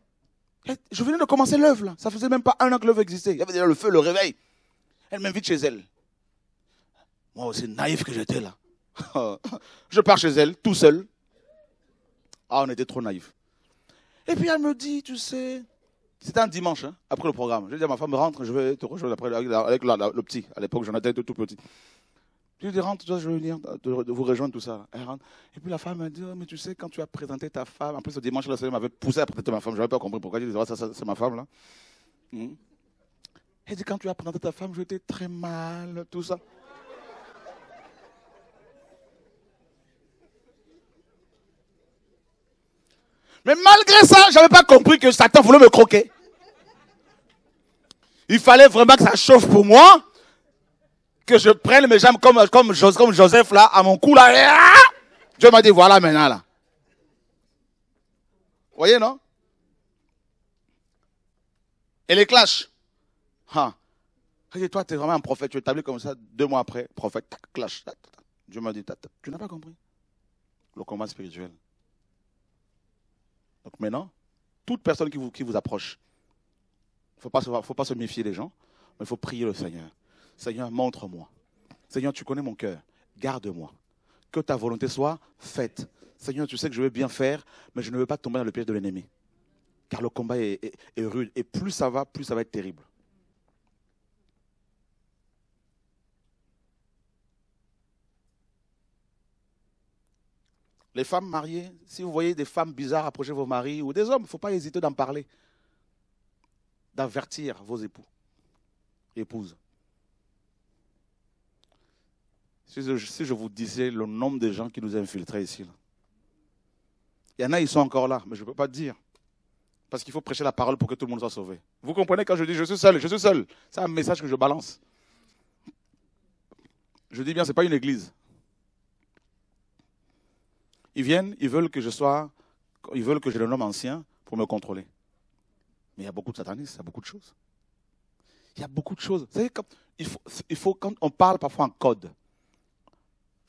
A: Je venais de commencer l'œuvre, là. Ça faisait même pas un an que l'œuvre existait. Il y avait déjà le feu, le réveil. Elle m'invite chez elle. Moi aussi, naïf que j'étais là. je pars chez elle, tout seul. Ah, on était trop naïfs. Et puis elle me dit, tu sais, c'était un dimanche, hein, après le programme. Je dis à ma femme, rentre, je vais te rejoindre après, avec, le petit. À l'époque, j'en étais tout, petit. Je lui dis, rentre, je veux venir de vous rejoindre, tout ça. Et puis la femme me dit, oh, mais tu sais, quand tu as présenté ta femme, en plus le dimanche, la m'avait poussé à présenter ma femme. Je n'avais pas compris pourquoi. Je dis, c'est ma femme, là. Hmm. Elle dit, quand tu as présenté ta femme, j'étais très mal, tout ça. Mais malgré ça, je n'avais pas compris que Satan voulait me croquer. Il fallait vraiment que ça chauffe pour moi, que je prenne mes jambes comme, comme, Joseph là, à mon cou là. Ah! Dieu m'a dit, voilà maintenant là. Vous voyez, non Et les clashs. regarde toi, tu es vraiment un prophète. Tu es établi comme ça. Deux mois après, prophète, clash. Dieu m'a dit, tu n'as pas compris. Le combat spirituel. Donc maintenant, toute personne qui vous, qui vous approche, il ne faut pas, se, se méfier des gens, mais il faut prier le Seigneur. Seigneur, montre-moi. Seigneur, tu connais mon cœur. Garde-moi. Que ta volonté soit faite. Seigneur, tu sais que je veux bien faire, mais je ne veux pas tomber dans le piège de l'ennemi. Car le combat est rude. Et plus ça va, plus ça va être terrible. Les femmes mariées, si vous voyez des femmes bizarres approcher vos maris ou des hommes, il ne faut pas hésiter d'en parler, d'avertir vos époux, épouses. Si je, je, vous disais le nombre de gens qui nous infiltraient ici, il y en a, ils sont encore là, mais je ne peux pas dire. Parce qu'il faut prêcher la parole pour que tout le monde soit sauvé. Vous comprenez quand je dis je suis seul, je suis seul. C'est un message que je balance. Je dis bien, ce n'est pas une église. Ils viennent, ils veulent que je sois, ils veulent que je le nomme ancien pour me contrôler. Mais il y a beaucoup de satanistes, il y a beaucoup de choses. Il y a beaucoup de choses. Vous savez, quand, il, faut, il faut, quand on parle parfois en code,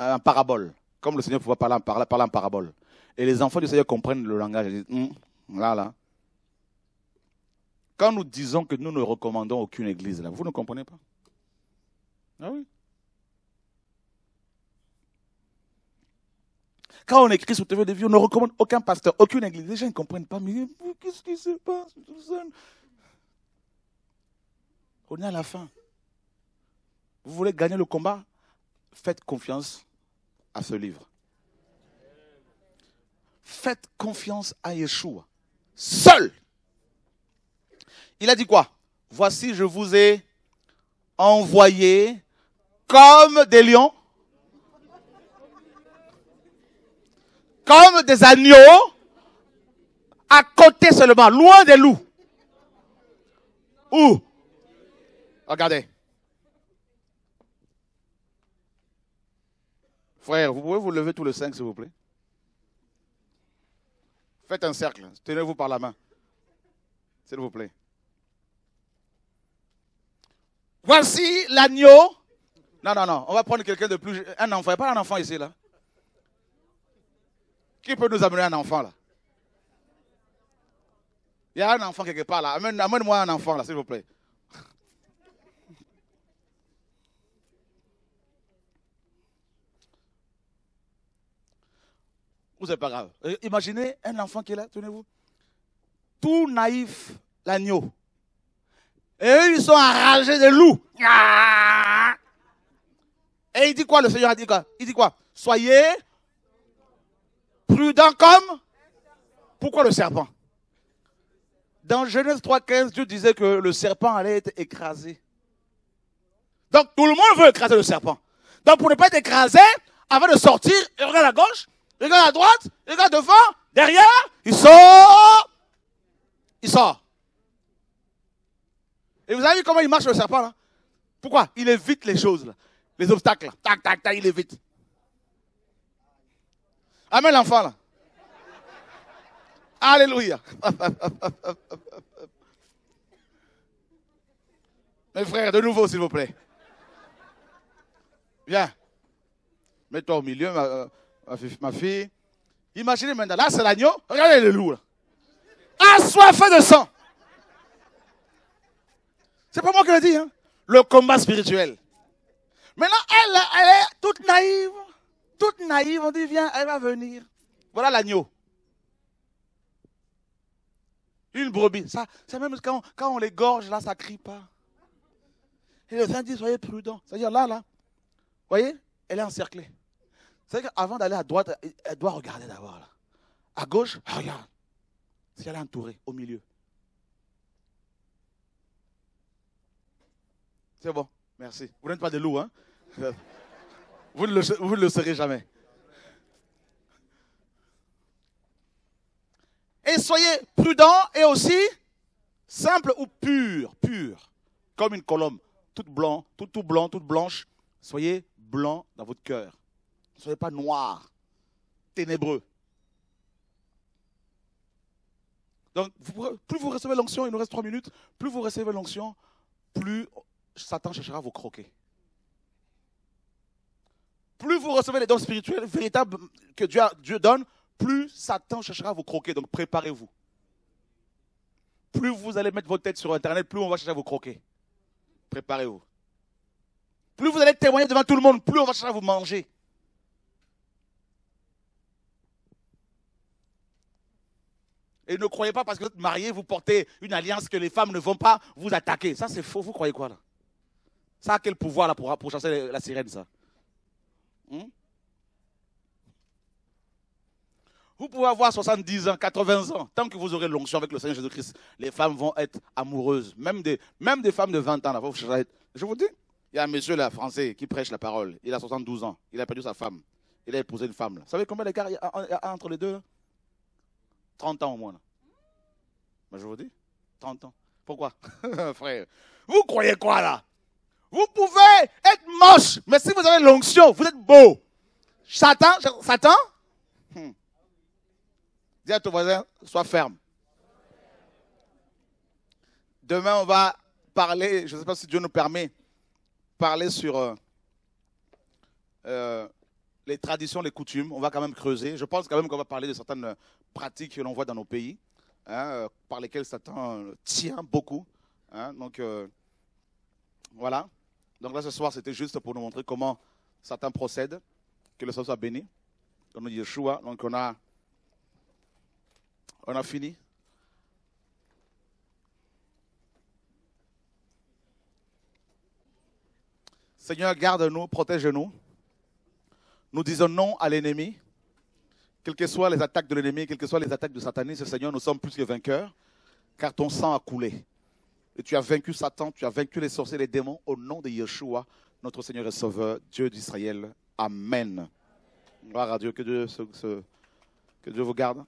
A: euh, en parabole, comme le Seigneur pouvait parler en, parabole, et les enfants du Seigneur comprennent le langage, ils disent, hum, là, là. Quand nous disons que nous ne recommandons aucune église, là, vous ne comprenez pas Ah oui Quand on écrit sur TV de vie, on ne recommande aucun pasteur, aucune église. Les gens ne comprennent pas, mais qu'est-ce qui se passe tout seul On est à la fin. Vous voulez gagner le combat Faites confiance à ce livre. Faites confiance à Yeshua. Seul. Il a dit quoi Voici, je vous ai envoyé comme des lions comme des agneaux, à côté seulement, loin des loups. Où Regardez. Frère, vous pouvez vous lever tous les cinq, s'il vous plaît. Faites un cercle, tenez-vous par la main. S'il vous plaît. Voici l'agneau. Non, non, non, on va prendre quelqu'un de plus. Un enfant, il n'y a pas un enfant ici, là. Qui peut nous amener un enfant là Il y a un enfant quelque part là. Amène, moi un enfant là, s'il vous plaît. Vous c'est pas grave. Euh, imaginez un enfant qui est là, tenez-vous. Tout naïf, l'agneau. Et eux, ils sont enragés de loups. Ah! Et il dit quoi, le Seigneur a dit quoi Il dit quoi Soyez prudent comme Pourquoi le serpent Dans Genèse 3.15, Dieu disait que le serpent allait être écrasé. Donc tout le monde veut écraser le serpent. Donc pour ne pas être écrasé, avant de sortir, il regarde à gauche, il regarde à droite, il regarde devant, derrière, il sort. Il sort. Et vous avez vu comment il marche le serpent là Pourquoi Il évite les choses là. Les obstacles. Tac, tac, tac, il évite. Amen, l'enfant là. Alléluia. Mes frères, de nouveau, s'il vous plaît. Viens. Mets-toi au milieu, euh, ma, fille. Imaginez maintenant, là c'est l'agneau, regardez le loup là. Assoiffé de sang. C'est pas moi qui le dis, hein. Le combat spirituel. Maintenant, elle, elle est toute naïve toute naïve, on dit, viens, elle va venir. Voilà l'agneau. Une brebis. Ça, c'est même quand, on, quand on les gorge, là, ça crie pas. Et le Saint soyez prudents. C'est-à-dire là, là, vous voyez, elle est encerclée. C'est-à-dire qu'avant d'aller à droite, elle doit regarder d'abord. Là. À gauche, regarde. Si elle est entourée, au milieu. C'est bon, merci. Vous n'êtes pas de loups, hein vous ne le, serez jamais. Et soyez prudent et aussi simple ou pur, pur, comme une colombe, toute blanc, tout, tout blanc, toute blanche. Soyez blanc dans votre cœur. Ne soyez pas noir, ténébreux. Donc, plus vous recevez l'onction, il nous reste trois minutes, plus vous recevez l'onction, plus Satan cherchera à vous croquer plus vous recevez les dons spirituels véritables que Dieu, Dieu donne, plus Satan cherchera à vous croquer. Donc préparez-vous. Plus vous allez mettre votre tête sur Internet, plus on va chercher à vous croquer. Préparez-vous. Plus vous allez témoigner devant tout le monde, plus on va chercher à vous manger. Et ne croyez pas parce que vous êtes marié, vous portez une alliance que les femmes ne vont pas vous attaquer. Ça, c'est faux. Vous croyez quoi là Ça a quel pouvoir là pour, pour chasser la sirène, ça Hmm? Vous pouvez avoir 70 ans, 80 ans. Tant que vous aurez l'onction avec le Seigneur Jésus-Christ, les femmes vont être amoureuses. Même des, même des femmes de 20 ans, là, je vous dis, il y a un monsieur là, français, qui prêche la parole. Il a 72 ans. Il a perdu sa femme. Il a épousé une femme. Là. Vous savez combien d'écart il y a entre les deux 30 ans au moins. Là. Ben, je vous dis, 30 ans. Pourquoi Frère, vous croyez quoi là vous pouvez être moche, mais si vous avez l'onction, vous êtes beau. Satan, Satan, hmm. dis à ton voisin, sois ferme. Demain, on va parler, je ne sais pas si Dieu nous permet, parler sur euh, euh, les traditions, les coutumes. On va quand même creuser. Je pense quand même qu'on va parler de certaines pratiques que l'on voit dans nos pays, hein, euh, par lesquelles Satan tient beaucoup. Hein. donc, voilà. Donc là, ce soir, c'était juste pour nous montrer comment Satan procède. Que le Seigneur soit béni. On nous dit Yeshua. Donc on a, on a fini. Seigneur, garde-nous, protège-nous. Nous disons non à l'ennemi. Quelles que soient les attaques de l'ennemi, quelles que soient les attaques de satanisme, Seigneur, nous sommes plus que vainqueurs, car ton sang a coulé. Et tu as vaincu Satan, tu as vaincu les sorciers, les démons, au nom de Yeshua, notre Seigneur et Sauveur, Dieu d'Israël. Amen. Gloire à Dieu, que Dieu, que Dieu vous garde.